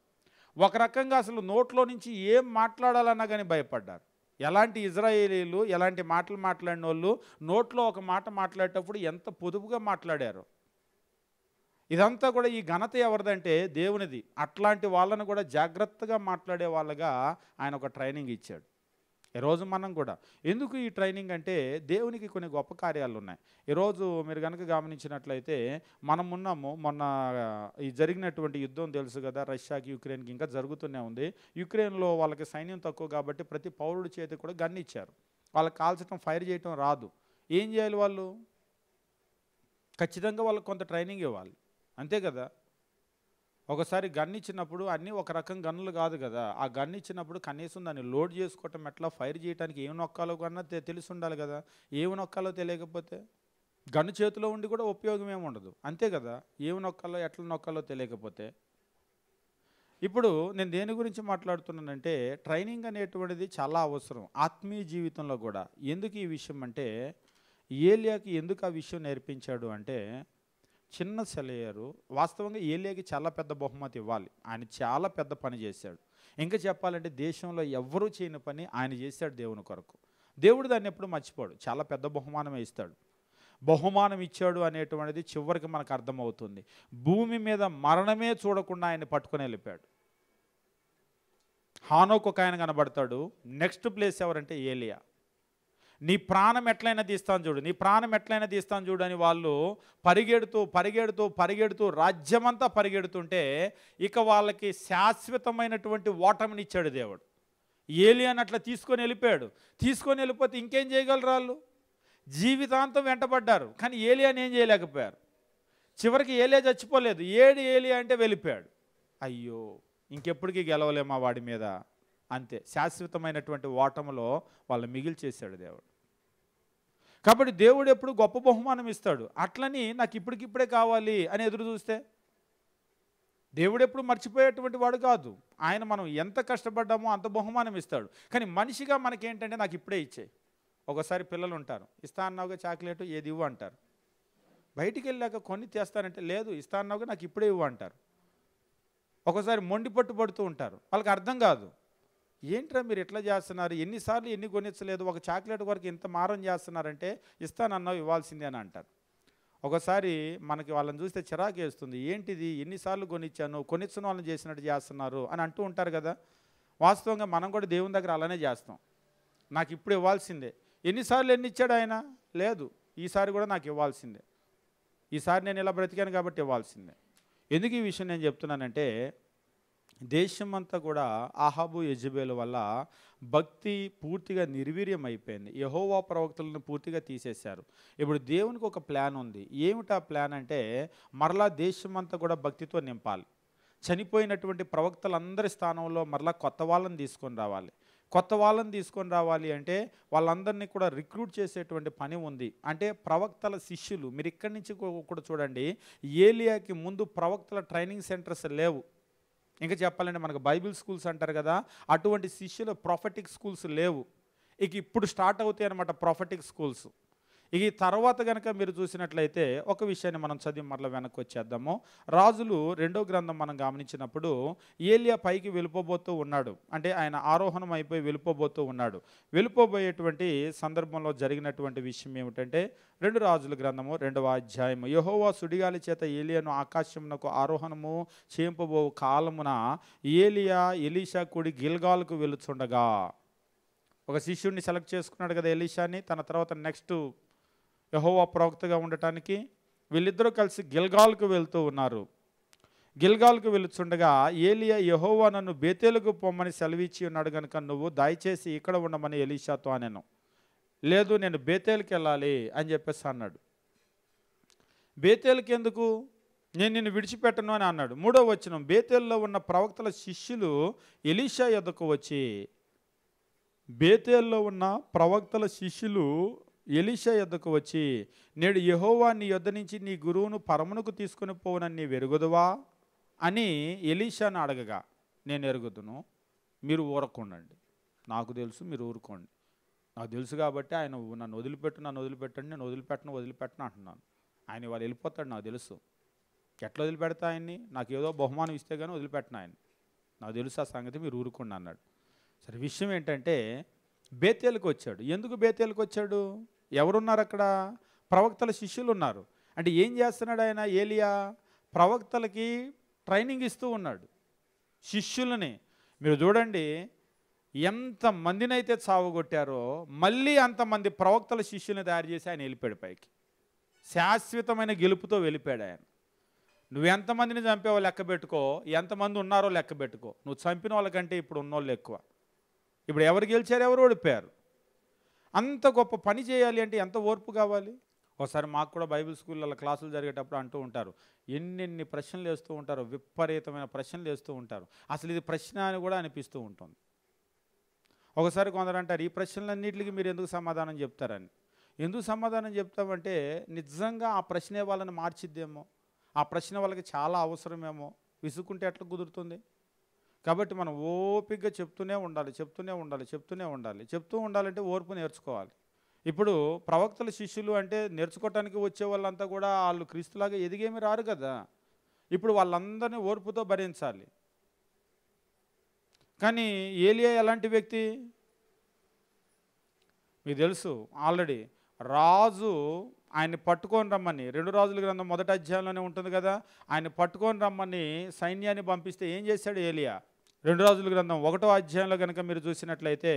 ఒక రకంగా అసలు నోట్లో నుంచి ఏం మాట్లాడాలన్నా కానీ భయపడ్డారు ఎలాంటి ఇజ్రాయేలీలు ఎలాంటి మాటలు మాట్లాడిన వాళ్ళు నోట్లో ఒక మాట మాట్లాడేటప్పుడు ఎంత పొదుపుగా మాట్లాడారు ఇదంతా కూడా ఈ ఘనత ఎవరిదంటే దేవునిది అట్లాంటి వాళ్ళను కూడా జాగ్రత్తగా మాట్లాడే వాళ్ళగా ఆయన ఒక ట్రైనింగ్ ఇచ్చాడు ఈరోజు మనం కూడా ఎందుకు ఈ ట్రైనింగ్ అంటే దేవునికి కొన్ని గొప్ప కార్యాలు ఉన్నాయి ఈరోజు మీరు కనుక గమనించినట్లయితే మనం ఉన్నాము మొన్న ఈ జరిగినటువంటి యుద్ధం తెలుసు కదా రష్యాకి యుక్రెయిన్కి ఇంకా జరుగుతూనే ఉంది యుక్రెయిన్లో వాళ్ళకి సైన్యం తక్కువ కాబట్టి ప్రతి పౌరుడి చేతి కూడా గన్ ఇచ్చారు వాళ్ళకి కాల్చడం ఫైర్ చేయటం రాదు ఏం చేయాలి వాళ్ళు ఖచ్చితంగా వాళ్ళకి కొంత ట్రైనింగ్ ఇవ్వాలి అంతే కదా ఒకసారి గన్ ఇచ్చినప్పుడు అన్నీ ఒక రకం గన్నులు కాదు కదా ఆ గన్ ఇచ్చినప్పుడు కనీసం దాన్ని లోడ్ చేసుకోవటం ఎట్లా ఫైర్ చేయడానికి ఏమి నొక్కాలో కన్నా తెలిసి ఉండాలి కదా ఏమి నొక్కాలో తెలియకపోతే గన్ను చేతిలో ఉండి కూడా ఉపయోగం ఏమి ఉండదు అంతే కదా ఏమి నొక్కాలో ఎట్లా నొక్కాలో తెలియకపోతే ఇప్పుడు నేను దేని గురించి మాట్లాడుతున్నానంటే ట్రైనింగ్ అనేటువంటిది చాలా అవసరం ఆత్మీయ జీవితంలో కూడా ఎందుకు ఈ విషయం అంటే ఏలియాకి ఎందుకు ఆ విషయం నేర్పించాడు అంటే చిన్న సెలయరు వాస్తవంగా ఏలియాకి చాలా పెద్ద బహుమతి ఇవ్వాలి ఆయన చాలా పెద్ద పని చేశాడు ఇంకా చెప్పాలంటే దేశంలో ఎవ్వరూ చేయని పని ఆయన చేశాడు దేవుని కొరకు దేవుడు దాన్ని ఎప్పుడు మర్చిపోడు చాలా పెద్ద బహుమానమే ఇస్తాడు బహుమానం ఇచ్చాడు అనేటువంటిది చివరికి మనకు అర్థమవుతుంది భూమి మీద మరణమే చూడకుండా ఆయన పట్టుకుని వెళ్ళిపోయాడు హానోకు ఒక ఆయన కనబడతాడు నెక్స్ట్ ప్లేస్ ఎవరంటే ఏలియా నీ ప్రాణం ఎట్లయినా తీస్తాను చూడు నీ ప్రాణం ఎట్లయినా తీస్తాను చూడు అని వాళ్ళు పరిగెడుతూ పరిగెడుతూ పరిగెడుతూ రాజ్యమంతా పరిగెడుతుంటే ఇక వాళ్ళకి శాశ్వతమైనటువంటి ఓటమినిచ్చాడు దేవుడు ఏలి అని అట్లా తీసుకొని వెళ్ళిపోయాడు తీసుకొని వెళ్ళిపోతే ఇంకేం చేయగలరు వాళ్ళు జీవితాంతం వెంటబడ్డారు కానీ ఏలి అని ఏం చేయలేకపోయారు చివరికి ఏలియా చచ్చిపోలేదు ఏడు ఏలియా అంటే వెళ్ళిపోయాడు అయ్యో ఇంకెప్పటికీ గెలవలేమా వాడి మీద అంతే శాశ్వతమైనటువంటి ఓటములో వాళ్ళు మిగిలి చేశాడు దేవుడు కాబట్టి దేవుడు ఎప్పుడు గొప్ప బహుమానం ఇస్తాడు అట్లని నాకు ఇప్పటికిప్పుడే కావాలి అని ఎదురు చూస్తే దేవుడు ఎప్పుడు మర్చిపోయేటువంటి వాడు కాదు ఆయన మనం ఎంత కష్టపడ్డామో అంత బహుమానం ఇస్తాడు కానీ మనిషిగా మనకేంటంటే నాకు ఇప్పుడే ఇచ్చే ఒకసారి పిల్లలు ఉంటారు ఇస్తా అన్నావుగా చాక్లెట్ ఏది ఇవ్వు అంటారు బయటికి వెళ్ళాక కొన్ని తెస్తానంటే లేదు ఇస్తా అన్నావుగా నాకు ఇప్పుడే ఇవ్వు అంటారు ఒకసారి మొండి పట్టు పడుతూ ఉంటారు వాళ్ళకి అర్థం కాదు ఏంట్రా మీరు ఎట్లా చేస్తున్నారు ఎన్నిసార్లు ఎన్ని కొనిచ్చలేదు ఒక చాక్లెట్ వరకు ఇంత మారం చేస్తున్నారంటే ఇస్తానన్నావు ఇవ్వాల్సిందే అని అంటారు ఒకసారి మనకి వాళ్ళని చూస్తే చిరాకు వేస్తుంది ఏంటిది ఎన్నిసార్లు కొనిచ్చాను కొనిచ్చిన వాళ్ళని చేసినట్టు చేస్తున్నారు అని అంటూ ఉంటారు కదా వాస్తవంగా మనం కూడా దేవుని దగ్గర అలానే చేస్తాం నాకు ఇప్పుడు ఇవ్వాల్సిందే ఎన్నిసార్లు ఎన్ని ఇచ్చాడు ఆయన లేదు ఈసారి కూడా నాకు ఇవ్వాల్సిందే ఈసారి నేను ఇలా బ్రతికాను కాబట్టి ఇవ్వాల్సిందే ఎందుకు ఈ విషయం నేను చెప్తున్నానంటే దేశమంతా కూడా అహాబు యజబేలు వల్ల భక్తి పూర్తిగా నిర్వీర్యం అయిపోయింది యహోవా ప్రవక్తలను పూర్తిగా తీసేశారు ఇప్పుడు దేవునికి ఒక ప్లాన్ ఉంది ఏమిటా ప్లాన్ అంటే మరలా దేశమంతా కూడా భక్తితో నింపాలి చనిపోయినటువంటి ప్రవక్తలందరి స్థానంలో మరలా కొత్త వాళ్ళని తీసుకొని రావాలి కొత్త వాళ్ళని తీసుకొని రావాలి అంటే వాళ్ళందరినీ కూడా రిక్రూట్ చేసేటువంటి పని ఉంది అంటే ప్రవక్తల శిష్యులు మీరు ఇక్కడి నుంచి కూడా చూడండి ఏలియాకి ముందు ప్రవక్తల ట్రైనింగ్ సెంటర్స్ లేవు ఇంకా చెప్పాలంటే మనకు బైబిల్ స్కూల్స్ అంటారు కదా అటువంటి శిష్యులు ప్రొఫెటిక్ స్కూల్స్ లేవు ఇక ఇప్పుడు స్టార్ట్ అవుతాయి అనమాట ప్రొఫెటిక్ స్కూల్స్ ఇక ఈ తర్వాత కనుక మీరు చూసినట్లయితే ఒక విషయాన్ని మనం చదివి మరల వెనక్కి వచ్చేద్దాము రాజులు రెండో గ్రంథం మనం గమనించినప్పుడు ఏలియా పైకి వెళ్ళిపోబోతూ ఉన్నాడు అంటే ఆయన ఆరోహణం అయిపోయి వెళ్ళిపోబోతూ ఉన్నాడు వెళ్ళిపోబోయేటువంటి సందర్భంలో జరిగినటువంటి విషయం ఏమిటంటే రెండు రాజుల గ్రంథము రెండవ అధ్యాయము యహోవా సుడిగాలి చేత ఏలియాను ఆకాశమునకు ఆరోహణము చేయింపబో కాలమున ఏలియా ఎలీషా కూడి గిల్గాల్కు వెలుచుండగా ఒక శిష్యుడిని సెలెక్ట్ చేసుకున్నాడు కదా ఎలీషాని తన తర్వాత నెక్స్ట్ యహోవా ప్రవక్తగా ఉండటానికి వీళ్ళిద్దరూ కలిసి గిల్గాల్కు వెళ్తూ ఉన్నారు గిల్గాల్కు వెళుతుండగా ఏలియా యహోవా నన్ను బేతేలకు పొమ్మని సెలవిచ్చి ఉన్నాడు కనుక నువ్వు దయచేసి ఇక్కడ ఉండమని ఎలీషాతో అనెను లేదు నేను బేతేలుకి వెళ్ళాలి అని చెప్పేసి అన్నాడు బేతేలుకి ఎందుకు నేను నిన్ను విడిచిపెట్టను అని అన్నాడు మూడో వచనం బేతేల్లో ఉన్న ప్రవక్తల శిష్యులు ఎలీషా ఎదుకు వచ్చి బేతేల్లో ఉన్న ప్రవక్తల శిష్యులు ఎలీషా యొద్దకు వచ్చి నేడు యహోవా నీ యొద్ద నుంచి నీ గురువును పరమునకు తీసుకుని పోవనని వెరుగుదువా అని ఎలీషాను అడగగా నేను ఎరుగుదును మీరు ఊరకుండండి నాకు తెలుసు మీరు ఊరుకోండి నాకు తెలుసు కాబట్టి ఆయన నన్ను వదిలిపెట్టు నన్ను వదిలిపెట్టండి నేను వదిలిపెట్టను వదిలిపెట్టను అంటున్నాను ఆయన ఇవాళ వెళ్ళిపోతాడు నాకు తెలుసు ఎట్లా వదిలిపెడతా ఆయన్ని నాకు ఏదో బహుమానం ఇస్తే కానీ వదిలిపెట్టిన ఆయన నాకు తెలుసు ఆ సంగతి మీరు ఊరుకోండి అన్నాడు సరే విషయం ఏంటంటే బేతేలకు వచ్చాడు ఎందుకు బేతేలకు వచ్చాడు ఎవరున్నారు అక్కడ ప్రవక్తల శిష్యులు ఉన్నారు అంటే ఏం చేస్తున్నాడు ఆయన ఏలియా ప్రవక్తలకి ట్రైనింగ్ ఇస్తూ ఉన్నాడు శిష్యులని మీరు చూడండి ఎంతమందినైతే చావగొట్టారో మళ్ళీ అంతమంది ప్రవక్తల శిష్యుల్ని తయారు చేసి ఆయన వెళ్ళిపోయాడు పైకి శాశ్వతమైన గెలుపుతో వెళ్ళిపోయాడు ఆయన ఎంతమందిని చంపేవో లెక్క పెట్టుకో ఎంతమంది ఉన్నారో లెక్క పెట్టుకో నువ్వు చంపిన వాళ్ళకంటే ఇప్పుడు ఉన్నోళ్ళు ఎక్కువ ఇప్పుడు ఎవరు గెలిచారు ఎవరు ఓడిపోయారు అంత గొప్ప పని చేయాలి అంటే ఎంత ఓర్పు కావాలి ఒకసారి మాకు కూడా బైబిల్ స్కూళ్ళలో క్లాసులు జరిగేటప్పుడు అంటూ ఉంటారు ఎన్నెన్ని ప్రశ్నలు వేస్తూ ఉంటారు విపరీతమైన ప్రశ్నలు వేస్తూ ఉంటారు అసలు ఇది ప్రశ్న అని కూడా అనిపిస్తూ ఉంటుంది ఒకసారి కొందరు అంటారు ఈ ప్రశ్నలన్నింటికి మీరు ఎందుకు సమాధానం చెప్తారని ఎందుకు సమాధానం చెప్తామంటే నిజంగా ఆ ప్రశ్నే వాళ్ళని మార్చిద్దేమో ఆ ప్రశ్న వాళ్ళకి చాలా అవసరమేమో విసుక్కుంటే ఎట్లా కుదురుతుంది కాబట్టి మనం ఓపిగ్గా చెప్తూనే ఉండాలి చెప్తూనే ఉండాలి చెప్తూనే ఉండాలి చెప్తూ ఉండాలంటే ఓర్పు నేర్చుకోవాలి ఇప్పుడు ప్రవక్తల శిష్యులు అంటే నేర్చుకోవటానికి వచ్చే వాళ్ళంతా కూడా వాళ్ళు క్రీస్తులాగా ఎదిగేమి రారు కదా ఇప్పుడు వాళ్ళందరినీ ఓర్పుతో భరించాలి కానీ ఏలియా ఎలాంటి వ్యక్తి మీకు తెలుసు ఆల్రెడీ రాజు ఆయన్ని పట్టుకొని రమ్మని రెండు రాజుల గ్రంథం మొదటి అధ్యాయంలోనే ఉంటుంది కదా ఆయన పట్టుకొని రమ్మని సైన్యాన్ని పంపిస్తే ఏం చేశాడు ఏలియా రెండు రాజుల గ్రంథం ఒకటో అధ్యాయంలో కనుక మీరు చూసినట్లయితే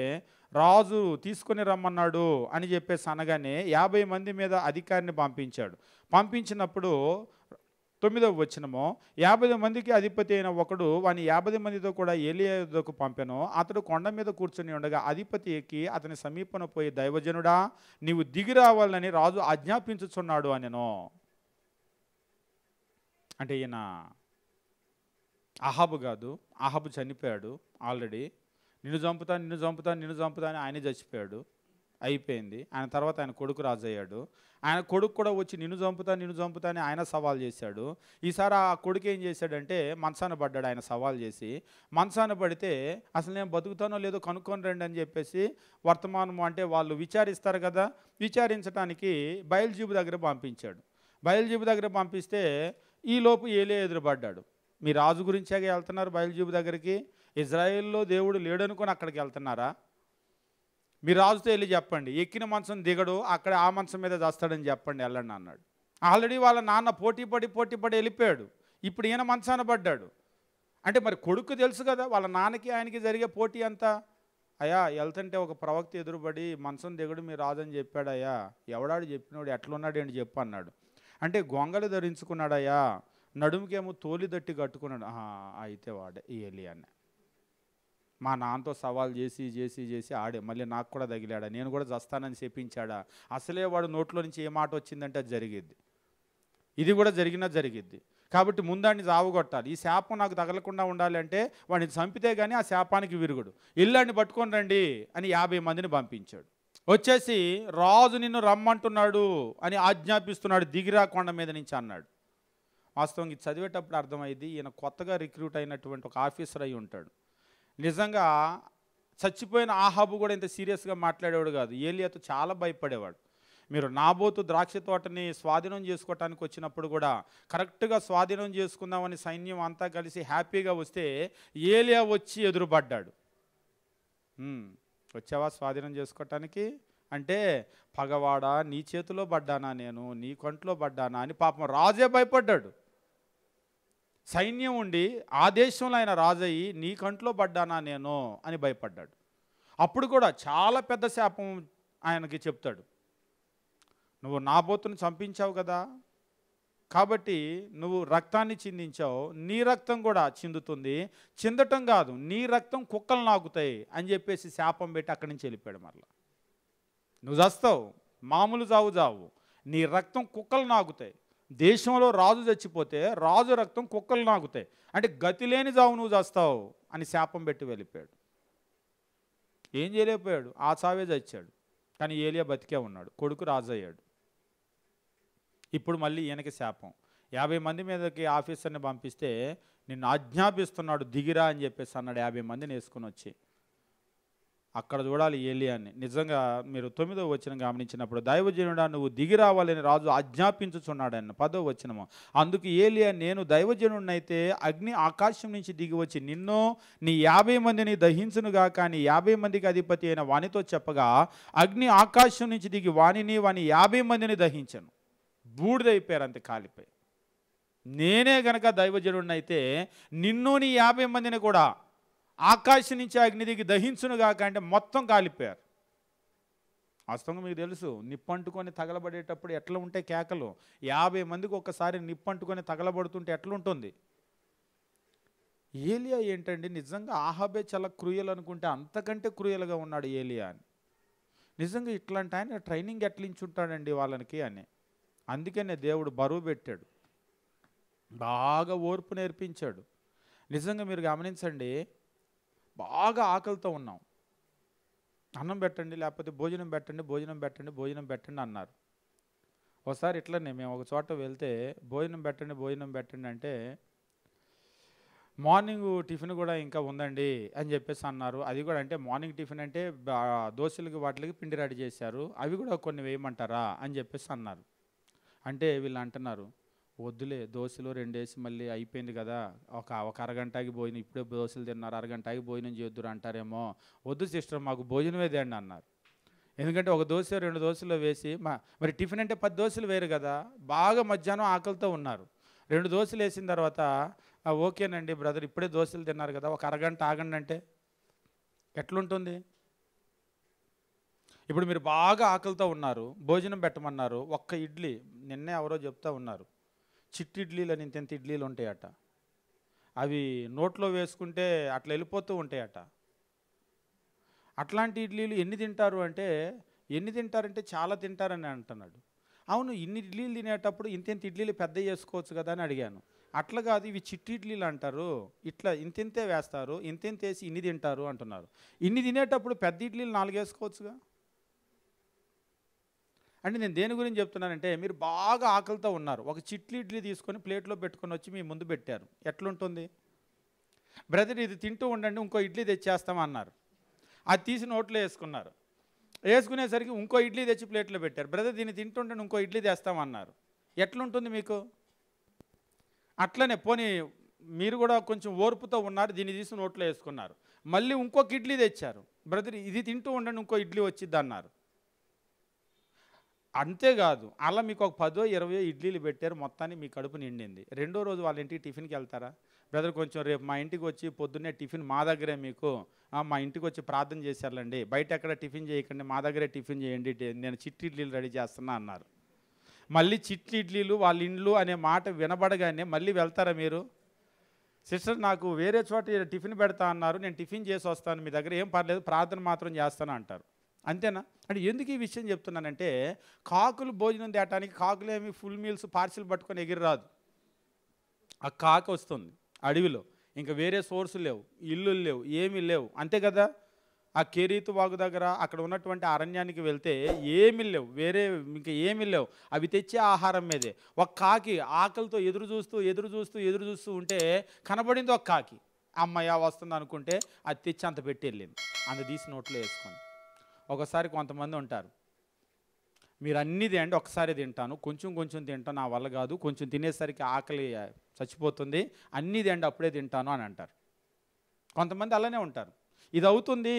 రాజు తీసుకొని రమ్మన్నాడు అని చెప్పేసి అనగానే యాభై మంది మీద అధికారిని పంపించాడు పంపించినప్పుడు తొమ్మిదవ వచ్చినమో యాభై మందికి అధిపతి అయిన ఒకడు వాని యాభై మందితో కూడా ఏలియాకు పంపాను అతడు కొండ మీద కూర్చొని ఉండగా అధిపతి ఎక్కి అతని సమీపన పోయి దైవజనుడా నీవు దిగి రావాలని రాజు ఆజ్ఞాపించుచున్నాడు అనెను అంటే ఈయన అహాబు కాదు అహాబు చనిపోయాడు ఆల్రెడీ నిన్ను చంపుతా నిన్ను చంపుతా నిన్ను చంపుతా అని ఆయనే చచ్చిపోయాడు అయిపోయింది ఆయన తర్వాత ఆయన కొడుకు రాజయ్యాడు ఆయన కొడుకు కూడా వచ్చి నిన్ను చంపుతా నిన్ను చంపుతా అని ఆయన సవాల్ చేశాడు ఈసారి ఆ కొడుకు ఏం చేశాడంటే మంచాన పడ్డాడు ఆయన సవాల్ చేసి మంచాన పడితే అసలు నేను బతుకుతానో లేదో కనుక్కొని రండి అని చెప్పేసి వర్తమానము అంటే వాళ్ళు విచారిస్తారు కదా విచారించడానికి బయలుజీబు దగ్గర పంపించాడు బయలుజీబు దగ్గర పంపిస్తే ఈలోపు ఏలే ఎదురుపడ్డాడు మీ రాజు గురించాక వెళ్తున్నారు బయలుజీబు దగ్గరికి ఇజ్రాయెల్లో దేవుడు లేడనుకొని అక్కడికి వెళ్తున్నారా మీ రాజుతో వెళ్ళి చెప్పండి ఎక్కిన మంచం దిగడు అక్కడ ఆ మంచం మీద దస్తాడని చెప్పండి వెళ్ళండి అన్నాడు ఆల్రెడీ వాళ్ళ నాన్న పోటీ పడి పోటీ పడి వెళ్ళిపోయాడు ఇప్పుడు ఈయన మంచాన పడ్డాడు అంటే మరి కొడుకు తెలుసు కదా వాళ్ళ నాన్నకి ఆయనకి జరిగే పోటీ అంతా అయ్యా వెళ్తుంటే ఒక ప్రవక్త ఎదురుపడి మంచం దిగడు మీరు అని చెప్పాడయ్యా ఎవడాడు చెప్పినాడు ఎట్లున్నాడు ఏంటి చెప్పు అన్నాడు అంటే గొంగలు ధరించుకున్నాడయ్యా నడుముకేమో తోలిదట్టి కట్టుకున్నాడు అయితే వాడే ఈ అనే మా నాన్నతో సవాల్ చేసి చేసి చేసి ఆడే మళ్ళీ నాకు కూడా తగిలాడా నేను కూడా చస్తానని చెప్పించాడా అసలే వాడు నోట్లో నుంచి ఏ మాట వచ్చిందంటే అది జరిగిద్ది ఇది కూడా జరిగినా జరిగిద్ది కాబట్టి ముందాన్ని చావగొట్టాలి ఈ శాపం నాకు తగలకుండా ఉండాలి అంటే వాడిని చంపితే కానీ ఆ శాపానికి విరుగుడు ఇల్లాన్ని పట్టుకొని రండి అని యాభై మందిని పంపించాడు వచ్చేసి రాజు నిన్ను రమ్మంటున్నాడు అని ఆజ్ఞాపిస్తున్నాడు దిగిరా కొండ మీద నుంచి అన్నాడు వాస్తవంగా ఇది చదివేటప్పుడు అర్థమైంది ఈయన కొత్తగా రిక్రూట్ అయినటువంటి ఒక ఆఫీసర్ అయి ఉంటాడు నిజంగా చచ్చిపోయిన ఆహాబు కూడా ఇంత సీరియస్గా మాట్లాడేవాడు కాదు ఏలియాతో చాలా భయపడేవాడు మీరు నాబోతు ద్రాక్ష తోటని స్వాధీనం చేసుకోవటానికి వచ్చినప్పుడు కూడా కరెక్ట్గా స్వాధీనం చేసుకుందామని సైన్యం అంతా కలిసి హ్యాపీగా వస్తే ఏలియా వచ్చి ఎదురుపడ్డాడు వచ్చావా స్వాధీనం చేసుకోవటానికి అంటే పగవాడా నీ చేతిలో పడ్డానా నేను నీ కంట్లో పడ్డానా అని పాపం రాజే భయపడ్డాడు సైన్యం ఉండి ఆ దేశంలో ఆయన రాజయ్యి నీ కంట్లో పడ్డానా నేను అని భయపడ్డాడు అప్పుడు కూడా చాలా పెద్ద శాపం ఆయనకి చెప్తాడు నువ్వు నా బోతును చంపించావు కదా కాబట్టి నువ్వు రక్తాన్ని చిందించావు నీ రక్తం కూడా చిందుతుంది చిందటం కాదు నీ రక్తం కుక్కలు నాకుతాయి అని చెప్పేసి శాపం పెట్టి అక్కడి నుంచి వెళ్ళిపోయాడు మరలా నువ్వు చస్తావు మామూలు చావు చావు నీ రక్తం కుక్కలు నాకుతాయి దేశంలో రాజు చచ్చిపోతే రాజు రక్తం కుక్కలు నాకుతాయి అంటే గతి లేని చావు నువ్వు చేస్తావు అని శాపం పెట్టి వెళ్ళిపోయాడు ఏం చేయలేకపోయాడు ఆ చావే చచ్చాడు కానీ ఏలియా బతికే ఉన్నాడు కొడుకు రాజు అయ్యాడు ఇప్పుడు మళ్ళీ ఈయనకి శాపం యాభై మంది మీదకి ఆఫీసర్ని పంపిస్తే నిన్ను ఆజ్ఞాపిస్తున్నాడు దిగిరా అని చెప్పేసి అన్నాడు యాభై మందిని వేసుకుని వచ్చి అక్కడ చూడాలి ఏలియాన్ని నిజంగా మీరు తొమ్మిదవ వచనం గమనించినప్పుడు దైవజనుడా నువ్వు దిగి రావాలని రాజు ఆజ్ఞాపించుచున్నాడన్న పదో వచనము అందుకు ఏలియా నేను దైవజనుడినైతే అగ్ని ఆకాశం నుంచి దిగి వచ్చి నిన్ను నీ యాభై మందిని దహించునుగా కానీ యాభై మందికి అధిపతి అయిన వానితో చెప్పగా అగ్ని ఆకాశం నుంచి దిగి వాణిని వాని యాభై మందిని దహించను బూడిదైపోయారు అంతే కాలిపోయి నేనే గనక దైవజనుడినైతే నిన్ను నీ యాభై మందిని కూడా ఆకాశం నుంచి అగ్ని దిగి దహించునుగాక అంటే మొత్తం కాలిపోయారు వాస్తవంగా మీకు తెలుసు నిప్పంటుకొని తగలబడేటప్పుడు ఎట్లా ఉంటే కేకలు యాభై మందికి ఒక్కసారి నిప్పంటుకొని తగలబడుతుంటే ఎట్లుంటుంది ఏలియా ఏంటండి నిజంగా ఆహాబే చాలా క్రూయల్ అనుకుంటే అంతకంటే క్రూయల్గా ఉన్నాడు ఏలియా అని నిజంగా ఇట్లాంటి ఆయన ట్రైనింగ్ ఎట్లించుంటాడండి వాళ్ళకి అని అందుకనే దేవుడు బరువు పెట్టాడు బాగా ఓర్పు నేర్పించాడు నిజంగా మీరు గమనించండి బాగా ఆకలితో ఉన్నాం అన్నం పెట్టండి లేకపోతే భోజనం పెట్టండి భోజనం పెట్టండి భోజనం పెట్టండి అన్నారు ఒకసారి ఇట్లనే మేము ఒక చోట వెళ్తే భోజనం పెట్టండి భోజనం పెట్టండి అంటే మార్నింగ్ టిఫిన్ కూడా ఇంకా ఉందండి అని చెప్పేసి అన్నారు అది కూడా అంటే మార్నింగ్ టిఫిన్ అంటే దోశలకి వాటికి పిండి రెడీ చేశారు అవి కూడా కొన్ని వేయమంటారా అని చెప్పేసి అన్నారు అంటే వీళ్ళు అంటున్నారు వద్దులే దోశలో రెండేసి మళ్ళీ అయిపోయింది కదా ఒక ఒక అరగంటకి భోజనం ఇప్పుడే దోశలు తిన్నారు అరగంటకి భోజనం చేద్దురు అంటారేమో వద్దు సిస్టర్ మాకు భోజనమే తేండి అన్నారు ఎందుకంటే ఒక దోశ రెండు దోశలు వేసి మా మరి టిఫిన్ అంటే పది దోశలు వేరు కదా బాగా మధ్యాహ్నం ఆకలితో ఉన్నారు రెండు దోశలు వేసిన తర్వాత ఓకేనండి బ్రదర్ ఇప్పుడే దోశలు తిన్నారు కదా ఒక అరగంట ఆగండి అంటే ఎట్లుంటుంది ఇప్పుడు మీరు బాగా ఆకలితో ఉన్నారు భోజనం పెట్టమన్నారు ఒక్క ఇడ్లీ నిన్నే ఎవరో చెప్తా ఉన్నారు చిట్టి ఇడ్లీలు అని ఇంత ఇడ్లీలు ఉంటాయట అవి నోట్లో వేసుకుంటే అట్లా వెళ్ళిపోతూ ఉంటాయట అట్లాంటి ఇడ్లీలు ఎన్ని తింటారు అంటే ఎన్ని తింటారంటే చాలా తింటారని అంటున్నాడు అవును ఇన్ని ఇడ్లీలు తినేటప్పుడు ఇంతెంత ఇడ్లీలు పెద్ద చేసుకోవచ్చు కదా అని అడిగాను అట్లా కాదు ఇవి చిట్టి ఇడ్లీలు అంటారు ఇట్లా ఇంతింతే వేస్తారు వేసి ఇన్ని తింటారు అంటున్నారు ఇన్ని తినేటప్పుడు పెద్ద ఇడ్లీలు నాలుగేసుకోవచ్చుగా అంటే నేను దేని గురించి చెప్తున్నానంటే మీరు బాగా ఆకలితో ఉన్నారు ఒక చిట్లు ఇడ్లీ తీసుకొని ప్లేట్లో పెట్టుకొని వచ్చి మీ ముందు పెట్టారు ఎట్లుంటుంది బ్రదర్ ఇది తింటూ ఉండండి ఇంకో ఇడ్లీ తెచ్చేస్తామా అన్నారు అది తీసి నోట్లో వేసుకున్నారు వేసుకునేసరికి ఇంకో ఇడ్లీ తెచ్చి ప్లేట్లో పెట్టారు బ్రదర్ దీన్ని తింటుంటే ఇంకో ఇడ్లీ తెస్తామన్నారు ఎట్లుంటుంది మీకు అట్లనే పోనీ మీరు కూడా కొంచెం ఓర్పుతో ఉన్నారు దీన్ని తీసి నోట్లో వేసుకున్నారు మళ్ళీ ఇంకొక ఇడ్లీ తెచ్చారు బ్రదర్ ఇది తింటూ ఉండండి ఇంకో ఇడ్లీ వచ్చిద్ది అన్నారు అంతేకాదు అలా మీకు ఒక పదో ఇరవయో ఇడ్లీలు పెట్టారు మొత్తాన్ని మీ కడుపు నిండింది రెండో రోజు వాళ్ళ ఇంటికి టిఫిన్కి వెళ్తారా బ్రదర్ కొంచెం రేపు మా ఇంటికి వచ్చి పొద్దున్నే టిఫిన్ మా దగ్గరే మీకు మా ఇంటికి వచ్చి ప్రార్థన చేశారులండి బయట ఎక్కడ టిఫిన్ చేయకండి మా దగ్గరే టిఫిన్ చేయండి నేను చిట్టి ఇడ్లీలు రెడీ చేస్తున్నా అన్నారు మళ్ళీ చిట్టి ఇడ్లీలు వాళ్ళ ఇండ్లు అనే మాట వినబడగానే మళ్ళీ వెళ్తారా మీరు సిస్టర్ నాకు వేరే చోట టిఫిన్ పెడతా అన్నారు నేను టిఫిన్ చేసి వస్తాను మీ దగ్గర ఏం పర్లేదు ప్రార్థన మాత్రం చేస్తాను అంటారు అంతేనా అంటే ఎందుకు ఈ విషయం చెప్తున్నానంటే కాకులు భోజనం తేటానికి కాకులేమి ఫుల్ మీల్స్ పార్సిల్ పట్టుకొని ఎగిరిరాదు ఆ కాక వస్తుంది అడవిలో ఇంకా వేరే సోర్సులు లేవు ఇల్లు లేవు ఏమీ లేవు అంతే కదా ఆ కేరీతు వాగు దగ్గర అక్కడ ఉన్నటువంటి అరణ్యానికి వెళ్తే ఏమీ లేవు వేరే ఇంకా ఏమీ లేవు అవి తెచ్చే ఆహారం మీదే ఒక కాకి ఆకలితో ఎదురు చూస్తూ ఎదురు చూస్తూ ఎదురు చూస్తూ ఉంటే కనబడింది ఒక కాకి అమ్మయ్య వస్తుంది అనుకుంటే అది తెచ్చి అంత పెట్టి వెళ్ళింది అంత తీసి నోట్లో వేసుకోండి ఒకసారి కొంతమంది ఉంటారు మీరు అన్ని తింటే ఒకసారి తింటాను కొంచెం కొంచెం తింటాను నా వల్ల కాదు కొంచెం తినేసరికి ఆకలి చచ్చిపోతుంది అన్ని తింటే అప్పుడే తింటాను అని అంటారు కొంతమంది అలానే ఉంటారు ఇది అవుతుంది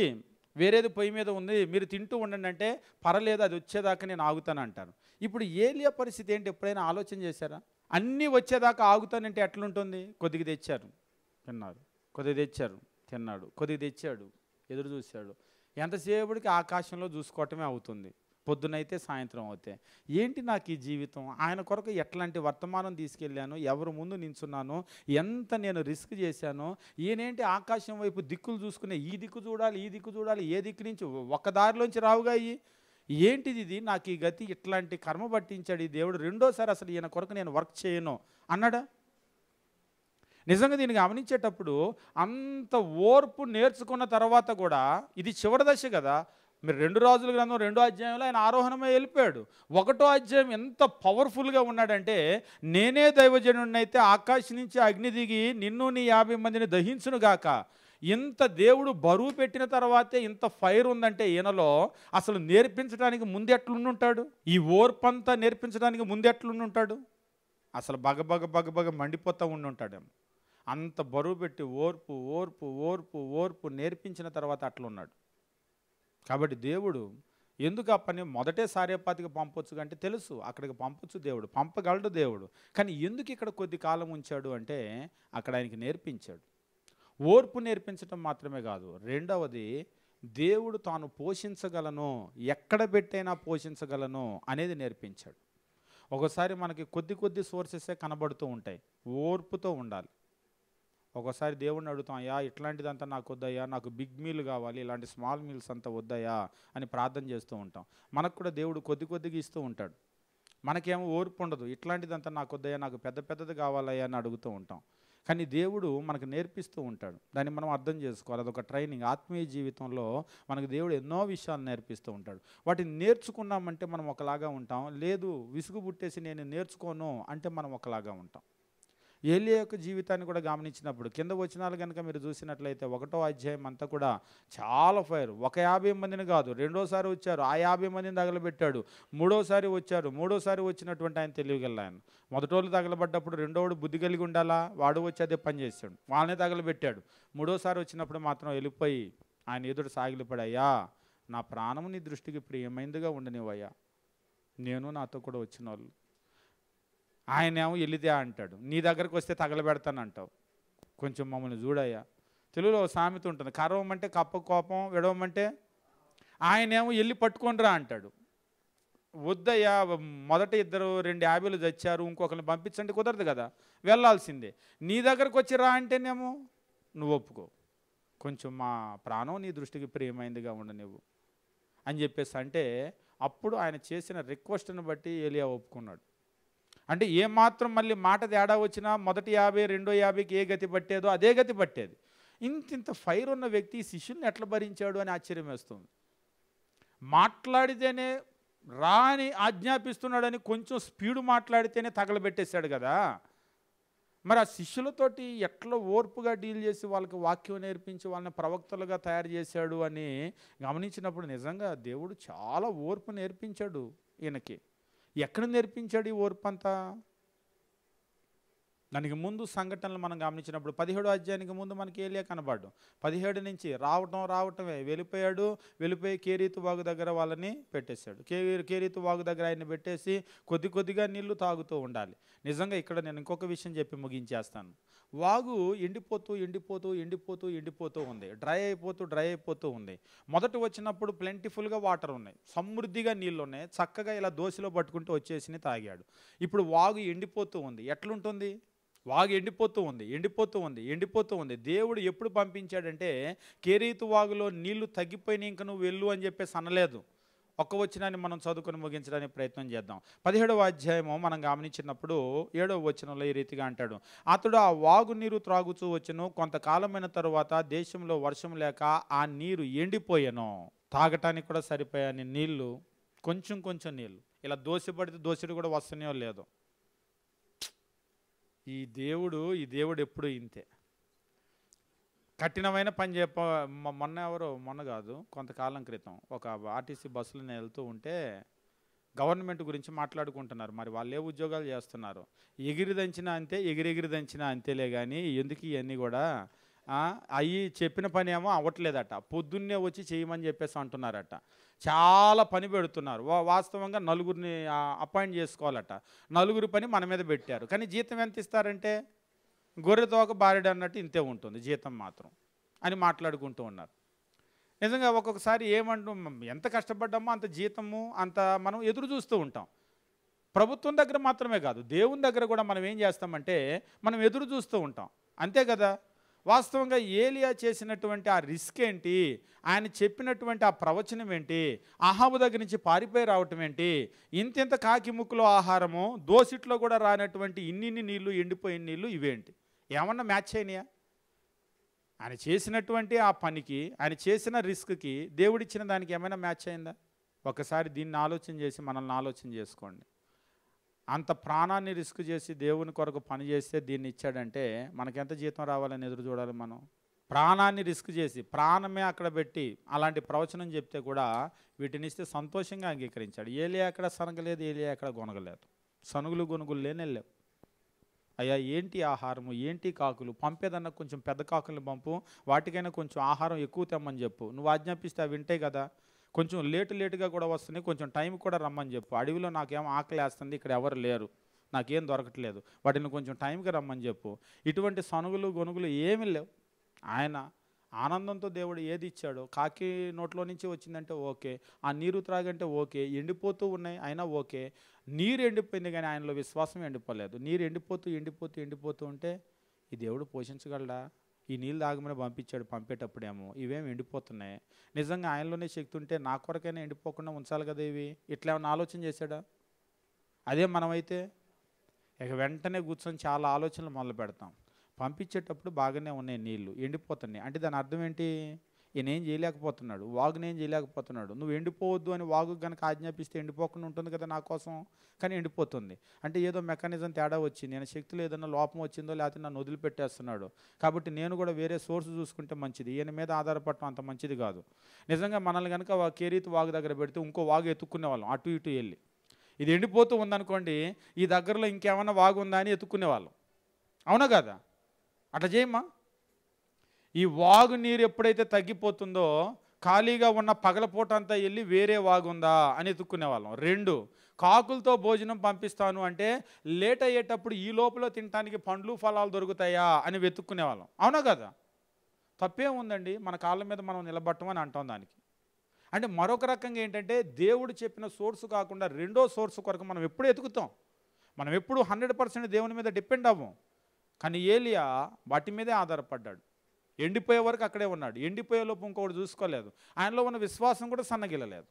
వేరేది పొయ్యి మీద ఉంది మీరు తింటూ ఉండండి అంటే పర్లేదు అది వచ్చేదాకా నేను ఆగుతాను అంటాను ఇప్పుడు ఏలియా పరిస్థితి ఏంటి ఎప్పుడైనా ఆలోచన చేశారా అన్నీ వచ్చేదాకా ఆగుతానంటే ఎట్లుంటుంది కొద్దిగా తెచ్చారు తిన్నారు కొద్దిగా తెచ్చారు తిన్నాడు కొద్దిగా తెచ్చాడు ఎదురు చూశాడు ఎంతసేపుడికి ఆకాశంలో చూసుకోవటమే అవుతుంది పొద్దునైతే సాయంత్రం అవుతే ఏంటి నాకు ఈ జీవితం ఆయన కొరకు ఎట్లాంటి వర్తమానం తీసుకెళ్ళాను ఎవరు ముందు నించున్నాను ఎంత నేను రిస్క్ చేశాను ఈయనేంటి ఆకాశం వైపు దిక్కులు చూసుకునే ఈ దిక్కు చూడాలి ఈ దిక్కు చూడాలి ఏ దిక్కు నుంచి ఒక్క దారిలోంచి రావుగా ఇవి ఏంటిది ఇది నాకు ఈ గతి ఇట్లాంటి కర్మ పట్టించాడు ఈ దేవుడు రెండోసారి అసలు ఈయన కొరకు నేను వర్క్ చేయను అన్నాడా నిజంగా దీన్ని గమనించేటప్పుడు అంత ఓర్పు నేర్చుకున్న తర్వాత కూడా ఇది చివరి దశ కదా మీరు రెండు రాజుల గ్రంథం రెండో అధ్యాయంలో ఆయన ఆరోహణమే వెళ్ళిపోయాడు ఒకటో అధ్యాయం ఎంత పవర్ఫుల్గా ఉన్నాడంటే నేనే దైవజనుడినైతే ఆకాశం నుంచి అగ్ని దిగి నిన్ను నీ యాభై మందిని దహించునుగాక ఇంత దేవుడు బరువు పెట్టిన తర్వాతే ఇంత ఫైర్ ఉందంటే ఈయనలో అసలు నేర్పించడానికి ముందు ఎట్లుండుంటాడు ఈ ఓర్పంతా నేర్పించడానికి ముందు అసలు బగ బగ బగ బగ మండిపోతూ ఉండుంటాడేమో అంత బరువు పెట్టి ఓర్పు ఓర్పు ఓర్పు ఓర్పు నేర్పించిన తర్వాత అట్లున్నాడు కాబట్టి దేవుడు ఎందుకు ఆ పని మొదటే సారేపాతికి పంపొచ్చు అంటే తెలుసు అక్కడికి పంపొచ్చు దేవుడు పంపగలడు దేవుడు కానీ ఎందుకు ఇక్కడ కొద్ది కాలం ఉంచాడు అంటే అక్కడ ఆయనకి నేర్పించాడు ఓర్పు నేర్పించడం మాత్రమే కాదు రెండవది దేవుడు తాను పోషించగలను ఎక్కడ పెట్టైనా పోషించగలను అనేది నేర్పించాడు ఒకసారి మనకి కొద్ది కొద్ది సోర్సెసే కనబడుతూ ఉంటాయి ఓర్పుతో ఉండాలి ఒకసారి దేవుణ్ణి అడుగుతాం అయ్యా ఇట్లాంటిదంతా నాకు వద్దయ్యా నాకు బిగ్ మీల్ కావాలి ఇలాంటి స్మాల్ మీల్స్ అంతా వద్దయ్యా అని ప్రార్థన చేస్తూ ఉంటాం మనకు కూడా దేవుడు కొద్ది కొద్దిగా ఇస్తూ ఉంటాడు మనకేమో ఓర్పు ఉండదు ఇట్లాంటిదంతా నాకు వద్దయ్యా నాకు పెద్ద పెద్దది కావాలయ్యా అని అడుగుతూ ఉంటాం కానీ దేవుడు మనకు నేర్పిస్తూ ఉంటాడు దాన్ని మనం అర్థం చేసుకోవాలి అదొక ట్రైనింగ్ ఆత్మీయ జీవితంలో మనకు దేవుడు ఎన్నో విషయాలు నేర్పిస్తూ ఉంటాడు వాటిని నేర్చుకున్నామంటే మనం ఒకలాగా ఉంటాం లేదు విసుగు పుట్టేసి నేను నేర్చుకోను అంటే మనం ఒకలాగా ఉంటాం ఏలియా యొక్క జీవితాన్ని కూడా గమనించినప్పుడు కింద వచనాలు కనుక మీరు చూసినట్లయితే ఒకటో అధ్యాయం అంతా కూడా చాలా ఫైర్ ఒక యాభై మందిని కాదు రెండోసారి వచ్చారు ఆ యాభై మందిని తగలబెట్టాడు మూడోసారి వచ్చారు మూడోసారి వచ్చినటువంటి ఆయన తెలివిగల ఆయన మొదటోళ్ళు తగలబడ్డప్పుడు రెండోడు బుద్ధి కలిగి ఉండాలా వాడు వచ్చి అదే పని చేశాడు వాళ్ళని తగలబెట్టాడు మూడోసారి వచ్చినప్పుడు మాత్రం వెళ్ళిపోయి ఆయన ఎదురు సాగిలిపడయ్యా నా ప్రాణము నీ దృష్టికి ప్రియమైందిగా ఉండనివయ్యా నేను నాతో కూడా వచ్చిన వాళ్ళు ఆయన ఏమో వెళ్ళిదే అంటాడు నీ దగ్గరకు వస్తే అంటావు కొంచెం మమ్మల్ని చూడయ్యా తెలుగులో సామెత ఉంటుంది కరవమంటే కప్ప కోపం విడవమంటే ఆయనేమో వెళ్ళి రా అంటాడు వద్దయ్యా మొదట ఇద్దరు రెండు యాభైలు తెచ్చారు ఇంకొకరిని పంపించండి కుదరదు కదా వెళ్ళాల్సిందే నీ దగ్గరకు వచ్చి రా అంటేనేమో నువ్వు ఒప్పుకో కొంచెం మా ప్రాణం నీ దృష్టికి ప్రియమైందిగా ఉండ నువ్వు అని చెప్పేసి అంటే అప్పుడు ఆయన చేసిన రిక్వెస్ట్ని బట్టి ఏలియా ఒప్పుకున్నాడు అంటే ఏమాత్రం మళ్ళీ మాట తేడా వచ్చినా మొదటి యాభై రెండో యాభైకి ఏ గతి పట్టేదో అదే గతి పట్టేది ఇంత ఇంత ఫైర్ ఉన్న వ్యక్తి శిష్యుల్ని ఎట్లా భరించాడు అని ఆశ్చర్యం వేస్తుంది మాట్లాడితేనే రా అని ఆజ్ఞాపిస్తున్నాడని కొంచెం స్పీడ్ మాట్లాడితేనే తగలబెట్టేశాడు కదా మరి ఆ శిష్యులతోటి ఎట్లా ఓర్పుగా డీల్ చేసి వాళ్ళకి వాక్యం నేర్పించి వాళ్ళని ప్రవక్తలుగా తయారు చేశాడు అని గమనించినప్పుడు నిజంగా దేవుడు చాలా ఓర్పు నేర్పించాడు ఈయనకి ఎక్కడ నేర్పించాడు ఈ ఓర్పంతా దానికి ముందు సంఘటనలు మనం గమనించినప్పుడు పదిహేడు అధ్యాయానికి ముందు మనకి ఏలియా కనబడ్డం పదిహేడు నుంచి రావటం రావటమే వెళ్ళిపోయాడు వెళ్ళిపోయి కేరీతు వాగు దగ్గర వాళ్ళని పెట్టేశాడు కే కేరీతు వాగు దగ్గర ఆయన పెట్టేసి కొద్ది కొద్దిగా నీళ్లు తాగుతూ ఉండాలి నిజంగా ఇక్కడ నేను ఇంకొక విషయం చెప్పి ముగించేస్తాను వాగు ఎండిపోతూ ఎండిపోతూ ఎండిపోతూ ఎండిపోతూ ఉంది డ్రై అయిపోతూ డ్రై అయిపోతూ ఉంది మొదట వచ్చినప్పుడు ప్లెంటిఫుల్గా వాటర్ ఉన్నాయి సమృద్ధిగా నీళ్ళు ఉన్నాయి చక్కగా ఇలా దోశలో పట్టుకుంటూ వచ్చేసి తాగాడు ఇప్పుడు వాగు ఎండిపోతూ ఉంది ఎట్లుంటుంది వాగు ఎండిపోతూ ఉంది ఎండిపోతూ ఉంది ఎండిపోతూ ఉంది దేవుడు ఎప్పుడు పంపించాడంటే కేరీతు వాగులో నీళ్లు తగ్గిపోయినా ఇంక నువ్వు వెళ్ళు అని చెప్పేసి అనలేదు ఒక్క వచనాన్ని మనం చదువుకొని ముగించడానికి ప్రయత్నం చేద్దాం పదిహేడవ అధ్యాయము మనం గమనించినప్పుడు ఏడవ వచనంలో ఈ రీతిగా అంటాడు అతడు ఆ వాగు నీరు త్రాగుచూ వచ్చను కొంతకాలమైన తరువాత దేశంలో వర్షం లేక ఆ నీరు ఎండిపోయాను తాగటానికి కూడా సరిపోయాని నీళ్లు కొంచెం కొంచెం నీళ్ళు ఇలా దోశ పడితే దోశడు కూడా వస్తూనే లేదు ఈ దేవుడు ఈ దేవుడు ఎప్పుడు ఇంతే కఠినమైన పని చెప్ప మొన్న ఎవరు మొన్న కాదు కొంతకాలం క్రితం ఒక ఆర్టీసీ బస్సులు నేను వెళ్తూ ఉంటే గవర్నమెంట్ గురించి మాట్లాడుకుంటున్నారు మరి వాళ్ళే ఉద్యోగాలు చేస్తున్నారు ఎగిరి దంచినా అంతే ఎగిరెగిరి దంచినా అంతేలే కానీ ఎందుకు ఇవన్నీ కూడా అవి చెప్పిన పని ఏమో అవ్వట్లేదట పొద్దున్నే వచ్చి చేయమని చెప్పేసి అంటున్నారట చాలా పని పెడుతున్నారు వాస్తవంగా నలుగురిని అపాయింట్ చేసుకోవాలట నలుగురు పని మన మీద పెట్టారు కానీ జీతం ఎంత ఇస్తారంటే గొర్రెతోక బారెడు అన్నట్టు ఇంతే ఉంటుంది జీతం మాత్రం అని మాట్లాడుకుంటూ ఉన్నారు నిజంగా ఒక్కొక్కసారి ఏమంటు ఎంత కష్టపడ్డామో అంత జీతము అంత మనం ఎదురు చూస్తూ ఉంటాం ప్రభుత్వం దగ్గర మాత్రమే కాదు దేవుని దగ్గర కూడా మనం ఏం చేస్తామంటే మనం ఎదురు చూస్తూ ఉంటాం అంతే కదా వాస్తవంగా ఏలియా చేసినటువంటి ఆ రిస్క్ ఏంటి ఆయన చెప్పినటువంటి ఆ ప్రవచనం ఏంటి అహాబు దగ్గర నుంచి పారిపోయి రావటం ఏంటి ఇంతింత కాకి ముక్కులో ఆహారము దోసిట్లో కూడా రానటువంటి ఇన్నిన్ని నీళ్లు ఎండిపోయిన నీళ్లు ఇవేంటి ఏమన్నా మ్యాచ్ అయినాయా ఆయన చేసినటువంటి ఆ పనికి ఆయన చేసిన రిస్క్కి దేవుడిచ్చిన దానికి ఏమైనా మ్యాచ్ అయిందా ఒకసారి దీన్ని ఆలోచన చేసి మనల్ని ఆలోచన చేసుకోండి అంత ప్రాణాన్ని రిస్క్ చేసి దేవుని కొరకు పని చేస్తే దీన్ని ఇచ్చాడంటే మనకెంత జీతం రావాలని ఎదురు చూడాలి మనం ప్రాణాన్ని రిస్క్ చేసి ప్రాణమే అక్కడ పెట్టి అలాంటి ప్రవచనం చెప్తే కూడా వీటినిస్తే సంతోషంగా అంగీకరించాడు ఏలే అక్కడ సనగలేదు ఏలే అక్కడ గొనగలేదు సనుగులు గొనుగులు లేనెళ్ళావు అయ్యా ఏంటి ఆహారము ఏంటి కాకులు పంపేదన్నా కొంచెం పెద్ద కాకులను పంపు వాటికైనా కొంచెం ఆహారం ఎక్కువ తెమ్మని చెప్పు నువ్వు ఆజ్ఞాపిస్తే అవి వింటే కదా కొంచెం లేటు లేటుగా కూడా వస్తున్నాయి కొంచెం టైం కూడా రమ్మని చెప్పు అడవిలో నాకేం ఆకలి వేస్తుంది ఇక్కడ ఎవరు లేరు నాకేం దొరకట్లేదు వాటిని కొంచెం టైంకి రమ్మని చెప్పు ఇటువంటి సనుగులు గొనుగులు ఏమి లేవు ఆయన ఆనందంతో దేవుడు ఏది ఇచ్చాడో కాకి నోట్లో నుంచి వచ్చిందంటే ఓకే ఆ నీరు త్రాగంటే ఓకే ఎండిపోతూ ఉన్నాయి అయినా ఓకే నీరు ఎండిపోయింది కానీ ఆయనలో విశ్వాసం ఎండిపోలేదు నీరు ఎండిపోతూ ఎండిపోతూ ఎండిపోతూ ఉంటే ఈ దేవుడు పోషించగలడా ఈ నీళ్ళు తాగమని పంపించాడు పంపేటప్పుడేమో ఇవేం ఎండిపోతున్నాయి నిజంగా ఆయనలోనే శక్తి ఉంటే నా కొరకైనా ఎండిపోకుండా ఉంచాలి కదా ఇవి ఇట్లా ఏమైనా ఆలోచన చేశాడా అదే మనమైతే ఇక వెంటనే కూర్చొని చాలా ఆలోచనలు మొదలు పెడతాం పంపించేటప్పుడు బాగానే ఉన్నాయి నీళ్ళు ఎండిపోతున్నాయి అంటే దాని అర్థం ఏంటి ఏం చేయలేకపోతున్నాడు వాగుని ఏం చేయలేకపోతున్నాడు నువ్వు ఎండిపోవద్దు అని వాగు కనుక ఆజ్ఞాపిస్తే ఎండిపోకుండా ఉంటుంది కదా నా కోసం కానీ ఎండిపోతుంది అంటే ఏదో మెకానిజం తేడా వచ్చింది నేను శక్తిలో ఏదైనా లోపం వచ్చిందో లేకపోతే నన్ను వదిలిపెట్టేస్తున్నాడు కాబట్టి నేను కూడా వేరే సోర్స్ చూసుకుంటే మంచిది ఈయన మీద ఆధారపడటం అంత మంచిది కాదు నిజంగా మనల్ని కనుక కేరీతి వాగు దగ్గర పెడితే ఇంకో వాగు ఎత్తుక్కునే వాళ్ళం అటు ఇటు వెళ్ళి ఇది ఎండిపోతూ ఉందనుకోండి ఈ దగ్గరలో ఇంకేమైనా వాగుందా అని ఎత్తుక్కునేవాళ్ళం అవునా కదా అట్లా చేయమ్మా ఈ వాగు నీరు ఎప్పుడైతే తగ్గిపోతుందో ఖాళీగా ఉన్న పగలపూట అంతా వెళ్ళి వేరే వాగుందా అని వాళ్ళం రెండు కాకులతో భోజనం పంపిస్తాను అంటే లేట్ అయ్యేటప్పుడు ఈ లోపల తినడానికి పండ్లు ఫలాలు దొరుకుతాయా అని వెతుక్కునే వాళ్ళం అవునా కదా తప్పే ఉందండి మన కాళ్ళ మీద మనం నిలబట్టం అని అంటాం దానికి అంటే మరొక రకంగా ఏంటంటే దేవుడు చెప్పిన సోర్సు కాకుండా రెండో సోర్స్ కొరకు మనం ఎప్పుడు ఎతుకుతాం మనం ఎప్పుడు హండ్రెడ్ పర్సెంట్ దేవుని మీద డిపెండ్ అవ్వం కానీ ఏలియా వాటి మీదే ఆధారపడ్డాడు ఎండిపోయే వరకు అక్కడే ఉన్నాడు ఎండిపోయే లోపు ఇంకొకటి చూసుకోలేదు ఆయనలో ఉన్న విశ్వాసం కూడా సన్నగిలలేదు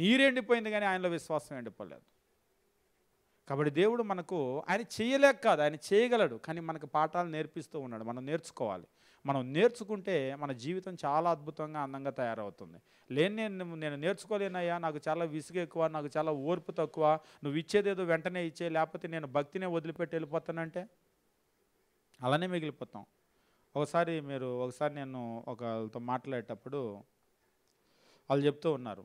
నీరు ఎండిపోయింది కానీ ఆయనలో విశ్వాసం ఎండిపోలేదు కాబట్టి దేవుడు మనకు ఆయన చేయలేక కాదు ఆయన చేయగలడు కానీ మనకు పాఠాలు నేర్పిస్తూ ఉన్నాడు మనం నేర్చుకోవాలి మనం నేర్చుకుంటే మన జీవితం చాలా అద్భుతంగా అందంగా తయారవుతుంది లేని నేను నేను నేర్చుకోలేనయ్యా నాకు చాలా విసుగు ఎక్కువ నాకు చాలా ఓర్పు తక్కువ నువ్వు ఇచ్చేదేదో వెంటనే ఇచ్చే లేకపోతే నేను భక్తినే వదిలిపెట్టి వెళ్ళిపోతానంటే అలానే మిగిలిపోతాం ఒకసారి మీరు ఒకసారి నేను ఒకళ్ళతో మాట్లాడేటప్పుడు వాళ్ళు చెప్తూ ఉన్నారు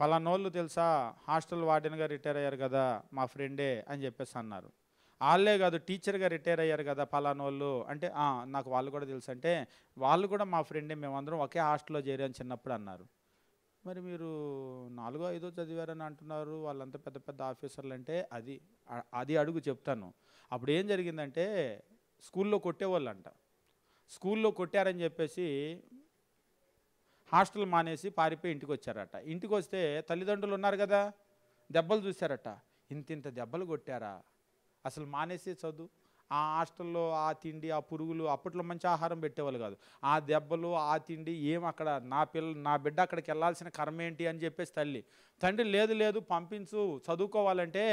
పలానోళ్ళు తెలుసా హాస్టల్ వార్డెన్గా రిటైర్ అయ్యారు కదా మా ఫ్రెండే అని చెప్పేసి అన్నారు వాళ్ళే కాదు టీచర్గా రిటైర్ అయ్యారు కదా పలానోళ్ళు అంటే నాకు వాళ్ళు కూడా తెలుసు అంటే వాళ్ళు కూడా మా ఫ్రెండే మేమందరం ఒకే హాస్టల్లో చేరాం చిన్నప్పుడు అన్నారు మరి మీరు నాలుగో ఐదో చదివారని అంటున్నారు వాళ్ళంతా పెద్ద పెద్ద ఆఫీసర్లు అంటే అది అది అడుగు చెప్తాను అప్పుడు ఏం జరిగిందంటే స్కూల్లో కొట్టేవాళ్ళు అంట స్కూల్లో కొట్టారని చెప్పేసి హాస్టల్ మానేసి పారిపోయి ఇంటికి వచ్చారట ఇంటికి వస్తే తల్లిదండ్రులు ఉన్నారు కదా దెబ్బలు చూశారట ఇంత దెబ్బలు కొట్టారా అసలు మానేసే చదువు ఆ హాస్టల్లో ఆ తిండి ఆ పురుగులు అప్పట్లో మంచి ఆహారం పెట్టేవాళ్ళు కాదు ఆ దెబ్బలు ఆ తిండి ఏం అక్కడ నా పిల్ల నా బిడ్డ అక్కడికి వెళ్ళాల్సిన కర్మ ఏంటి అని చెప్పేసి తల్లి తండ్రి లేదు లేదు పంపించు చదువుకోవాలంటే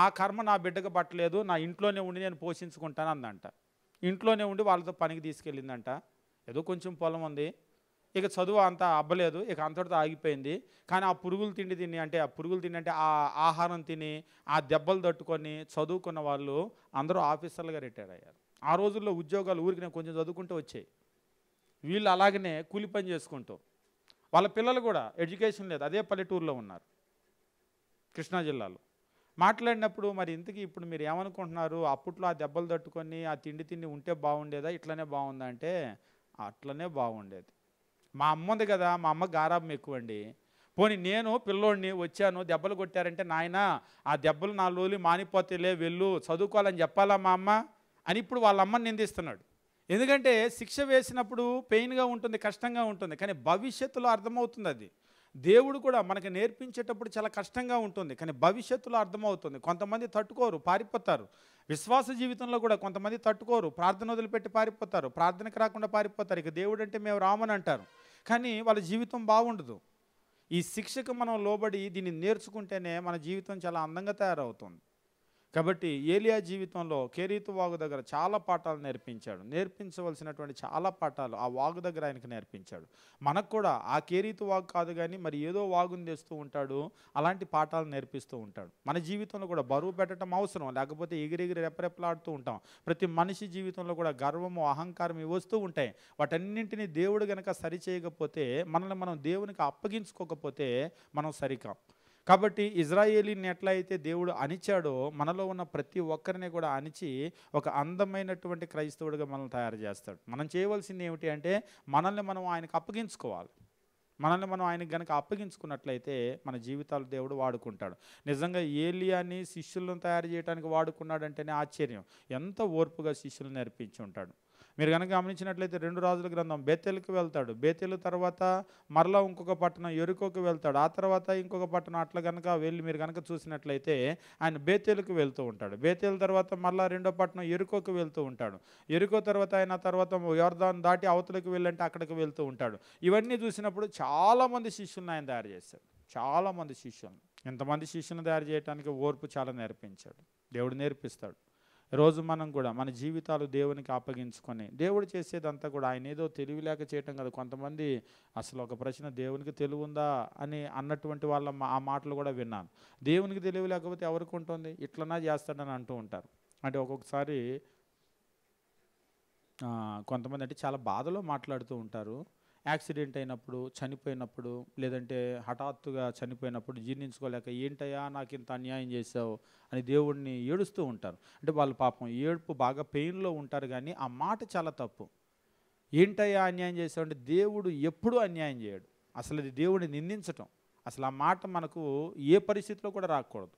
ఆ కర్మ నా బిడ్డకు పట్టలేదు నా ఇంట్లోనే ఉండి నేను పోషించుకుంటాను అందంట ఇంట్లోనే ఉండి వాళ్ళతో పనికి తీసుకెళ్ళిందంట ఏదో కొంచెం పొలం ఉంది ఇక చదువు అంత అబ్బలేదు ఇక అంతటితో ఆగిపోయింది కానీ ఆ పురుగులు తిండి తిని అంటే ఆ పురుగులు తిండి అంటే ఆ ఆహారం తిని ఆ దెబ్బలు తట్టుకొని చదువుకున్న వాళ్ళు అందరూ ఆఫీసర్లుగా రిటైర్ అయ్యారు ఆ రోజుల్లో ఉద్యోగాలు ఊరికి కొంచెం చదువుకుంటూ వచ్చాయి వీళ్ళు అలాగనే కూలి పని చేసుకుంటూ వాళ్ళ పిల్లలు కూడా ఎడ్యుకేషన్ లేదు అదే పల్లెటూరులో ఉన్నారు కృష్ణా జిల్లాలో మాట్లాడినప్పుడు మరి ఇంతకీ ఇప్పుడు మీరు ఏమనుకుంటున్నారు అప్పట్లో ఆ దెబ్బలు తట్టుకొని ఆ తిండి తిండి ఉంటే బాగుండేదా ఇట్లనే బాగుందా అంటే అట్లనే బాగుండేది మా అమ్మ ఉంది కదా మా అమ్మ గారాబం ఎక్కువండి పోనీ నేను పిల్లోడిని వచ్చాను దెబ్బలు కొట్టారంటే నాయన ఆ దెబ్బలు నా లోలి మానిపోతేలే వెళ్ళు చదువుకోవాలని చెప్పాలా మా అమ్మ అని ఇప్పుడు వాళ్ళ అమ్మని నిందిస్తున్నాడు ఎందుకంటే శిక్ష వేసినప్పుడు పెయిన్గా ఉంటుంది కష్టంగా ఉంటుంది కానీ భవిష్యత్తులో అర్థమవుతుంది అది దేవుడు కూడా మనకి నేర్పించేటప్పుడు చాలా కష్టంగా ఉంటుంది కానీ భవిష్యత్తులో అర్థమవుతుంది కొంతమంది తట్టుకోరు పారిపోతారు విశ్వాస జీవితంలో కూడా కొంతమంది తట్టుకోరు ప్రార్థన వదిలిపెట్టి పారిపోతారు ప్రార్థనకు రాకుండా పారిపోతారు ఇక దేవుడు అంటే మేము రామని అంటారు కానీ వాళ్ళ జీవితం బాగుండదు ఈ శిక్షకు మనం లోబడి దీన్ని నేర్చుకుంటేనే మన జీవితం చాలా అందంగా తయారవుతుంది కాబట్టి ఏలియా జీవితంలో కేరీతు వాగు దగ్గర చాలా పాఠాలు నేర్పించాడు నేర్పించవలసినటువంటి చాలా పాఠాలు ఆ వాగు దగ్గర ఆయనకు నేర్పించాడు మనకు కూడా ఆ కేరీతు వాగు కాదు కానీ మరి ఏదో వాగుని తెస్తూ ఉంటాడు అలాంటి పాఠాలు నేర్పిస్తూ ఉంటాడు మన జీవితంలో కూడా బరువు పెట్టడం అవసరం లేకపోతే ఎగిరెగిరి రెపరెపలాడుతూ ఉంటాం ప్రతి మనిషి జీవితంలో కూడా గర్వము అహంకారం వస్తూ ఉంటాయి వాటన్నింటినీ దేవుడు గనక సరిచేయకపోతే మనల్ని మనం దేవునికి అప్పగించుకోకపోతే మనం సరికాం కాబట్టి ఇజ్రాయేలీని ఎట్లా అయితే దేవుడు అణిచాడో మనలో ఉన్న ప్రతి ఒక్కరిని కూడా అణిచి ఒక అందమైనటువంటి క్రైస్తవుడిగా మనల్ని తయారు చేస్తాడు మనం చేయవలసింది ఏమిటి అంటే మనల్ని మనం ఆయనకు అప్పగించుకోవాలి మనల్ని మనం ఆయనకు గనక అప్పగించుకున్నట్లయితే మన జీవితాలు దేవుడు వాడుకుంటాడు నిజంగా ఏలియాని శిష్యులను తయారు చేయడానికి వాడుకున్నాడంటేనే ఆశ్చర్యం ఎంత ఓర్పుగా శిష్యులను నేర్పించి ఉంటాడు మీరు కనుక గమనించినట్లయితే రెండు రాజుల గ్రంథం బేతెలకు వెళ్తాడు బేతెలు తర్వాత మరలా ఇంకొక పట్టణం ఎరుకోకి వెళ్తాడు ఆ తర్వాత ఇంకొక పట్టణం అట్లా కనుక వెళ్ళి మీరు కనుక చూసినట్లయితే ఆయన బేతెలకు వెళ్తూ ఉంటాడు బేతెల తర్వాత మరలా రెండో పట్టణం ఎరుకోకి వెళ్తూ ఉంటాడు ఎరుకో తర్వాత ఆయన తర్వాత ఎవరిదాన్ని దాటి అవతలకు వెళ్ళంటే అక్కడికి వెళ్తూ ఉంటాడు ఇవన్నీ చూసినప్పుడు చాలామంది శిష్యులను ఆయన తయారు చేశాడు చాలామంది శిష్యులను ఎంతమంది శిష్యులను తయారు చేయడానికి ఓర్పు చాలా నేర్పించాడు దేవుడు నేర్పిస్తాడు రోజు మనం కూడా మన జీవితాలు దేవునికి అప్పగించుకొని దేవుడు చేసేదంతా కూడా ఆయన ఏదో తెలివి లేక చేయటం కదా కొంతమంది అసలు ఒక ప్రశ్న దేవునికి తెలివి ఉందా అని అన్నటువంటి వాళ్ళ ఆ మాటలు కూడా విన్నాను దేవునికి తెలివి లేకపోతే ఎవరికి ఉంటుంది ఇట్లనా చేస్తాడని అంటూ ఉంటారు అంటే ఒక్కొక్కసారి కొంతమంది అంటే చాలా బాధలో మాట్లాడుతూ ఉంటారు యాక్సిడెంట్ అయినప్పుడు చనిపోయినప్పుడు లేదంటే హఠాత్తుగా చనిపోయినప్పుడు జీర్ణించుకోలేక ఏంటయ్యా నాకు ఇంత అన్యాయం చేశావు అని దేవుడిని ఏడుస్తూ ఉంటారు అంటే వాళ్ళు పాపం ఏడుపు బాగా పెయిన్లో ఉంటారు కానీ ఆ మాట చాలా తప్పు ఏంటయ్యా అన్యాయం చేసావు అంటే దేవుడు ఎప్పుడూ అన్యాయం చేయడు అసలు అది దేవుడిని నిందించటం అసలు ఆ మాట మనకు ఏ పరిస్థితిలో కూడా రాకూడదు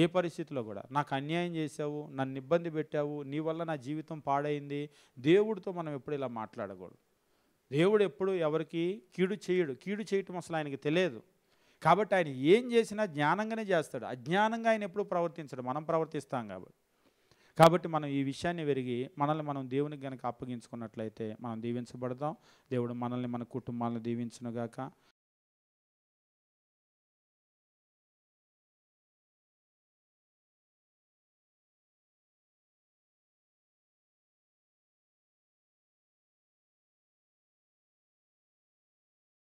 ఏ పరిస్థితిలో కూడా నాకు అన్యాయం చేసావు నన్ను ఇబ్బంది పెట్టావు నీ వల్ల నా జీవితం పాడైంది దేవుడితో మనం ఎప్పుడు ఇలా మాట్లాడకూడదు దేవుడు ఎప్పుడు ఎవరికి కీడు చేయడు కీడు చేయటం అసలు ఆయనకి తెలియదు కాబట్టి ఆయన ఏం చేసినా జ్ఞానంగానే చేస్తాడు అజ్ఞానంగా ఆయన ఎప్పుడు ప్రవర్తించడు మనం ప్రవర్తిస్తాం కాబట్టి కాబట్టి మనం ఈ విషయాన్ని పెరిగి మనల్ని మనం దేవునికి కనుక అప్పగించుకున్నట్లయితే మనం దీవించబడతాం దేవుడు మనల్ని మన కుటుంబాలను దీవించునుగాక